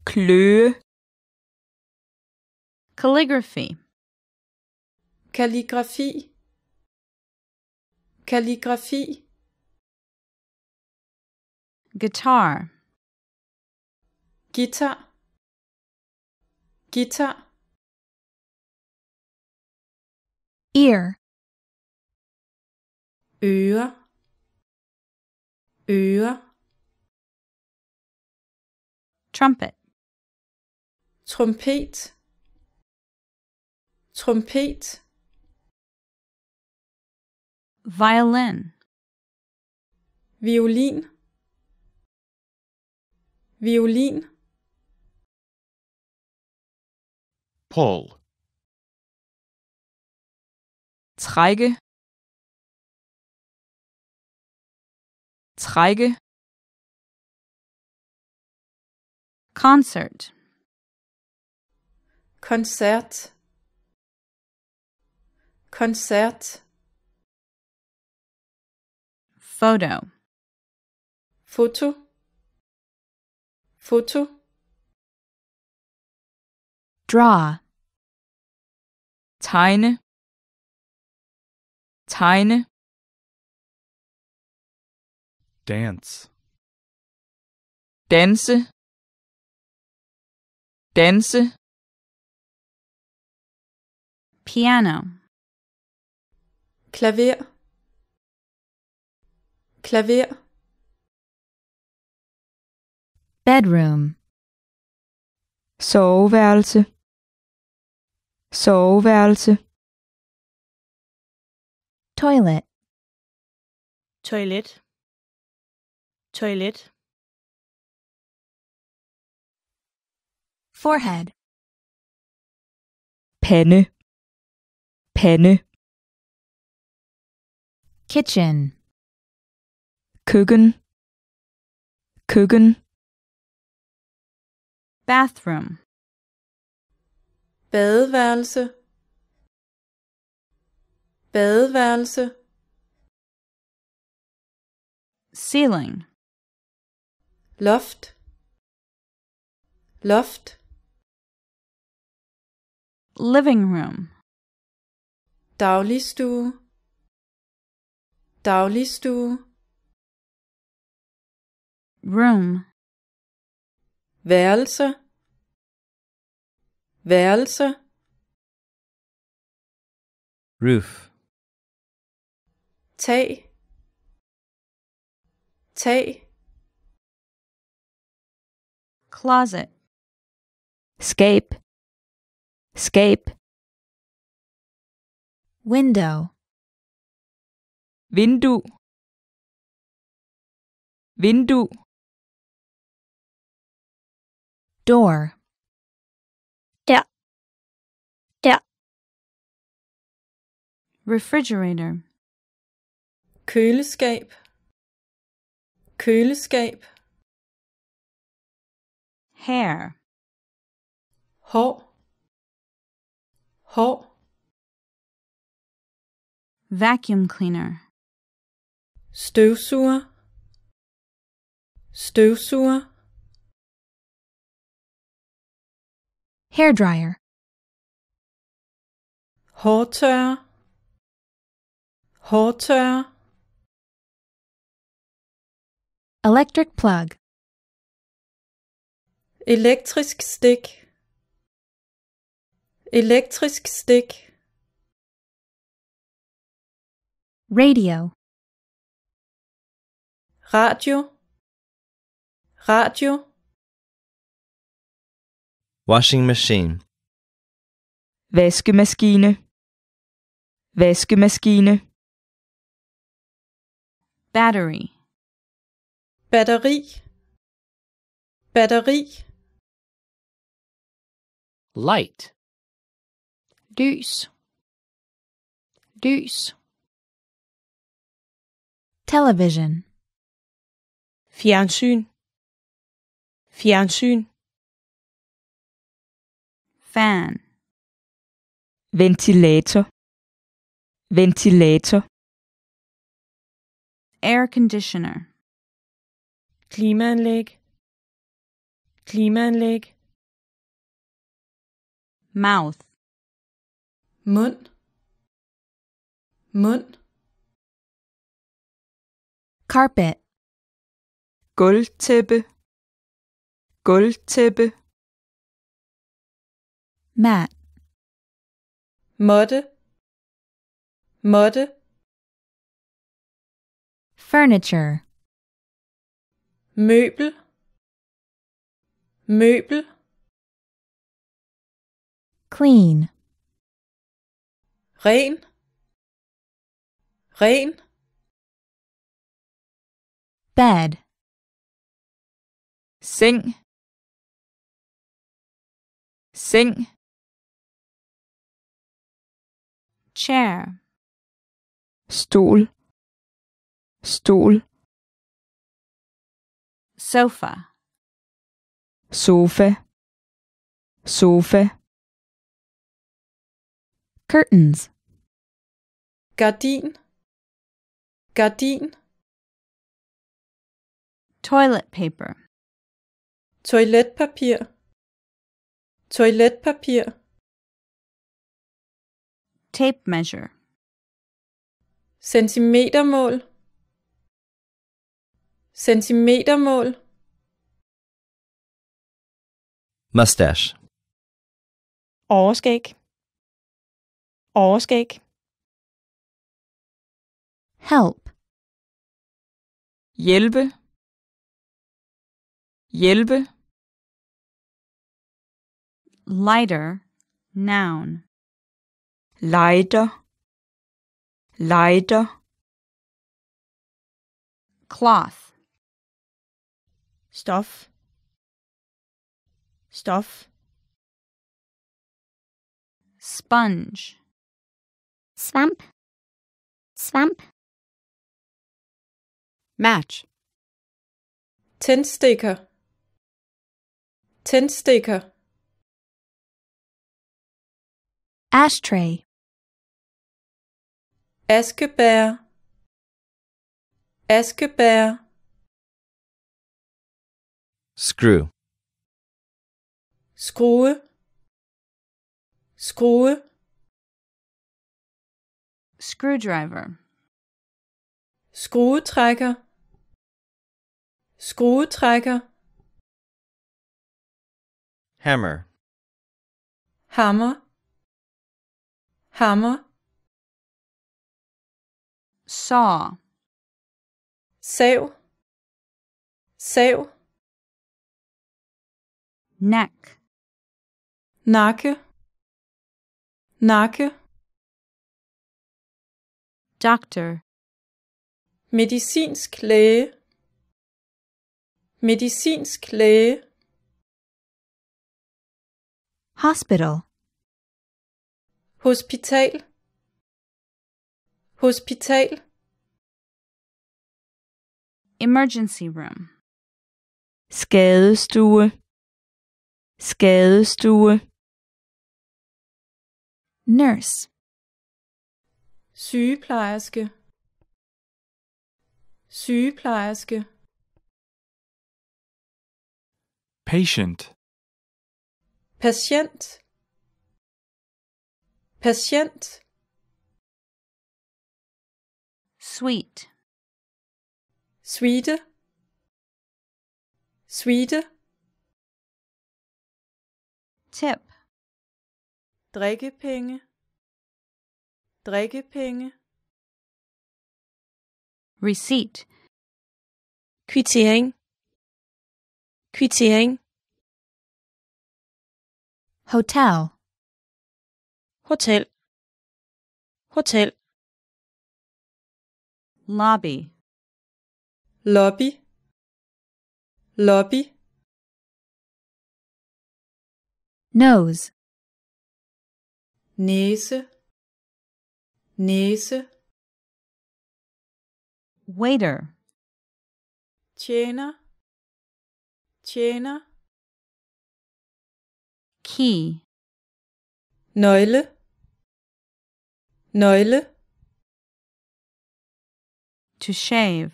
Speaker 1: kløe calligraphy kalligrafi kalligrafi guitar guitar guitar ear øre øre trumpet trompet trompet violin violin violin Paul Zweige Zweige Concert Konzert Konzert Photo Foto Foto Draw Teine tegne dance danse danse piano klaver klaver bedroom soveværelse soveværelse toilet toilet toilet forehead pande pande kitchen køkken køkken bathroom badeværelse badeværelse ceiling loft loft living room dagligstue dagligstue room værelse værelse roof tag tag closet scape scape window Window. Window. door yeah yeah refrigerator køleskab køleskab hair hår hår vacuum cleaner støvsuger støvsuger hair dryer hårtørrer hårtørrer Electric plug. Elektrisk stik. Elektrisk stik. Radio. Radio. Radio. Washing machine. Vaskemaskine. Vaskemaskine. Battery batteri batteri light lys lys television fjernsyn fjernsyn fan ventilator ventilator air conditioner Klimaanlæg. Klimaanlæg. Mouth. Mund. Mund. Carpet. Gulvtæppe. Gulvtæppe. Mat. Måtte. Måtte. Furniture. møbel møbel clean ren ren bed seng seng chair stol stol sofa sofa sofa curtains gardin gardin toilet paper Toilet papier. Toilet papier. tape measure centimetermål centimetermål Mustache. Overskæg. Overskæg. Help. Hjælpe. Hjælpe. Lighter. Noun. Lighter. Lighter. Cloth. Stof. stuff. Sponge. Swamp. Swamp. Match. Tændstikker. Tændstikker. Ashtray. Askebær. Askebær. Screw skrue skrue screwdriver skruetrækker skruetrækker hammer hammer hammer saw sav sav neck nakke nakke doctor medicinsk læge medicinsk læge hospital hospital hospital emergency room skadestue skadestue nurse sygeplejerske sygeplejerske patient patient patient sweet sweete sweete tip drikkepenge drikkepenge receipt kvittering kvittering hotel hotel hotel lobby lobby lobby nose næse næse waiter tjener tjener key nøgle nøgle to shave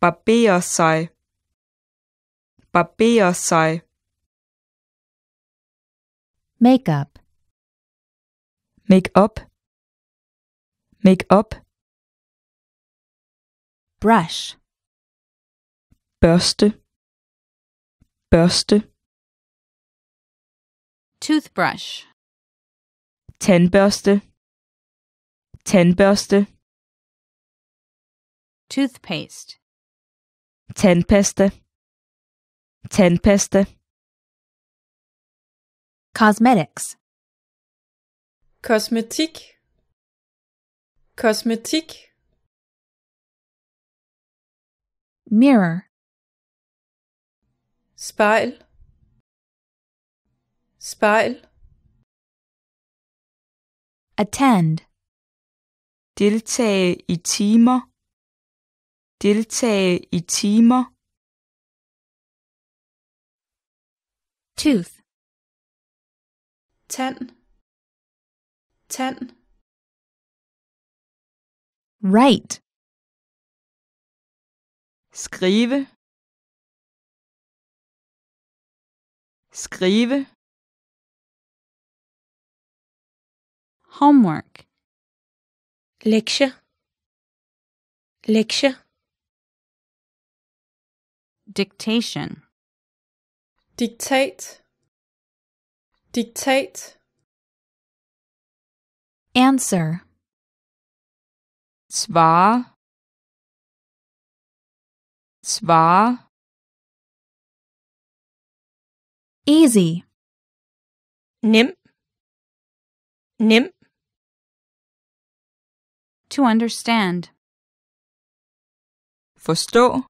Speaker 1: barbere sig barbere sig makeup make up, make up, brush, børste, børste, toothbrush, tandbørste, tandbørste, toothpaste, tandpasta, tandpasta, cosmetics kosmetik kosmetik mirror spejl spejl attend deltage i timer deltage i timer tooth tand tand write skrive skrive homework lektie lektie dictation diktat diktat Answer. Zwar. Zwar. Easy. Nimm. Nimm. To understand. Forstå.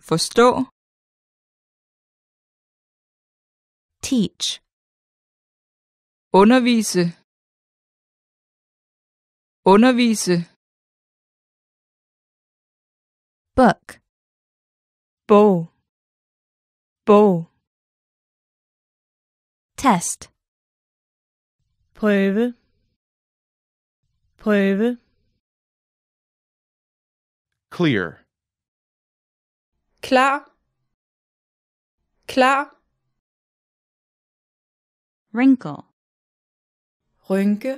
Speaker 1: Forstå. Teach undervise undervise book bog bog test prøve prøve clear klar klar wrinkle rynke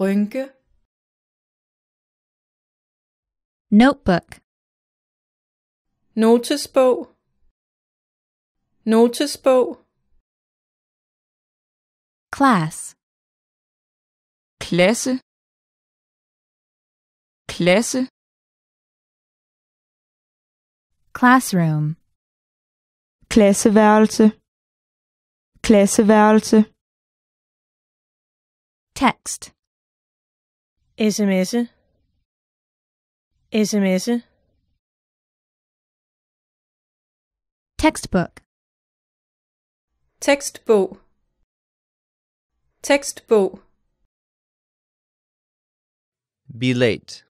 Speaker 1: rynke notebook notesbog notesbog class klasse klasse classroom klasseværelse klasseværelse Text. SMS. SMS. Textbook. Textbook. Textbook. Be late.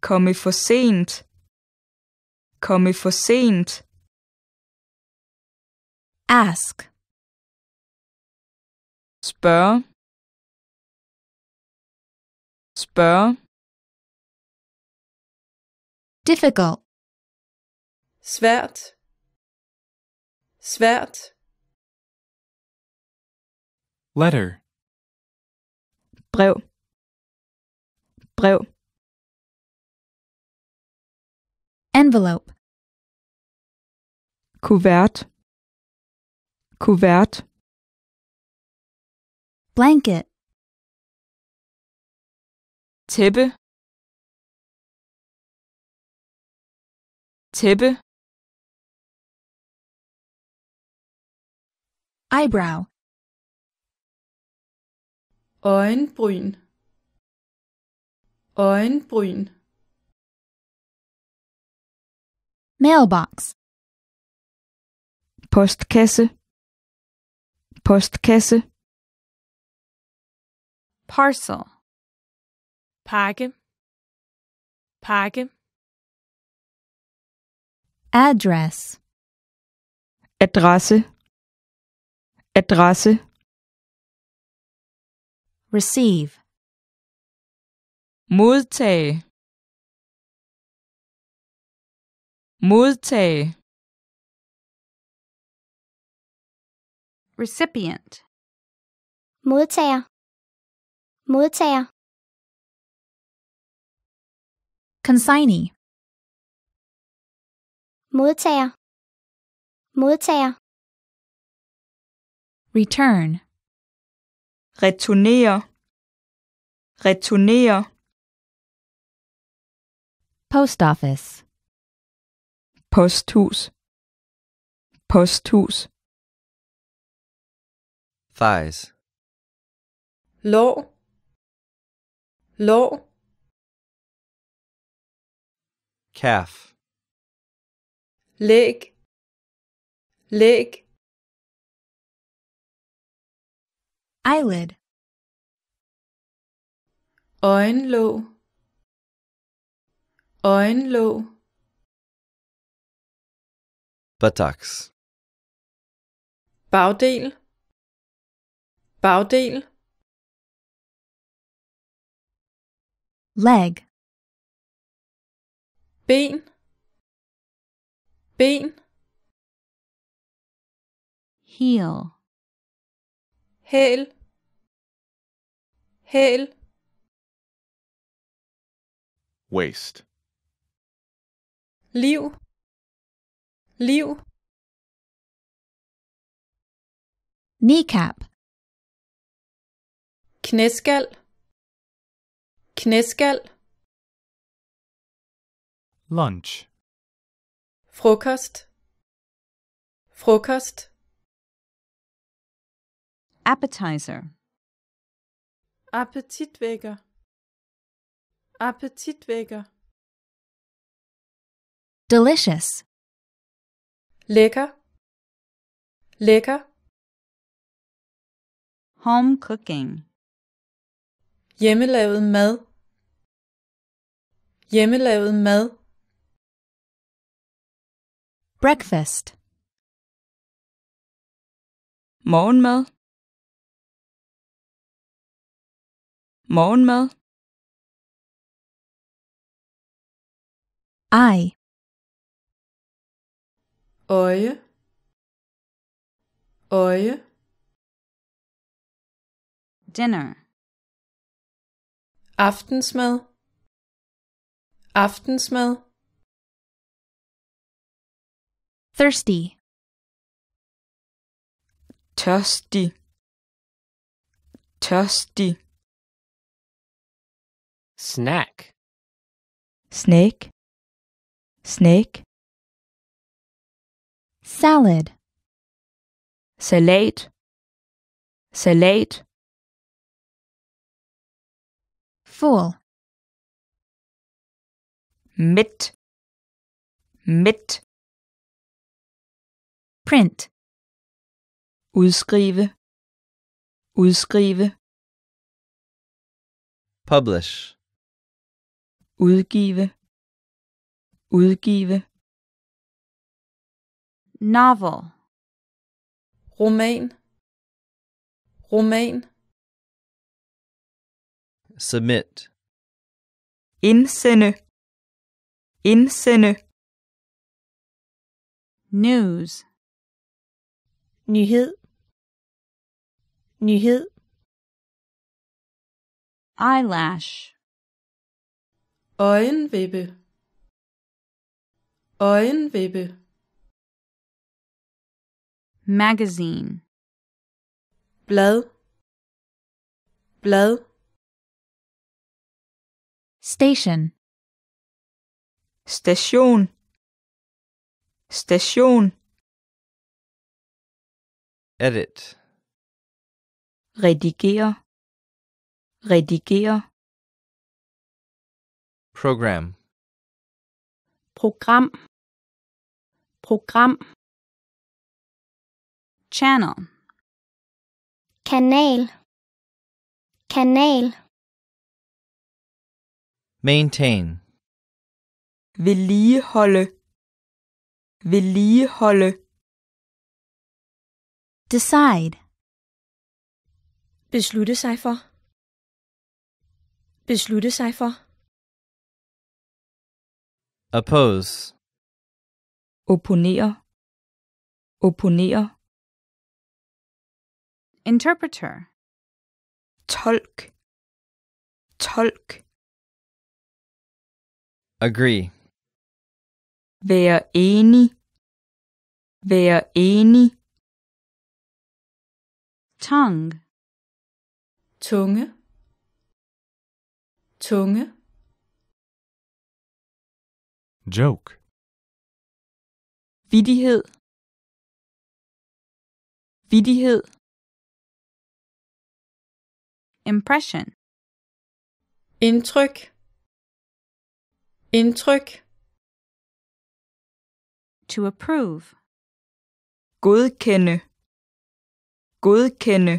Speaker 1: Komme for sent. Komme for sent. Ask. Spørg spørge difficult svært svært letter brev brev envelope kuvert kuvert blanket tæppe tæppe eyebrow øjenbryn øjenbryn mailbox postkasse postkasse parcel pakke pakke address adresse adresse receive modtage modtage recipient modtager modtager Consignee. Modtager. Modtager. Return. Returnere. Returnere. Post office. Posthus. Posthus. Thighs. Lår. Lår calf. Læg, læg. Eyelid. Øjenlåg, øjenlåg. Buttocks. Bagdel, bagdel. Leg ben ben heel hæl hæl waste liv liv kneecap knæskal knæskal Lunch. Frokost. Frokost. Appetizer. Appetitwege. Appetitwege. Delicious. Lækker. Lækker. Home cooking. Hjemmelavet mad. Hjemmelavet mad. Breakfast. Morgenmad. Morgenmad. Eye. Øje. Øje. Dinner. Aftensmad. Aftensmad. thirsty, thirsty, thirsty. Snack, snake, snake. Salad, salad, salad. Full. Mit, mit, print udskrive udskrive publish udgive udgive novel roman roman submit indsende indsende news nyhed nyhed eyelash øjenvippe øjenvippe magazine blad blad station station station edit redigere redigere program program program channel kanal kanal maintain vedligeholde vedligeholde Decide. Beslutte sig for. Beslutte sig for. Oppose. Opponere. Opponere. Interpreter. Tolk. Tolk. Agree. Være enig. Være enig tongue tunge tunge joke vidighed vidighed impression indtryk indtryk to approve godkende godkende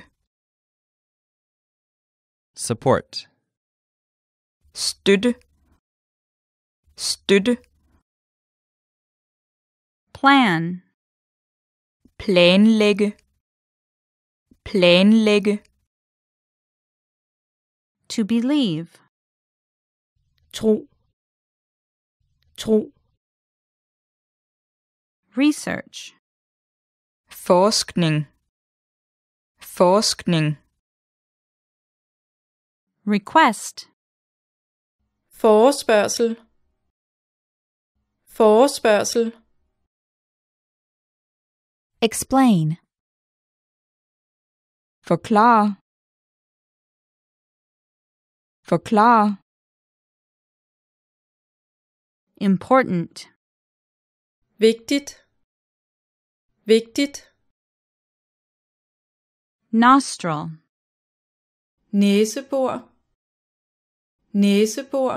Speaker 1: support støtte støtte plan planlægge planlægge to believe tro tro research forskning forskning request forespørgsel forespørgsel explain forklare forklare important vigtigt vigtigt nostril næsebor næsebor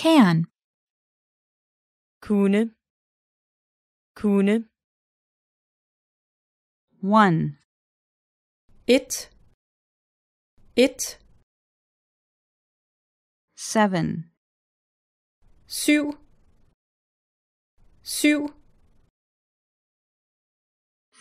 Speaker 1: can kunne kunne one it it seven syv syv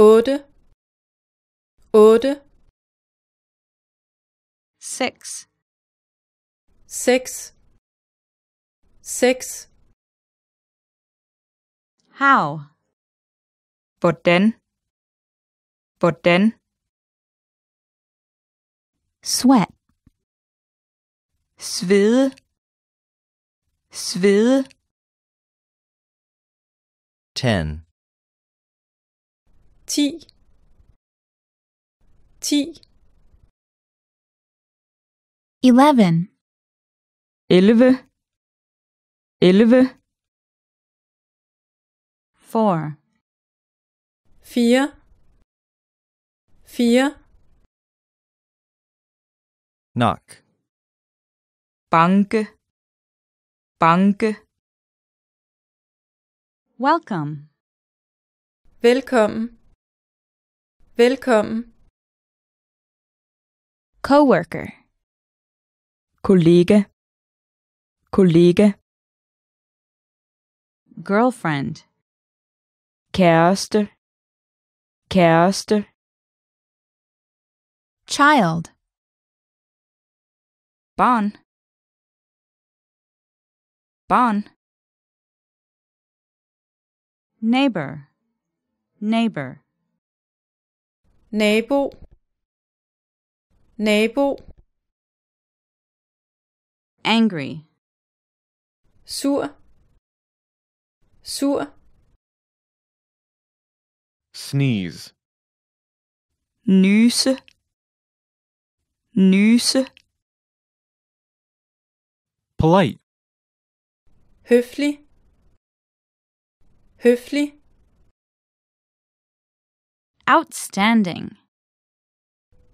Speaker 1: 8 8 6 6 6 How Hvordan Hvordan Sweat Svede Svede 10 T. T. 11 11 11 4 4 4 knock banke banke welcome Welcome. Velkommen. Coworker. Kollege. Kollege. Girlfriend. Kæreste. Kæreste. Child. Barn. Barn. Neighbor. Neighbor nabo nabo angry sur sur sneeze nyse nyse polite høflig høflig Outstanding.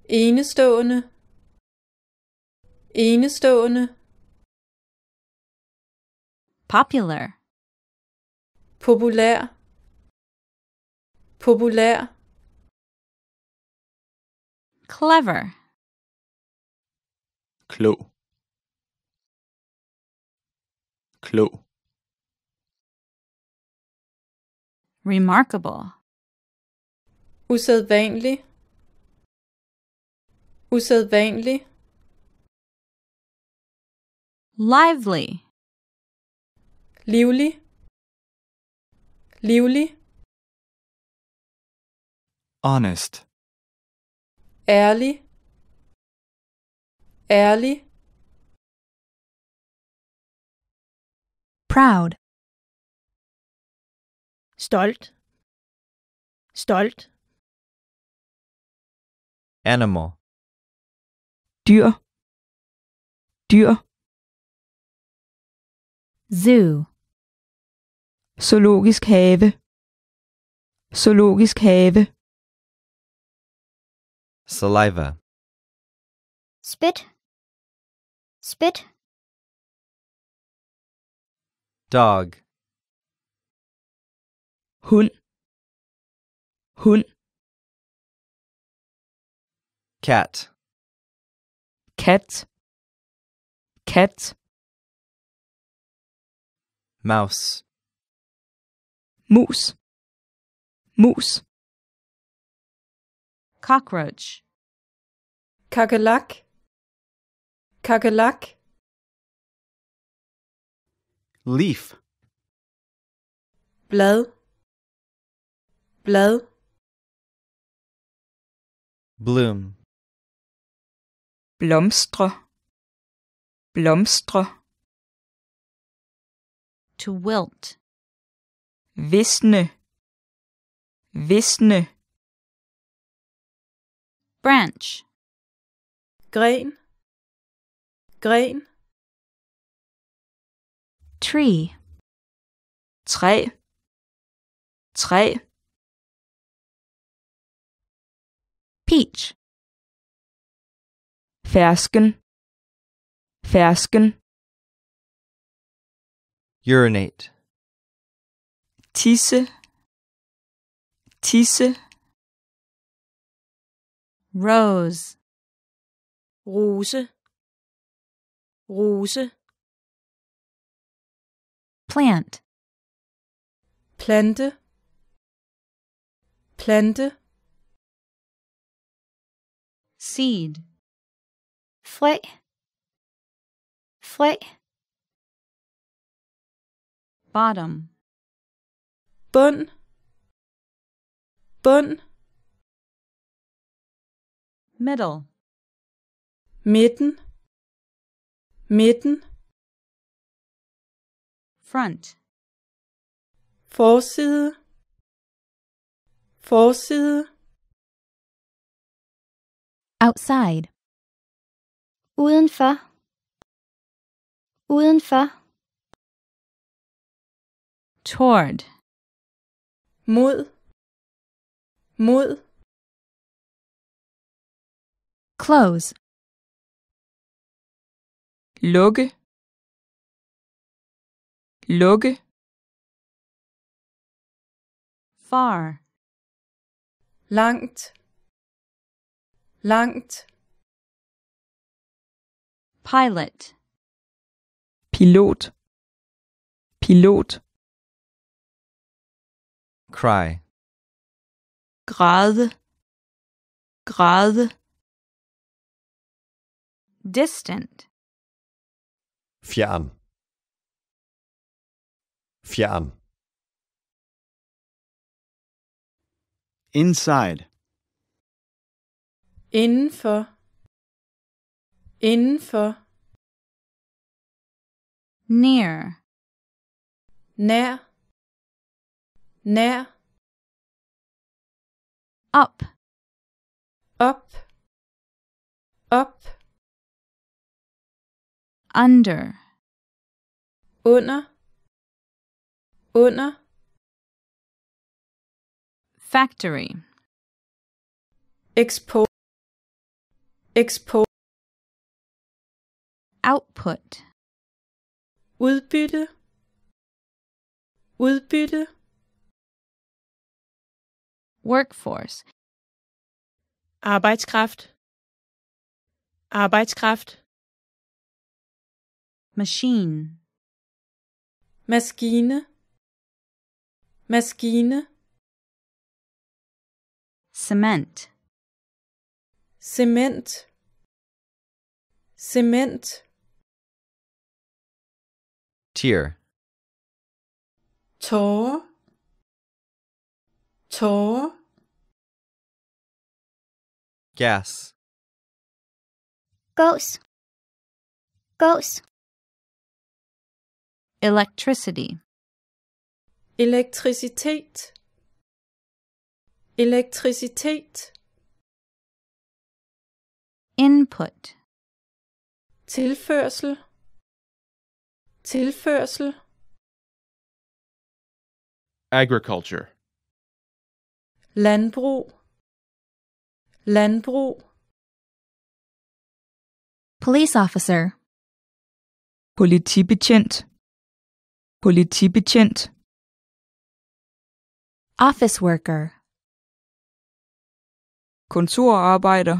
Speaker 1: Enestående. Enestående. Popular. Populær. Populær. Clever. Klog. Klog. Remarkable. usædvanlig usædvanlig lively livlig livlig honest ærlig ærlig proud stolt stolt animal dyr dyr zoo zoologisk have zoologisk have saliva spit spit dog hund hund cat cat cat mouse moose moose cockroach kakelak kakelak leaf blad blad bloom blomstre blomstre to wilt visne visne branch gren gren tree træ træ peach fersken, fersken. Urinate. Tisse, tisse. Rose, rose, rose. Plant. Plante, plante. Seed. frø frø bottom bund bund middle midten midten front forside forside outside udenfor udenfor toward mod mod close lukke lukke far langt langt pilot pilot pilot cry græde græde distant fjern fjern inside indenfor indenfor, near, nær, nær, up, up up under, under, under, factory, export, export, output udbytte udbytte workforce arbejdskraft arbejdskraft machine maskine maskine cement cement cement tier Tor. Tor. gas goes goes electricity elektricitet elektricitet input tilførsel Tilførsel. Agriculture. Landbrug. Landbrug. Police officer. Politibetjent. Politibetjent. Office worker. Kontorarbejder.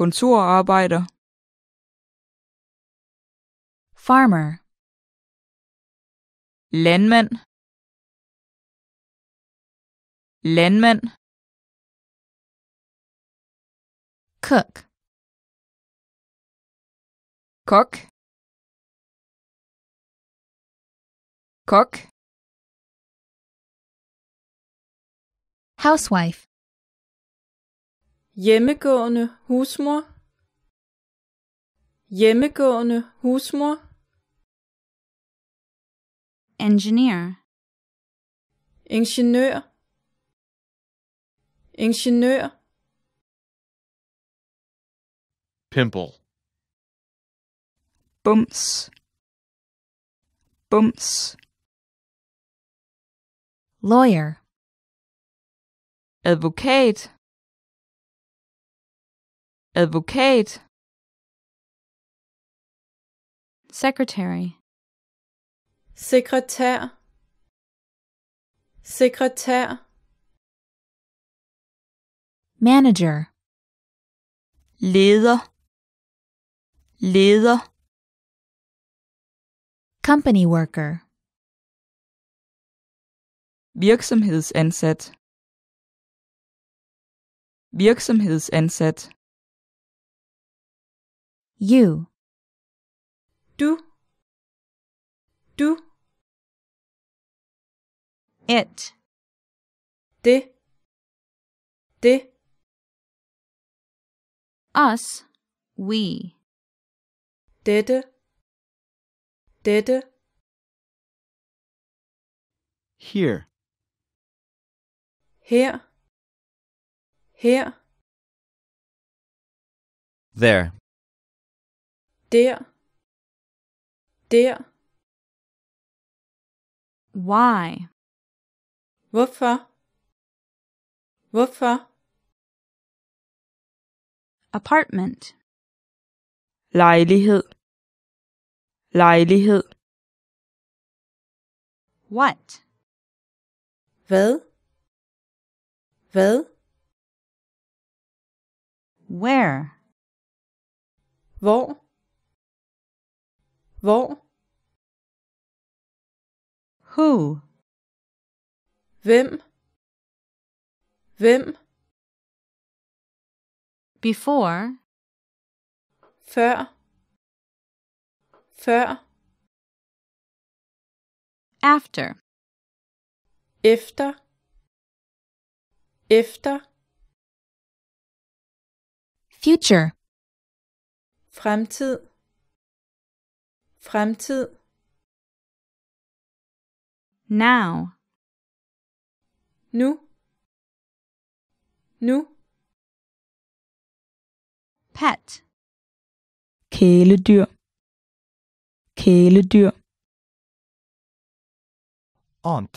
Speaker 1: Kontorarbejder. farmer landmand landmand cook kok kok housewife hjemmegående husmor hjemmegående husmor Engineer. Ingeniør. Ingeniør. Pimple. Bumps. Bumps. Lawyer. Advocate. Advocate. Secretary. sekretær sekretær manager leder leder company worker virksomhedsansat virksomhedsansat you du du it. De, de. Us, we. Did, did. Here. Here. Here. There. There. There. Why? Hvorfor? Hvorfor? Apartment. Lejlighed. Lejlighed. What? Hvad? Hvad? Where? Hvor? Hvor? Who? Hvem? Hvem? Before. Før. Før. After. Efter. Efter. Future. Fremtid. Fremtid. Now nous nous pet kæledyr kæledyr aunt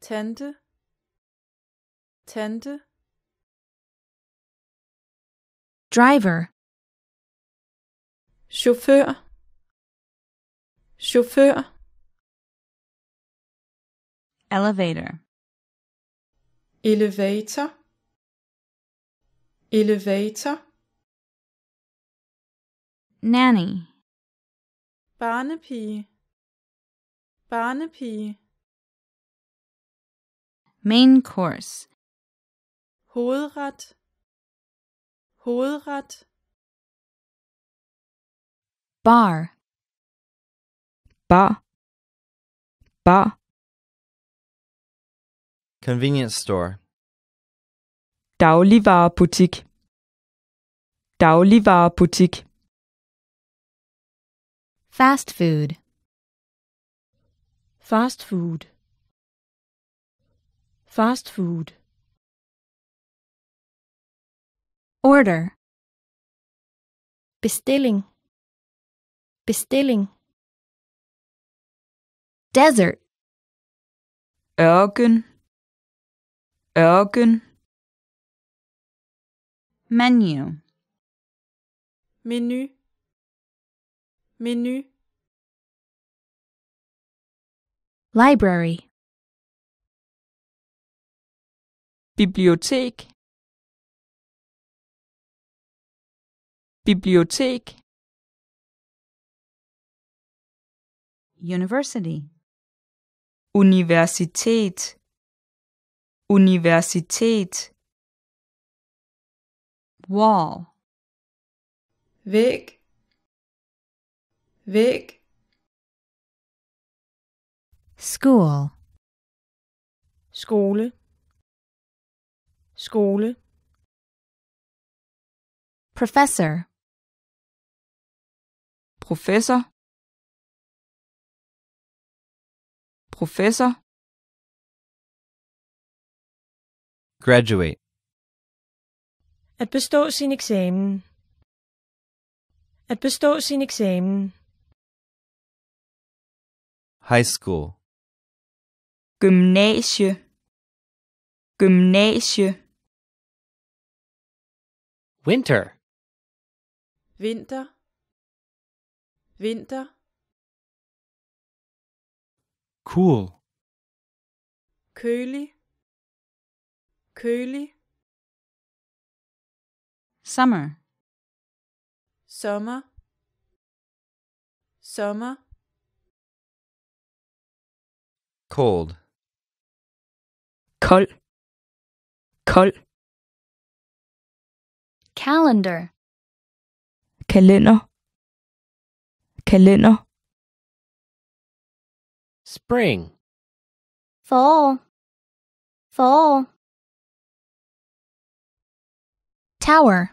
Speaker 1: tante tante driver Chauffeur. Chauffeur. elevator elevator elevator nanny barnepige barnepige main course hovedret hovedret bar bar bar Convenience store. Dagligvarebutik. Dagligvarebutik. Fast food. Fast food. Fast food. Order. Bestilling. Bestilling. Desert. Ørken ørken menu menu menu library bibliotek bibliotek university universitet Universitet Wall Væg Væg School Skole Skole Professor Professor Professor Graduate. At bestått sin examen. At bestått sin examen. High school. Gymnasie. Gymnasie. Winter. Winter. Winter. Cool. Kølig kølig summer sommer sommer cold kold kold calendar kalender kalender spring fall fall Tower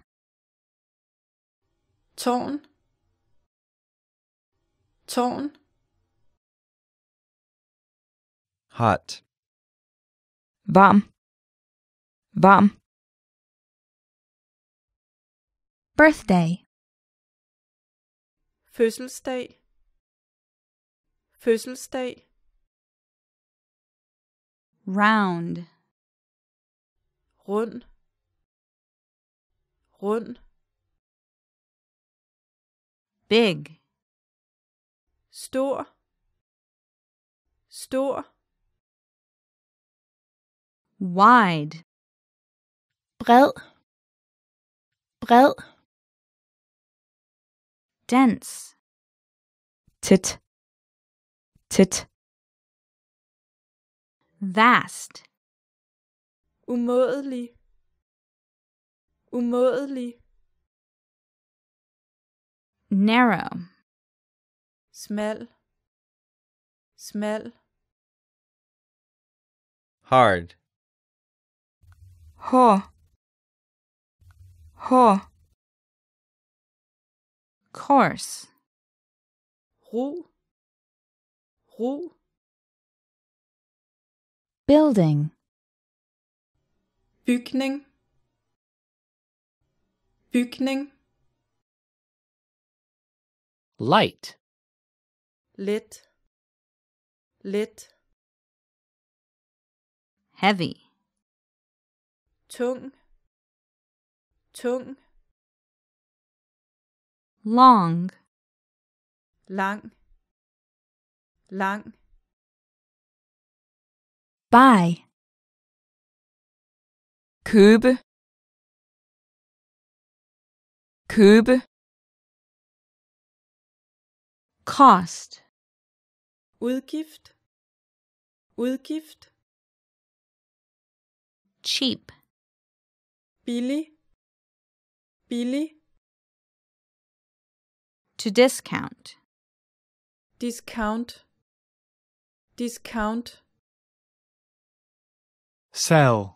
Speaker 1: Tårn Tårn Hot Varm Varm Birthday Fødselsdag Fødselsdag Round Rund rund big stor stor wide bred bred dense tæt tæt vast umådelig umådelig, narrow, smal, smal, hard, Ha. Ha. coarse, ro, ro, building, bygning, bygning light lit lit heavy tung tung long lang lang by cube cube cost udgift udgift cheap billig billig to discount discount discount sell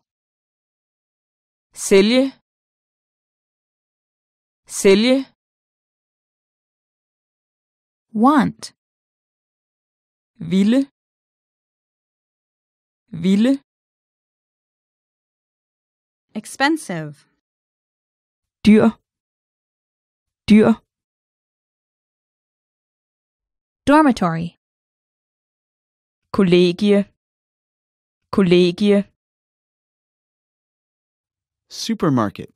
Speaker 1: sælge Sælge. Want. Ville. Ville. Expensive. Dyr. Dyr. Dormitory. Kollegie. Kollegie. Supermarket.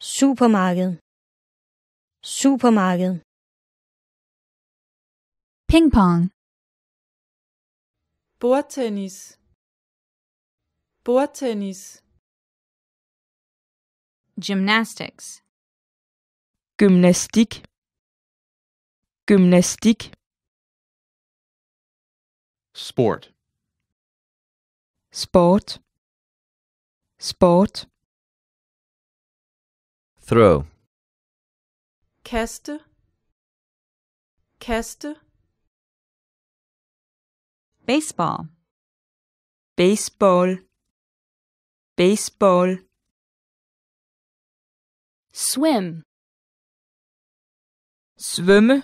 Speaker 1: supermarked supermarked Pingpong. bordtennis bordtennis gymnastics gymnastik gymnastik sport sport sport Throw. Kaste. Kaste. Baseball. Baseball. Baseball. Swim. Svømme.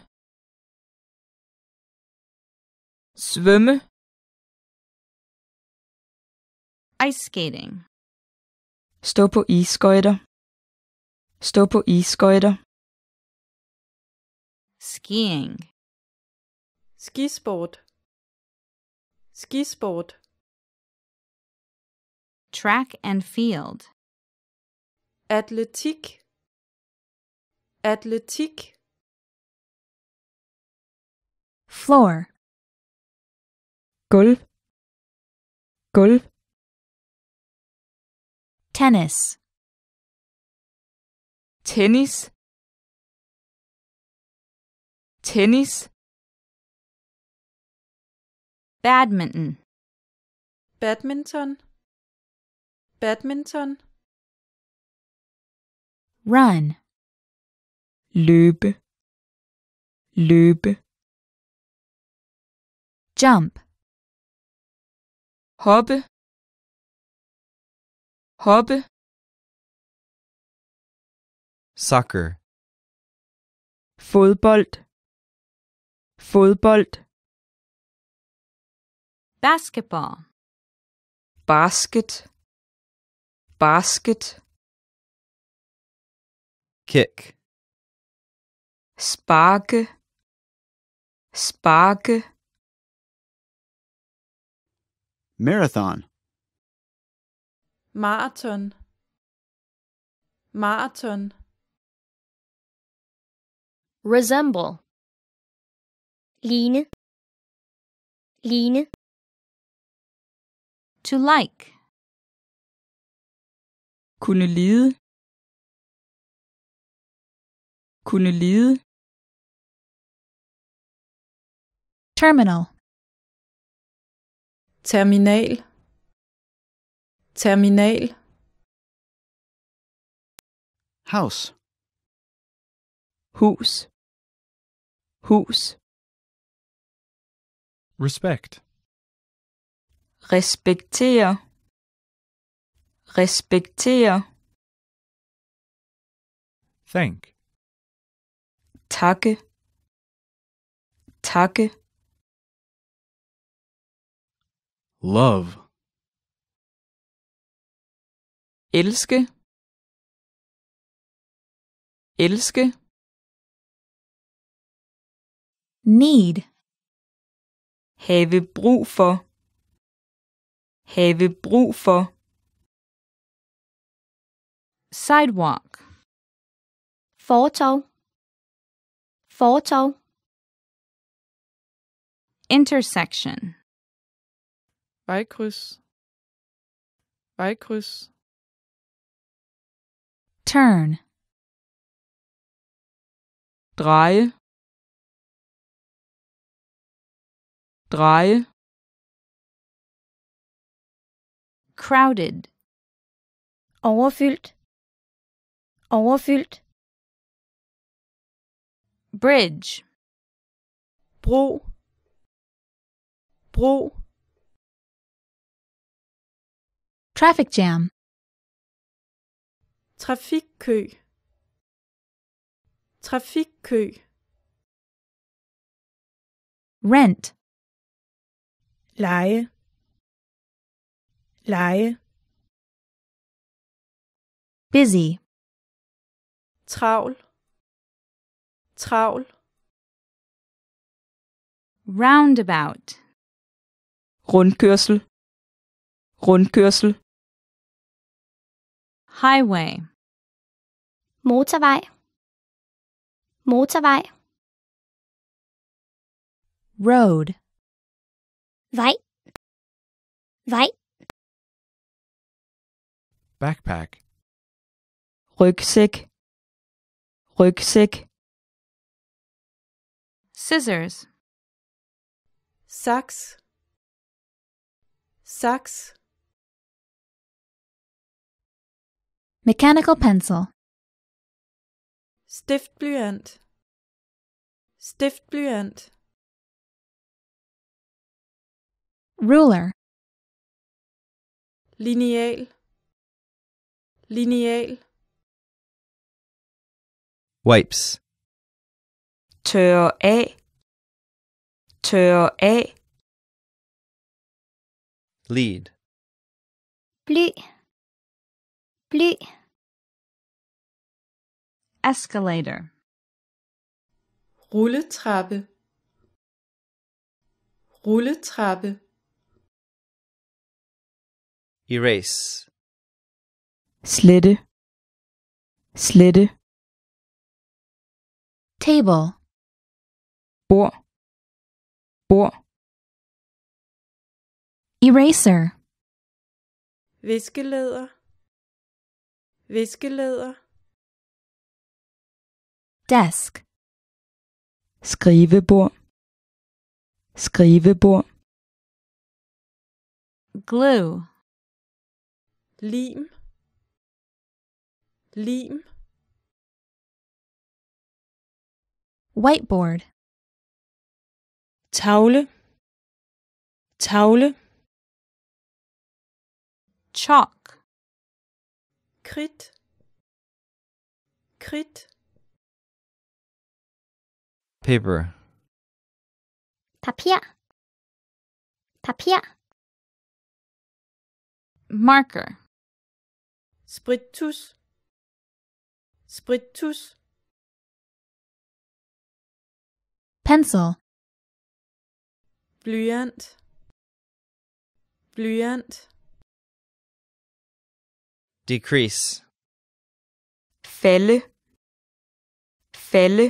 Speaker 1: Svømme. Ice skating. Stå på isskøjter. Stå på isskøjter. Skiing. Skisport. Skisport. Track and field. Atletik. Atletik. Floor. Gulv. Gulv. Tennis tennis tennis badminton badminton badminton run løbe løbe jump hoppe hoppe soccer fodbold fodbold basketball basket basket kick sparke sparke marathon marathon marathon resemble lean lean to like kunne lide kunne lide terminal terminal terminal house hus hus respect respektere respektere thank takke takke love elske elske need have brug for have brug for sidewalk photo photo intersection vejkryds vejkryds turn dreje drei crowded overfyldt overfyldt bridge bro bro traffic jam trafikkø trafikkø rent lege lege busy travl travl roundabout rundkørsel rundkørsel highway motorvej motorvej road Vai. Vai. Backpack. Rucksack. Rucksack. Scissors. Sax. Sax. Mechanical pencil. Stiftbluent. Stiftbluent. ruler lineal lineal wipes tørre af tørre af lead bly bly escalator rulletrappe rulletrappe erase slette slette table bord bord eraser viskeleder viskeleder desk skrivebord skrivebord glue lim lim whiteboard tavle tavle chalk Krit. Krit. paper papir papir marker spiritus spiritus pencil blyant blyant decrease falde falde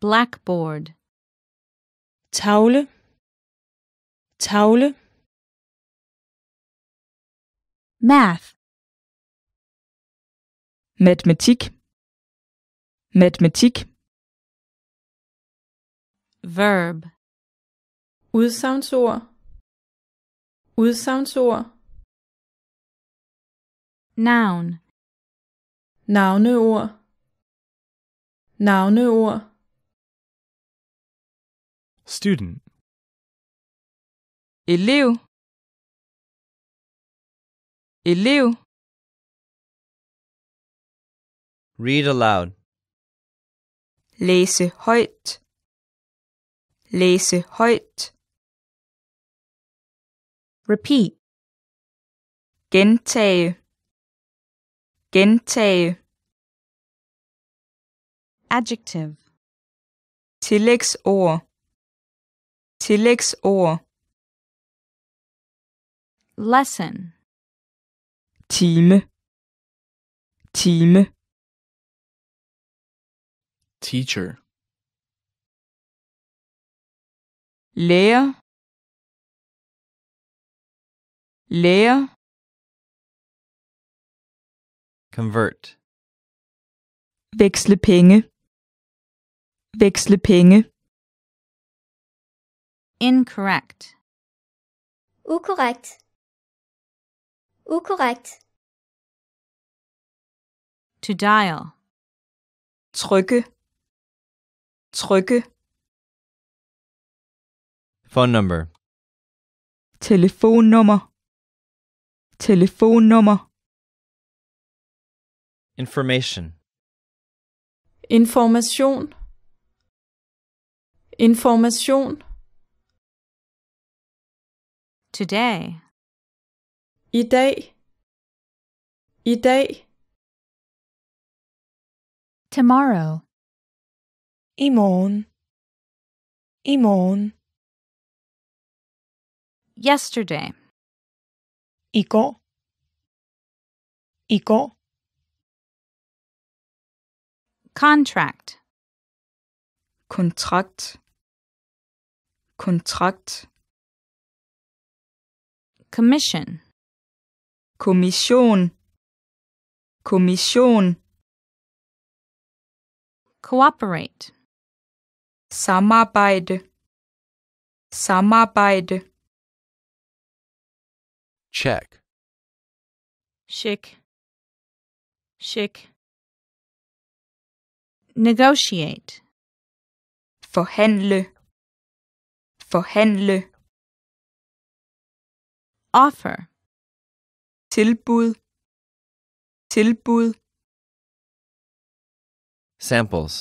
Speaker 1: blackboard tavle tavle Math. Matematik. Matematik. Verb. Udsagnsord. Udsagnsord. Noun. Navneord. Navneord. Student. Elev. Elev. Read aloud. Læse højt. Læse højt. Repeat. Gentage. Gentage. Adjective. Tillægsord. Tillægsord. Lesson team team teacher lærer lærer convert veksle penge veksle penge incorrect ukorrekt Ukorrekt. To dial. Trykke. Trykke. Phone number. Telefonnummer. Telefonnummer. Information. Information. Information. Today. I dag. I dag. Tomorrow. I morgen. I morgen. Yesterday. I går. I går. Contract. Kontrakt. Kontrakt. Commission. Kommission Kommission Cooperate Samarbejde Samarbejde Check Schick Schick Negotiate Forhandle Forhandle Offer tilbud tilbud samples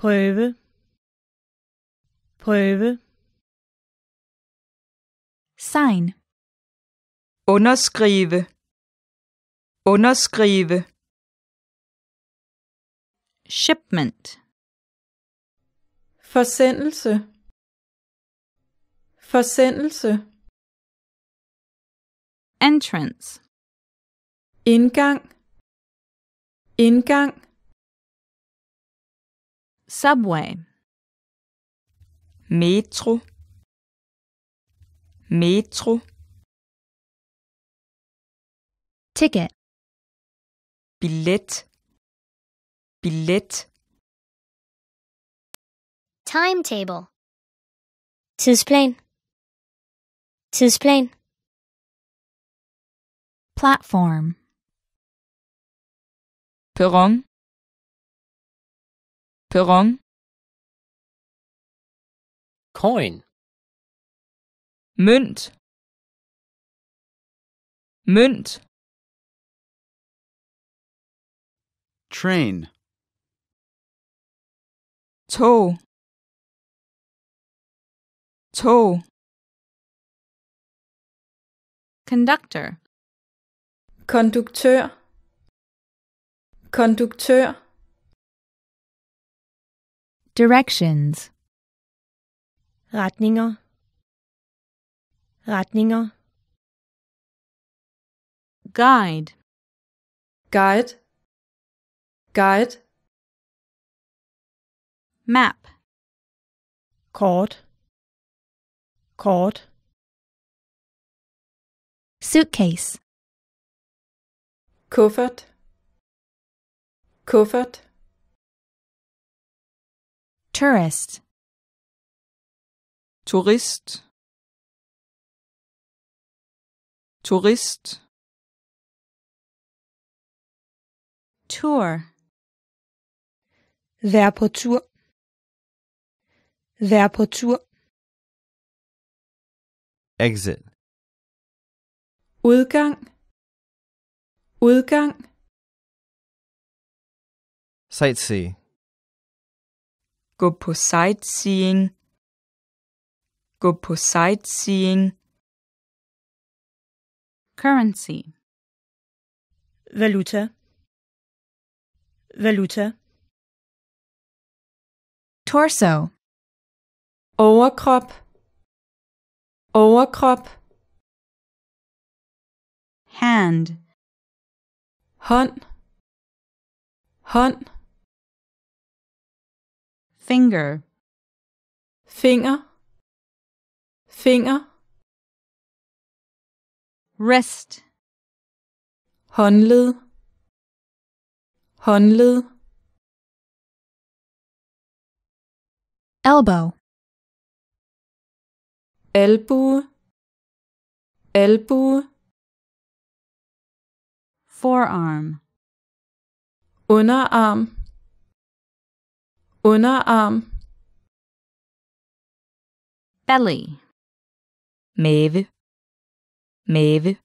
Speaker 1: prøve prøve sign underskrive underskrive shipment forsendelse forsendelse entrance indgang indgang subway metro metro ticket billet billet timetable tidsplan tidsplan Platform Perron Perron Coin Münd. Münd. Train Tow Tow Conductor konduktør konduktør directions retninger retninger guide guide guide map kort kort suitcase kuffert kuffert tourist turist turist tour vær på tur vær på tur exit udgang Udgang. Sightsee. Gå på sightseeing. Gå på sightseeing. Currency. Valuta. Valuta. Torso. Overkrop. Overkrop. Hand. hånd, hånd. Finger, finger, finger. Wrist, håndled, håndled. Elbow, albue, albue. forearm Una arm. Um, um, belly mave mave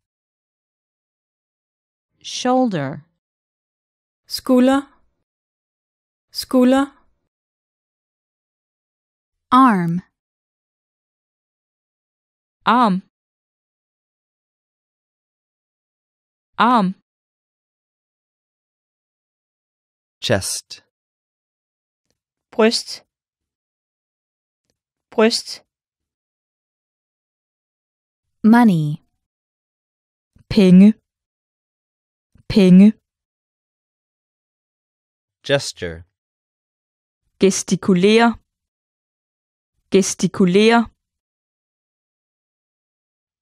Speaker 1: shoulder skulder skulder arm arm arm chest, bryst, bryst, money, Ping. Ping. gesture, gestikulere, gestikulere,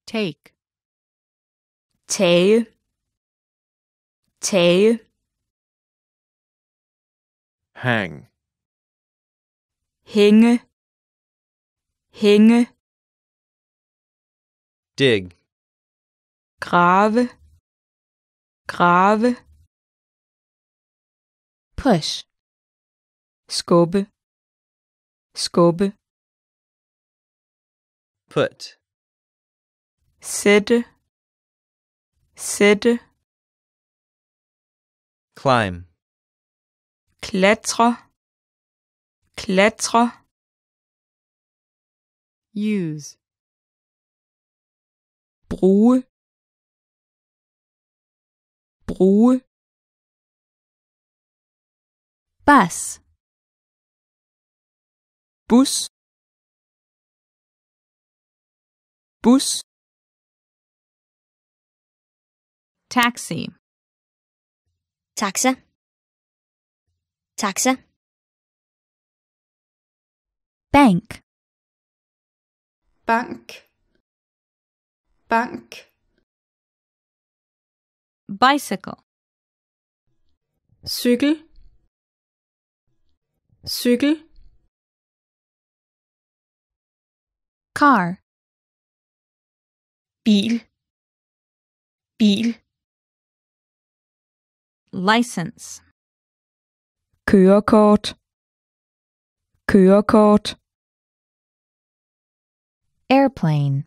Speaker 1: take, tage, tage hang, hænge, hænge, dig, grave, grave, push, skubbe, skubbe, put, sætte, sætte, climb, klatre klatre use bruge bruge bus bus bus taxi taxa Taxa. Bank. Bank. Bank. Bicycle. Cykel. Cykel. Car. Bil. Bil. License. kørekort kørekort airplane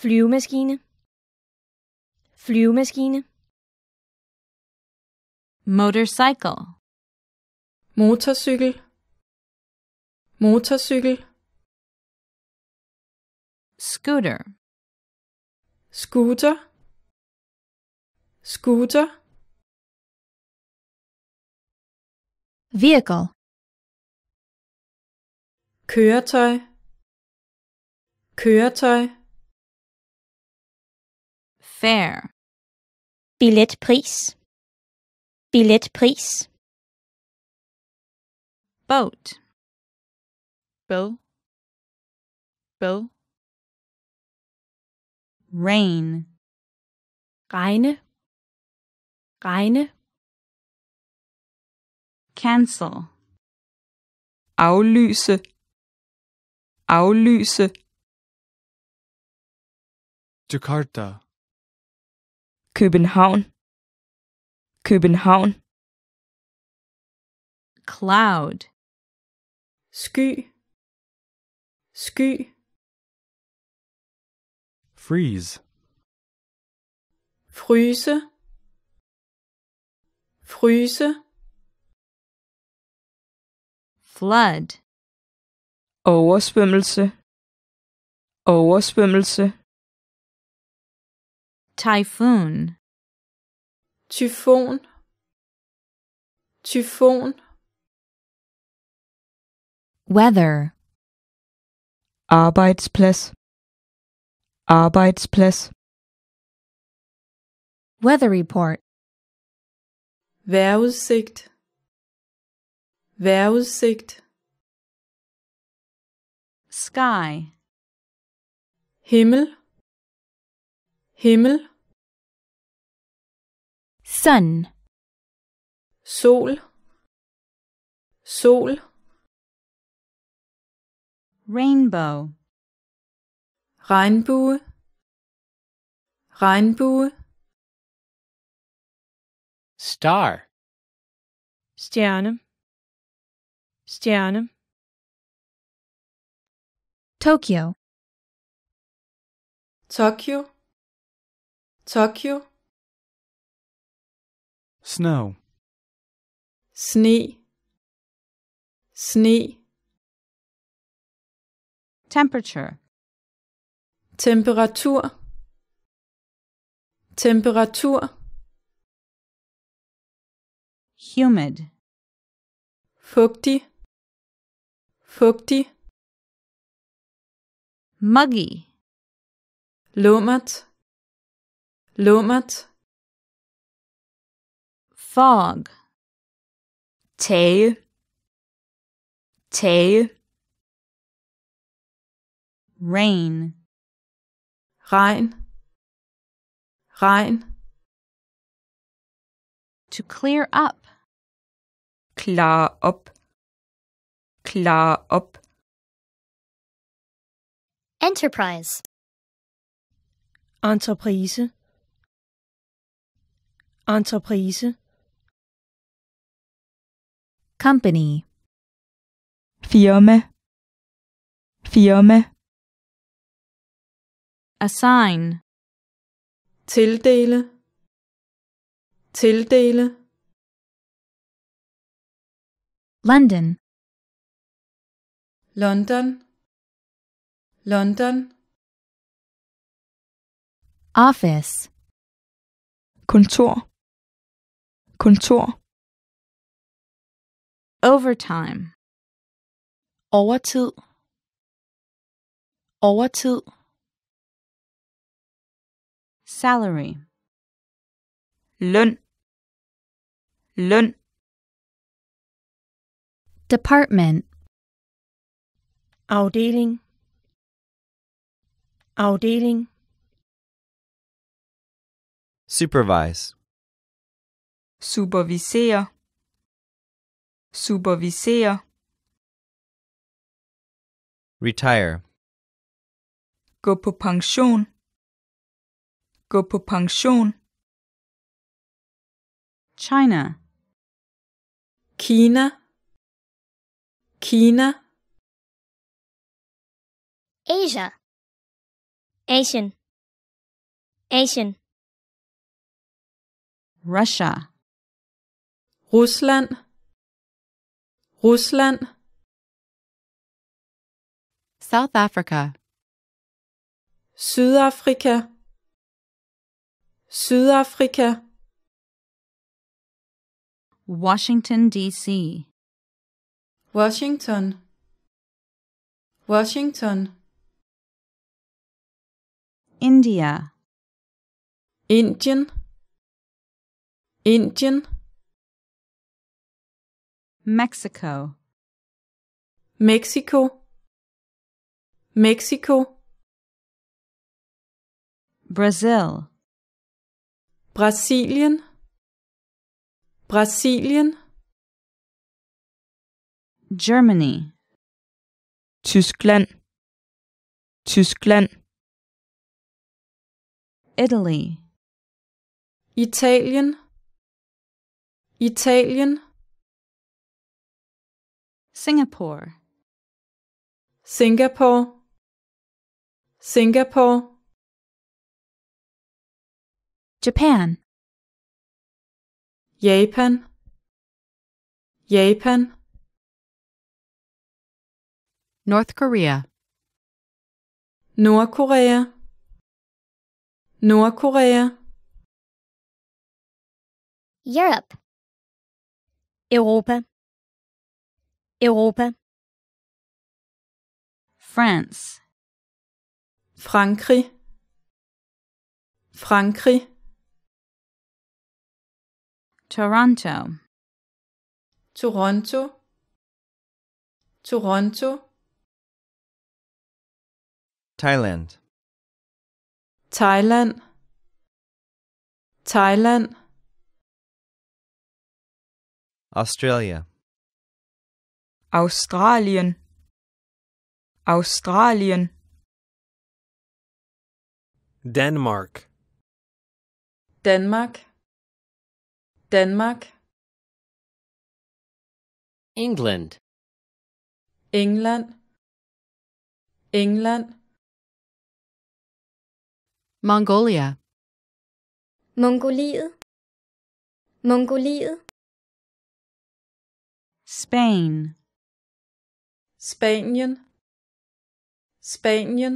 Speaker 1: flyvemaskine flyvemaskine motorcycle motorcykel motorcykel scooter scooter scooter Vehicle. Køretøj. Køretøj. Fare. Billetpris. Billetpris. Boat. Bill. Bill. Rain. Regne. Regne. cancel aflyse aflyse Jakarta København København cloud sky sky freeze fryse fryse flood oversvømmelse oversvømmelse typhoon Typhoon. Typhoon. weather Arbeitsplatz. Arbeitsplatz. weather report vejrudsigt Väudsigt. Sky. Himmel. Himmel. Sun. Sol. Sol. Rainbow. Regnbue. Regnbue. Star. Stjerne. Stern. Tokyo. Tokyo. Tokyo. Snow. Sne. Sne. Temperature. Temperatur. Temperatur. Humid. Fugtig. Foggy. muggy, Lomat. Lomat. fog, tage, tage, rain, Rein. Rein. to clear up, klar up. klare op. Enterprise. Entreprise. Entreprise. Company. Firma. Firma. Assign. Tildele. Tildele. London. London London Office Kontor Kontor Overtime Overtid Overtid Salary Løn Løn Department afdeling afdeling supervise supervisere supervisere retire gå på pension gå på pension China Kina Kina Asia Asian Asian Russia Rusland Rusland South Africa Sydafrika Sydafrika Washington DC Washington Washington India Indien Indien Mexico Mexico Mexico Brazil Brasilien Brasilien Germany Tyskland Tyskland Italy. Italien. Italien. Singapore. Singapore. Singapore. Japan. Japan. Japan. North Korea. North Korea. Nordkorea Europe Europa Europa France Frankrig Frankrig Toronto Toronto Toronto Thailand Thailand Thailand Australia Australien Australien Denmark Denmark Denmark England England England Mongolia. Mongoliet. Mongoliet. Spain. Spanien. Spanien.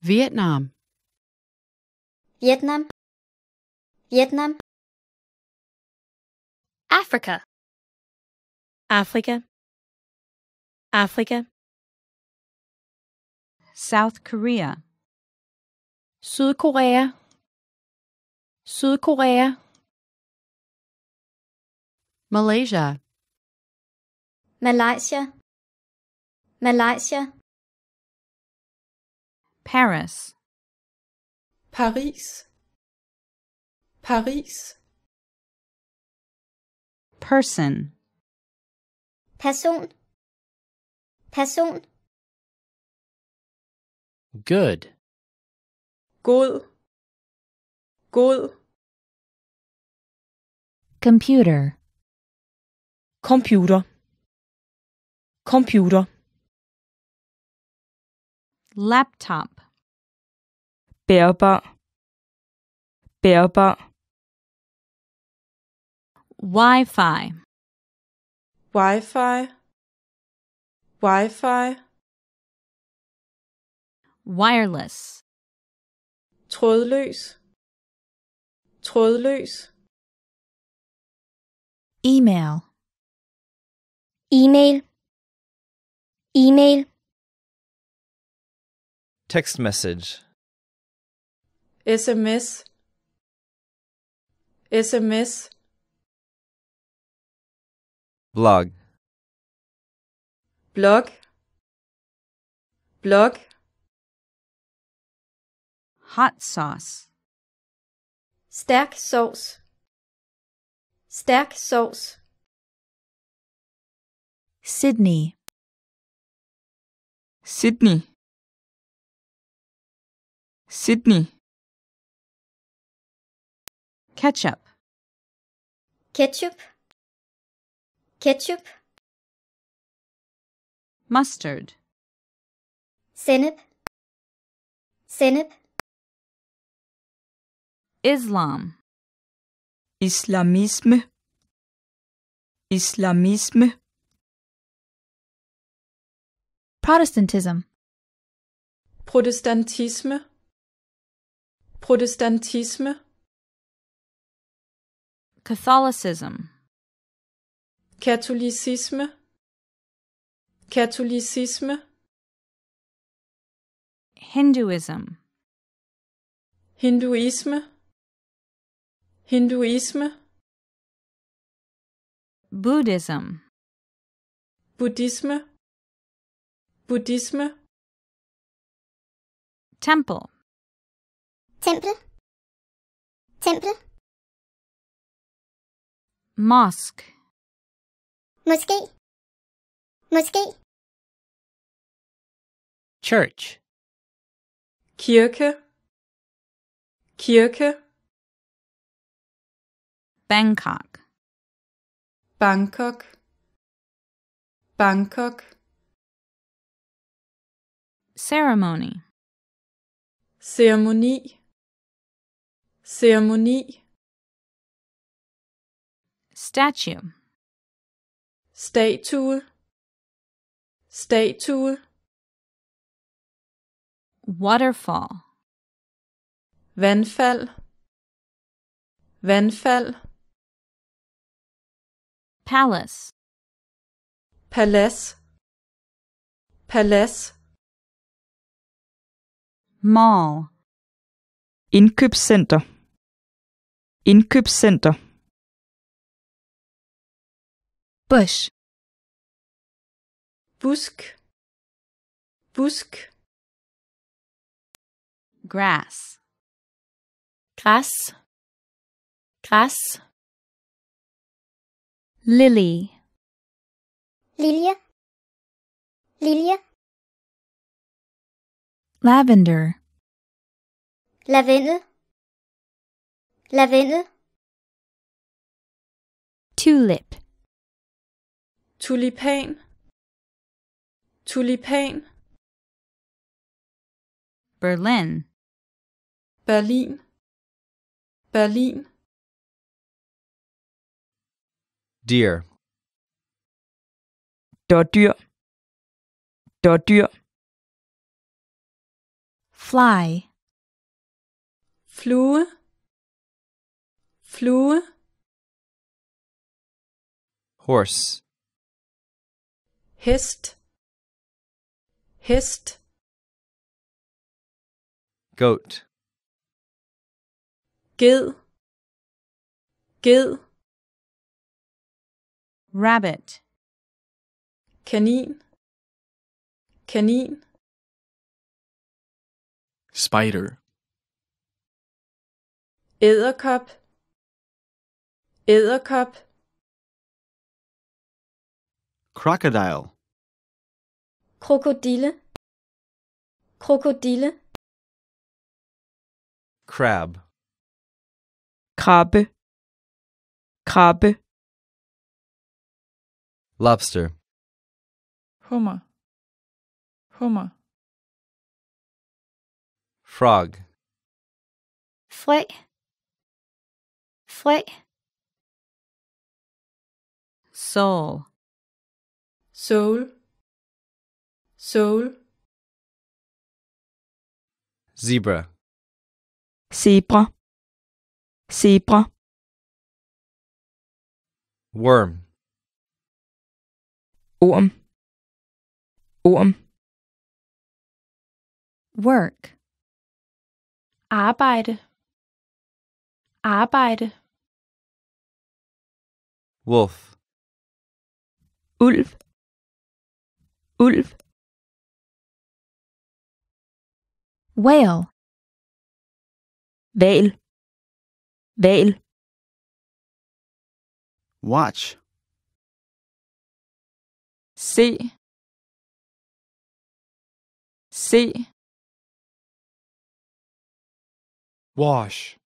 Speaker 1: Vietnam. Vietnam. Vietnam. Africa. Africa. Africa. South Korea. Sydkorea Sydkorea Malaysia Malaysia Malaysia Paris Paris Paris Person Person Person Good god god computer computer computer laptop bærbar bærbar wi-fi wi-fi wi-fi wireless trådløs trådløs email email email text message sms sms blog blog blog hot sauce. Stærk sauce. Stærk sauce. Sydney. Sydney. Sydney. Ketchup. Ketchup. Ketchup. Mustard. Sennep. Sennep. Islam. Islamisme. Islamisme. Protestantism. Protestantisme. Protestantisme. Catholicism. Catholicisme. Catholicisme. Hinduism. Hinduisme. Hinduisme Buddhism Buddhisme Buddhisme Temple Tempel Tempel Mosque Mosque. Mosque. Church Kirke Kirke Bangkok. Bangkok. Bangkok. Ceremony. Ceremony. Ceremony. Statue. Statue. Statue. Waterfall. Vandfald. Vandfald. Palace. Palace. Palace. Mall. Indkøbscenter. Indkøbscenter. Bush. Busk. Busk. Grass. Grass. Grass. Lily. Lilia. Lilia. Lavender. Lavendel. Lavendel. Tulip. Tulipan. Tulipan. Berlin. Berlin. Berlin. Deer. Der dyr. dyr. Fly. Flue. Flue. Horse. Hist. Hist. Goat. Ged. Ged. rabbit kanin kanin spider edderkop edderkop crocodile krokodille krokodille crab krabbe krabbe Lobster. Huma. Huma. Frog. Flit. Flit. Soul. Soul. Soul. Zebra. Zebra. Zebra. Worm. Orm. Orm. Work. Arbejde. Arbejde. Wolf. Ulv. Ulv. Whale. Val. Val. Watch. se se wash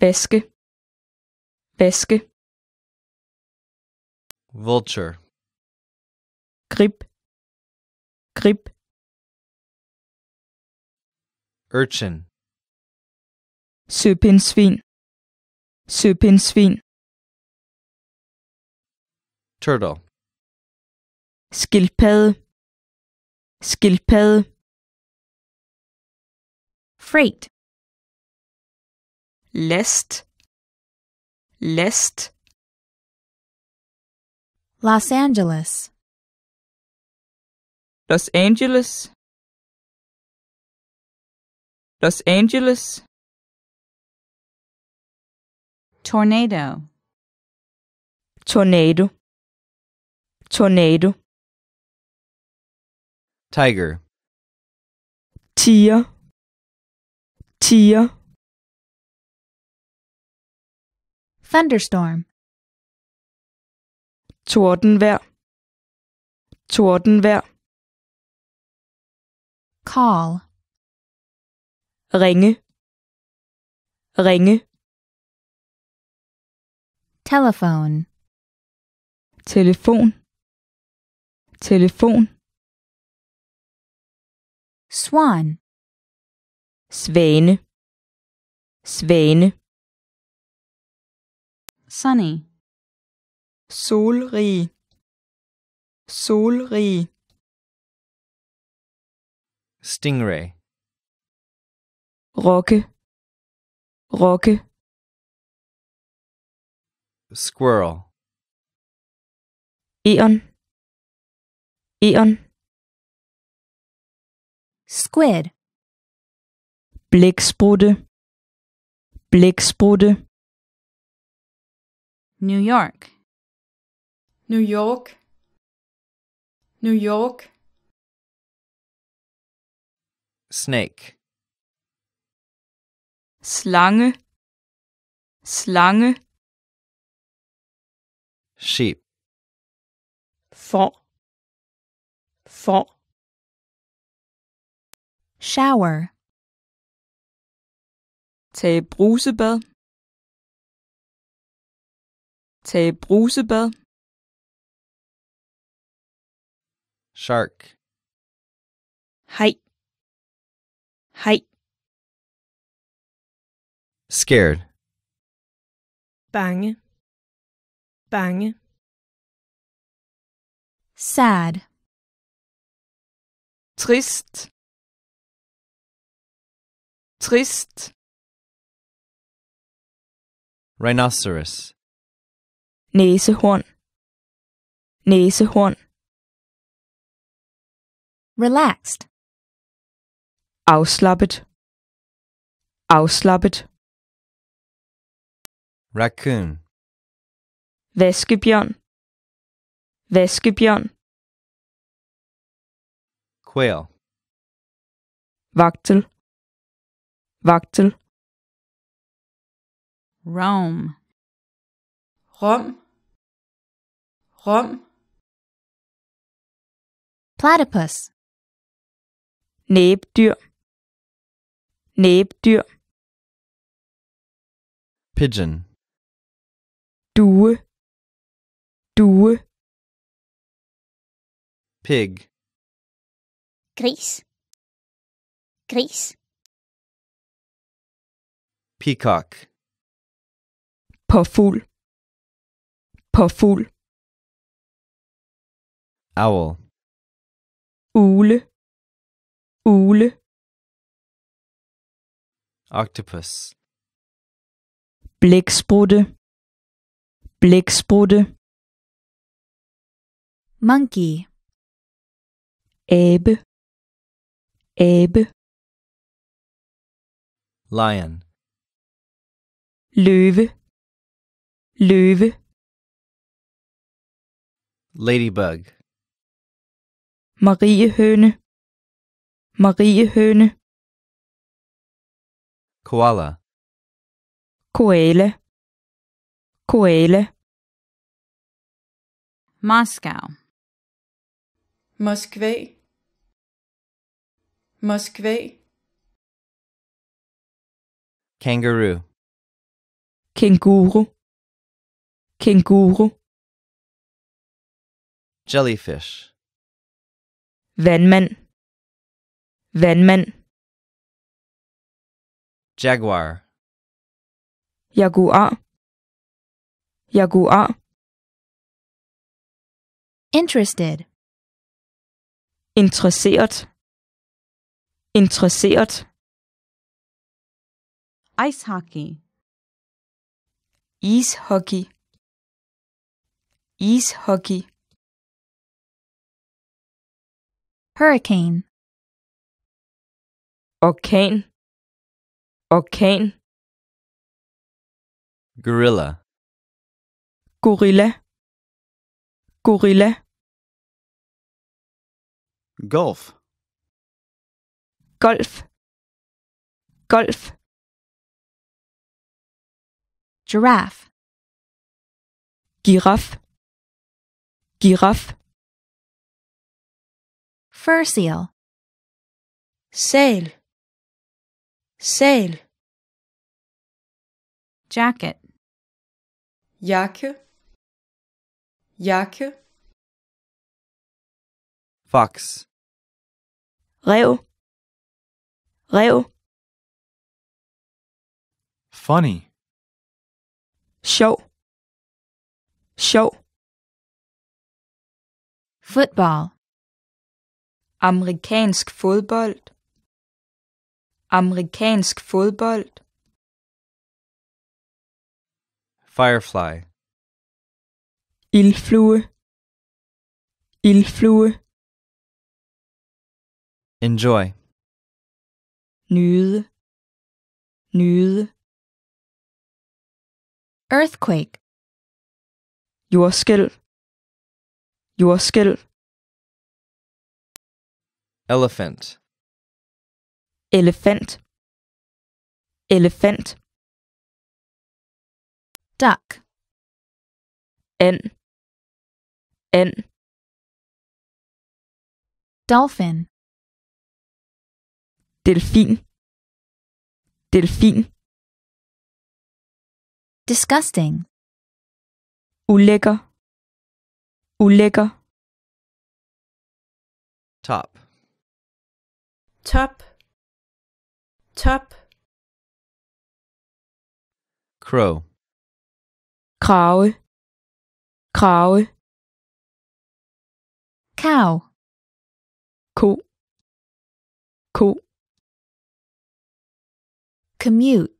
Speaker 1: vaske vaske vulture grip grip urchin søpindsvin søpindsvin turtle skildpadde skildpadde freight last last Los Angeles Los Angeles Los Angeles tornado tornado tornado tiger tiger tiger thunderstorm tordenvejr tordenvejr call ringe ringe telephone telefon telefon Swan. Svein. Svein. Sunny. Solri. Solri. Stingray. Rokke. Rokke. Squirrel. Eon. Eon squid blæksprutte blæksprutte New York New York New York snake slange slange sheep får får shower. Tage brusebad. Tage brusebad. Shark. Hej. Hej. Scared. Bange. Bange. Sad. Trist. Trist. Rhinoceros. Næsehorn. Næsehorn. Relaxed. Afslappet. Afslappet. Raccoon. Vaskebjørn. Vaskebjørn. Quail. Vagtel. Vagtel. Rome. Rom. Rom. Platypus. Næbdyr. Næbdyr. Pigeon. Due. Due. Pig. Gris. Gris. Peacock. Påfugl. Påfugl. Owl. Ule. Ule. Octopus. Blæksprutte. Blæksprutte. Monkey. Abe. Abe. Lion. løve løve ladybug mariehøne mariehøne koala koala koala Moscow Moskva Moskva Kangaroo kænguru kænguru jellyfish vandmand vandmand jaguar jaguar jaguar interested interesseret interesseret ice hockey ishockey ishockey hurricane orkan orkan gorilla gorilla gorilla golf golf golf Giraffe. Giraffe. Giraffe. Fur seal. Sail. Sail. Jacket. Jakke. Jakke. Fox. Rev. Rev. Funny. sjov, sjov. Football. Amerikansk fodbold. Amerikansk fodbold. Firefly. Ildflue. Ildflue. Enjoy. Nyde. Nyde. earthquake jordskælv jordskælv elephant Elephant. Elephant. duck and and dolphin delfin delfin Disgusting. Ulækker. Ulækker. Top. Top. Top. Crow. Krave. Krave. Cow. Ko. Ko. Commute.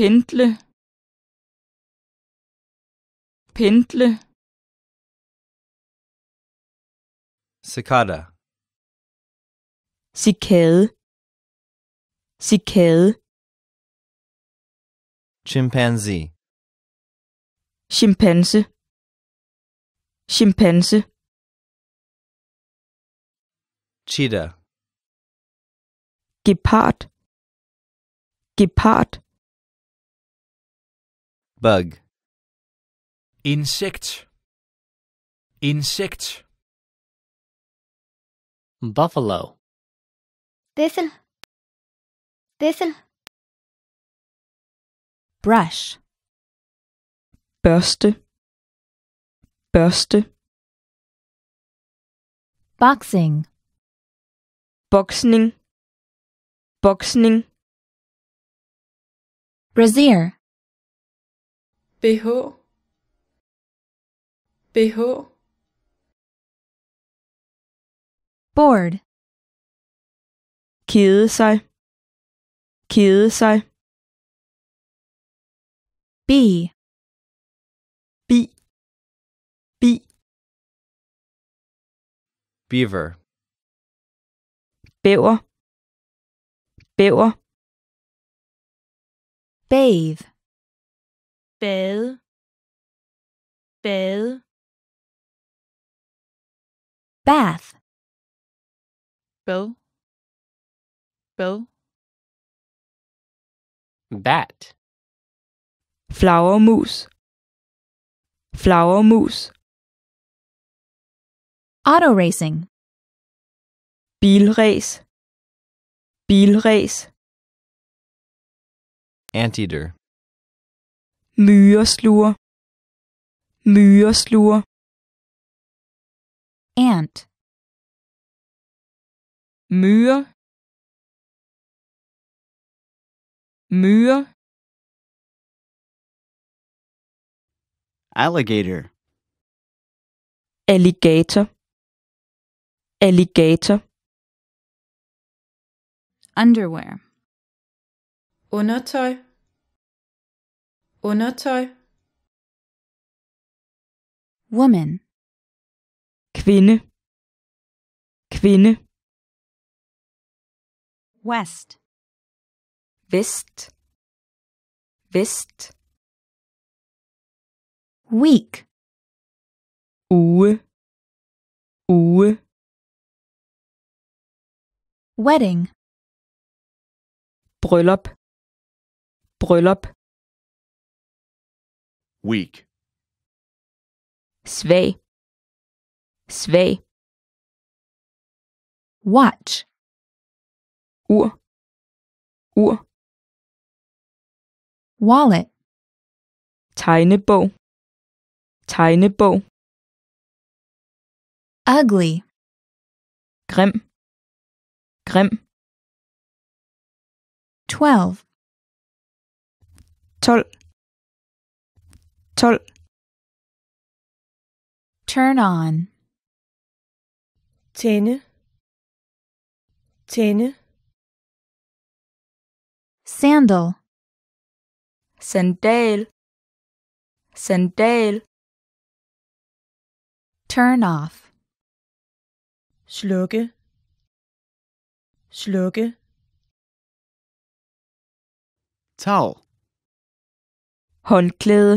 Speaker 1: pendle pendle cicada cicade cicade chimpanzee chimpanse chimpanse cheetah gepard gepard Bug. Insect. Insect. Buffalo. Thistle. Thistle. Brush. Børste. Børste. Boxing. Boxning. Boxning. Brazier. bh bh Board kede sig kede sig b B B beaver bæver bæver bathe bade bade bath bad bad bat flagermus flagermus auto racing bilræs bilræs anteater myresluger, myresluger. Ant. Myre. Myre. Alligator. Alligator. Alligator. Underwear. Undertøj. undertøj woman kvinde kvinde west vest vest week uge uge wedding bryllup bryllup week. Twee. Twee. Watch. Uhr. Uhr. Wallet. Tiny bow. Ugly. Grim. Grim. Twelve. Toll. 12 turn on tænde tænde sandal sandal sandal turn off slukke slukke towel håndklæde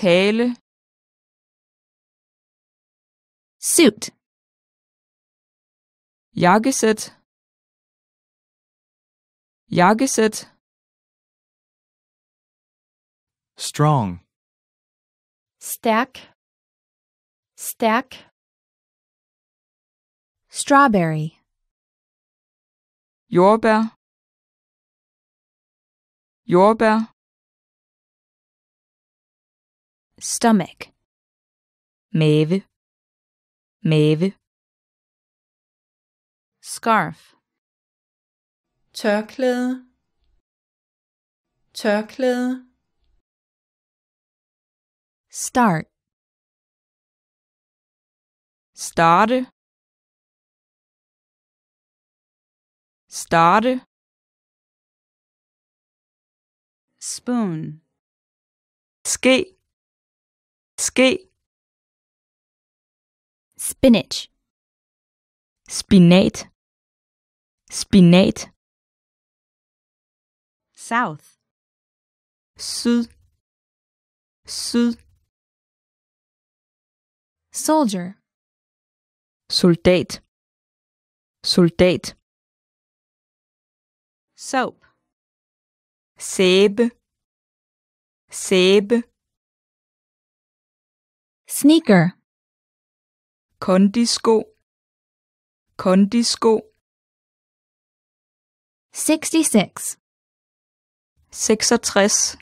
Speaker 1: tale suit jakkesæt jakkesæt strong stærk stærk strawberry jordbær jordbær stomach mave mave scarf tørklæde tørklæde start starte starte spoon ske ske spinach spinat spinat south syd syd soldier soldat soldat soap sæbe sæbe sneaker kondisko kondisko 66 66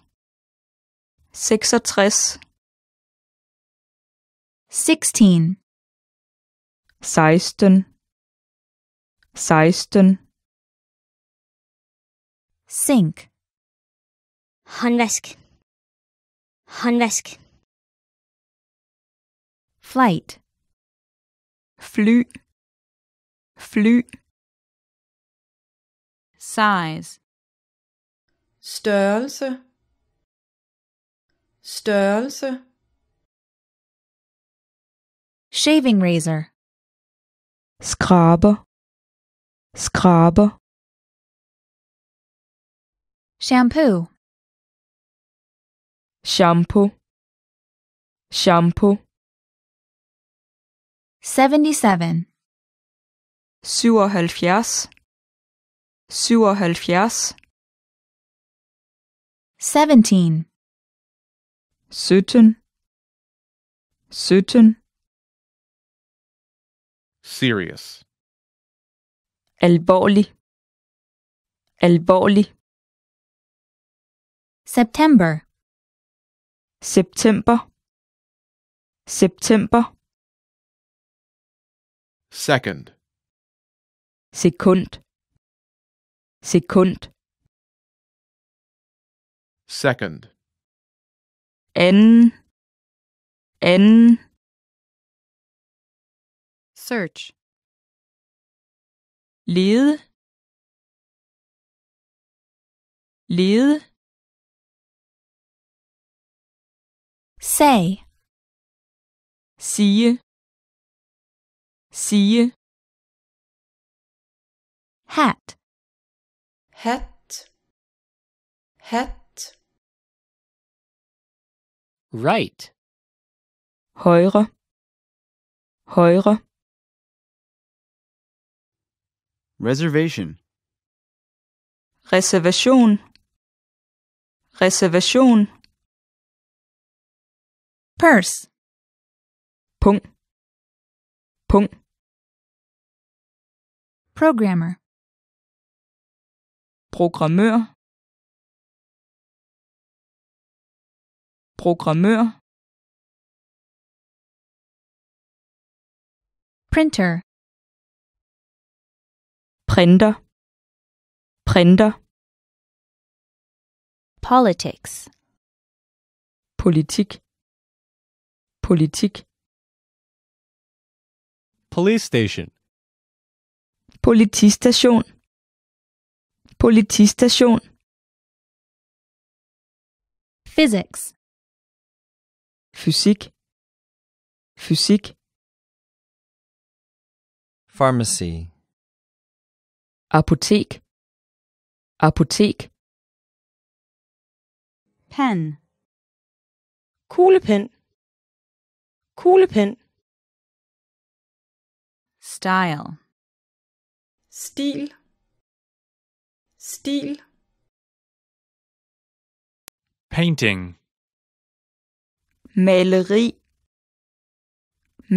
Speaker 1: 66 16 16 16 sink håndvask håndvask flight fly fly size størrelse størrelse shaving razor skrabe skrabe shampoo shampoo shampoo 77 77 77 17 17 17 serious alvorlig alvorlig September September September Second. Sekund. Sekund. Second. N. N. Search. Lede. Lede. Say. Sige sige hat hat hat right højre højre reservation reservation reservation purse pung pung programmer programmør programmør printer printer printer politics politik politik police station politistation politistation physics fysik fysik pharmacy apotek apotek pen kuglepen kuglepen style stil stil painting maleri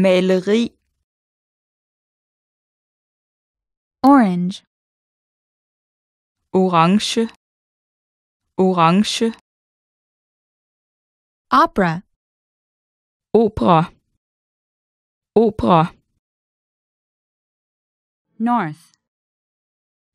Speaker 1: maleri orange orange orange opera opera opera north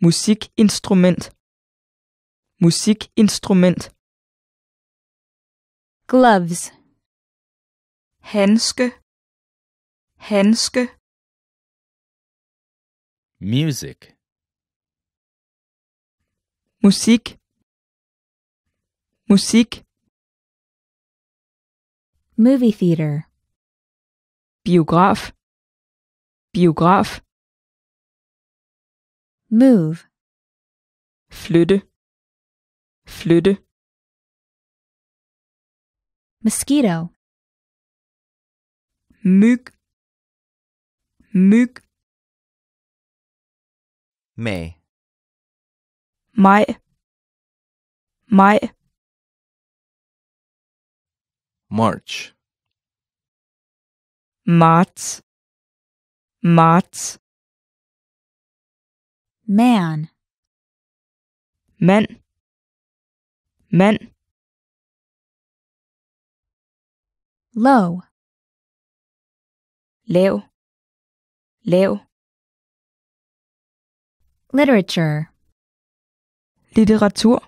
Speaker 1: musikinstrument musikinstrument gloves handske handske music musik musik movie theater biograf biograf move flytte flytte mosquito myg myg May maj maj March Marts Marts man mand mand low lav lav literature litteratur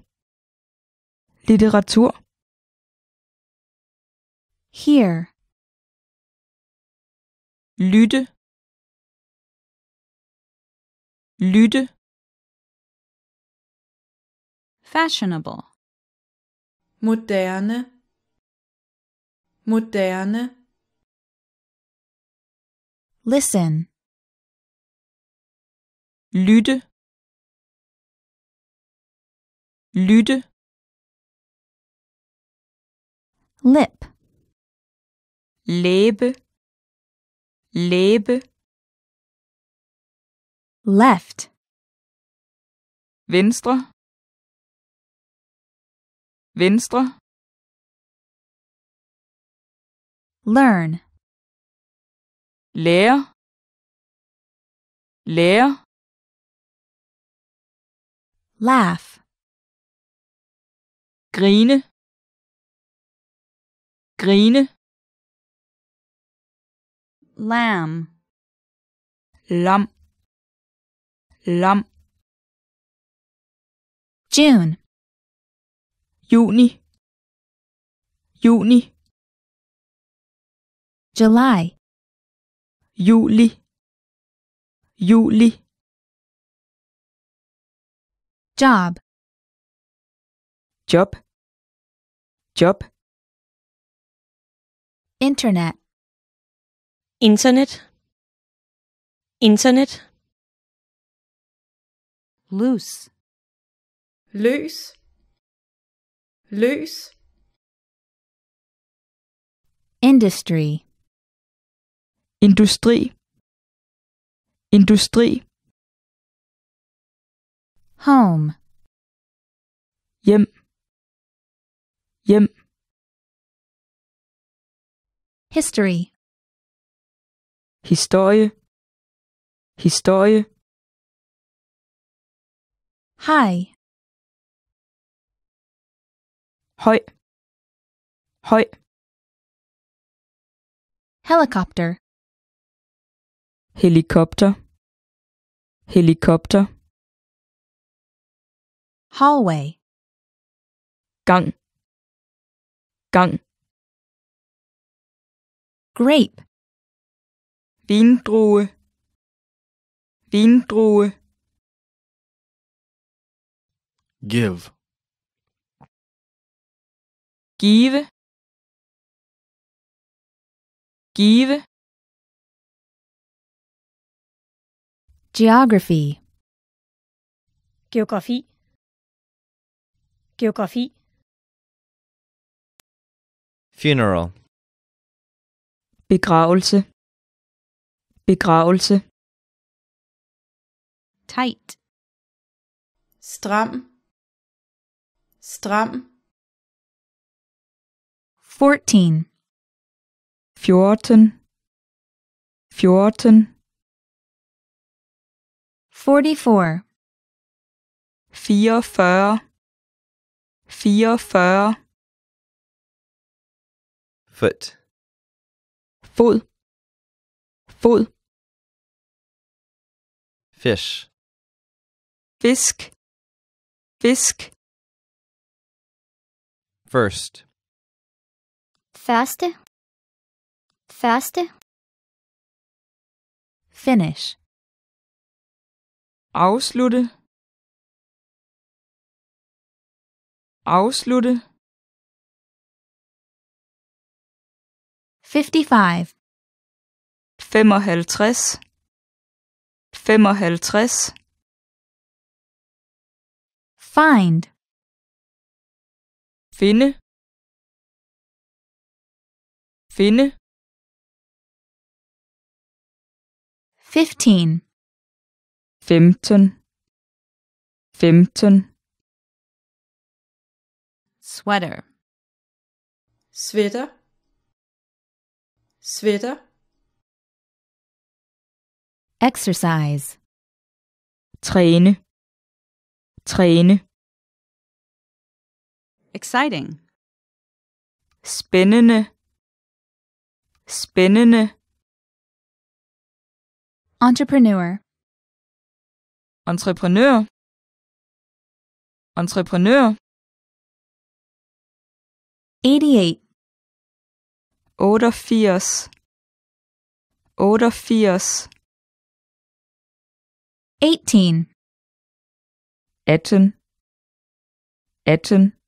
Speaker 1: litteratur here lytte lytte fashionable moderne moderne listen lytte lytte lip Lebe. Lebe left venstre venstre learn lære lære laugh grine grine lamb lam lam. June. Juni. Juni. July. Juli. Juli. Job. Job. Job. Internet. Internet. Internet. Loose. Loose. Loose. Industry. Industri. Industri. Home. Hjem. Hjem. History. Historie. Historie. Hi. Høj. Høj. Helicopter. Helicopter. Helicopter. Hallway. Gang. Gang. Grape. Vindrue. Vindrue. Give. Give. Give. Geography. Geography. Geography. Funeral. Begravelse. Begravelse. Tight. Stram. stram 14 14 14 44 44 44 foot fod fod fish fisk fisk First. First. First. Finish. Afslutte. Afslutte. 55. 55. 55. Find finde finde 15 15 15 sweater sweater sweater exercise træne træne Exciting. Spændende. Spændende. Entrepreneur. Entrepreneur. Entrepreneur. 88. 88. 88. 18. 18. 18.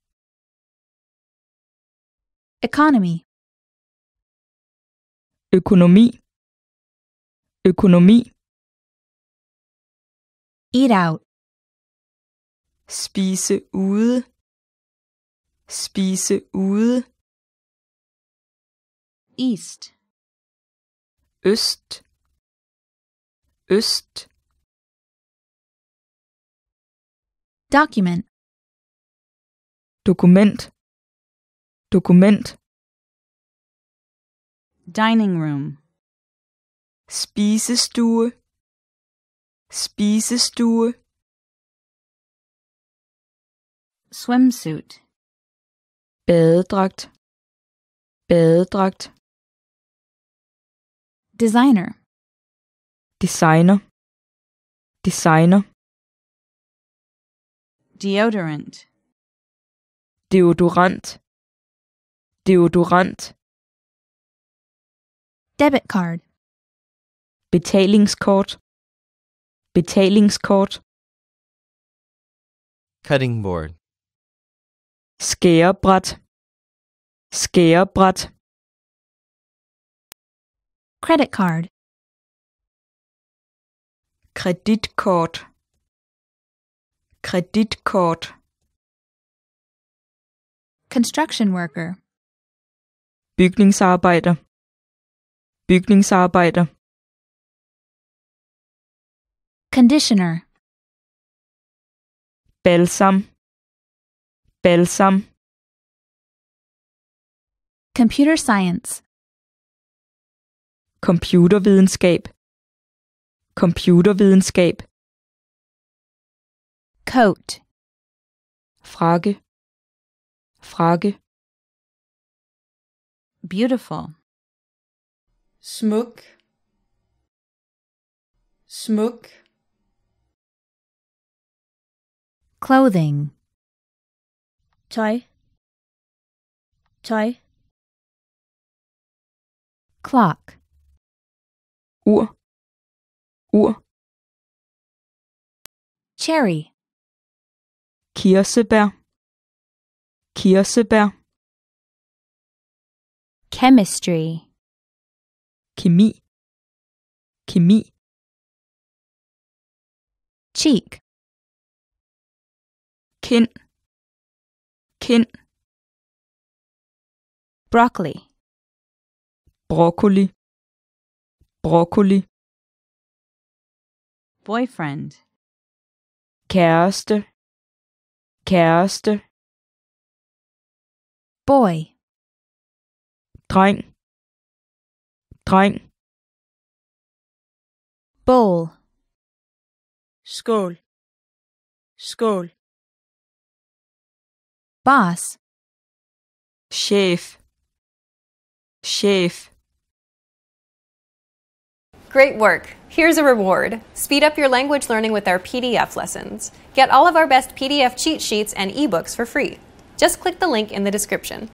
Speaker 1: Economy. Økonomi. Økonomi. Eat out. Spise ude. Spise ude. East. Øst. Øst. Document. Dokument. Dokument. Dining room. Spisestue. Spisestue. Swimsuit. Badedragt. Badedragt. Designer. Designer. Designer. Deodorant. Deodorant deodorant, debit card, betalingskort, betalingskort, cutting board, skærebræt, skærebræt, credit card, kreditkort, kreditkort, construction worker, bygningsarbejder bygningsarbejder conditioner balsam balsam computer science computervidenskab computervidenskab coat frakke frakke beautiful. Smuk. Smuk. Clothing. Tøj. Tøj. Clock. Ur. Ur. Cherry. Kirsebær. Kirsebær chemistry kimi kimi cheek kin kin broccoli broccoli broccoli boyfriend kæreste kæreste boy dreng, dreng. Bowl. Skål, skål. Boss. Chef, chef. Great work. Here's a reward. Speed up your language learning with our PDF lessons. Get all of our best PDF cheat sheets and ebooks for free. Just click the link in the description.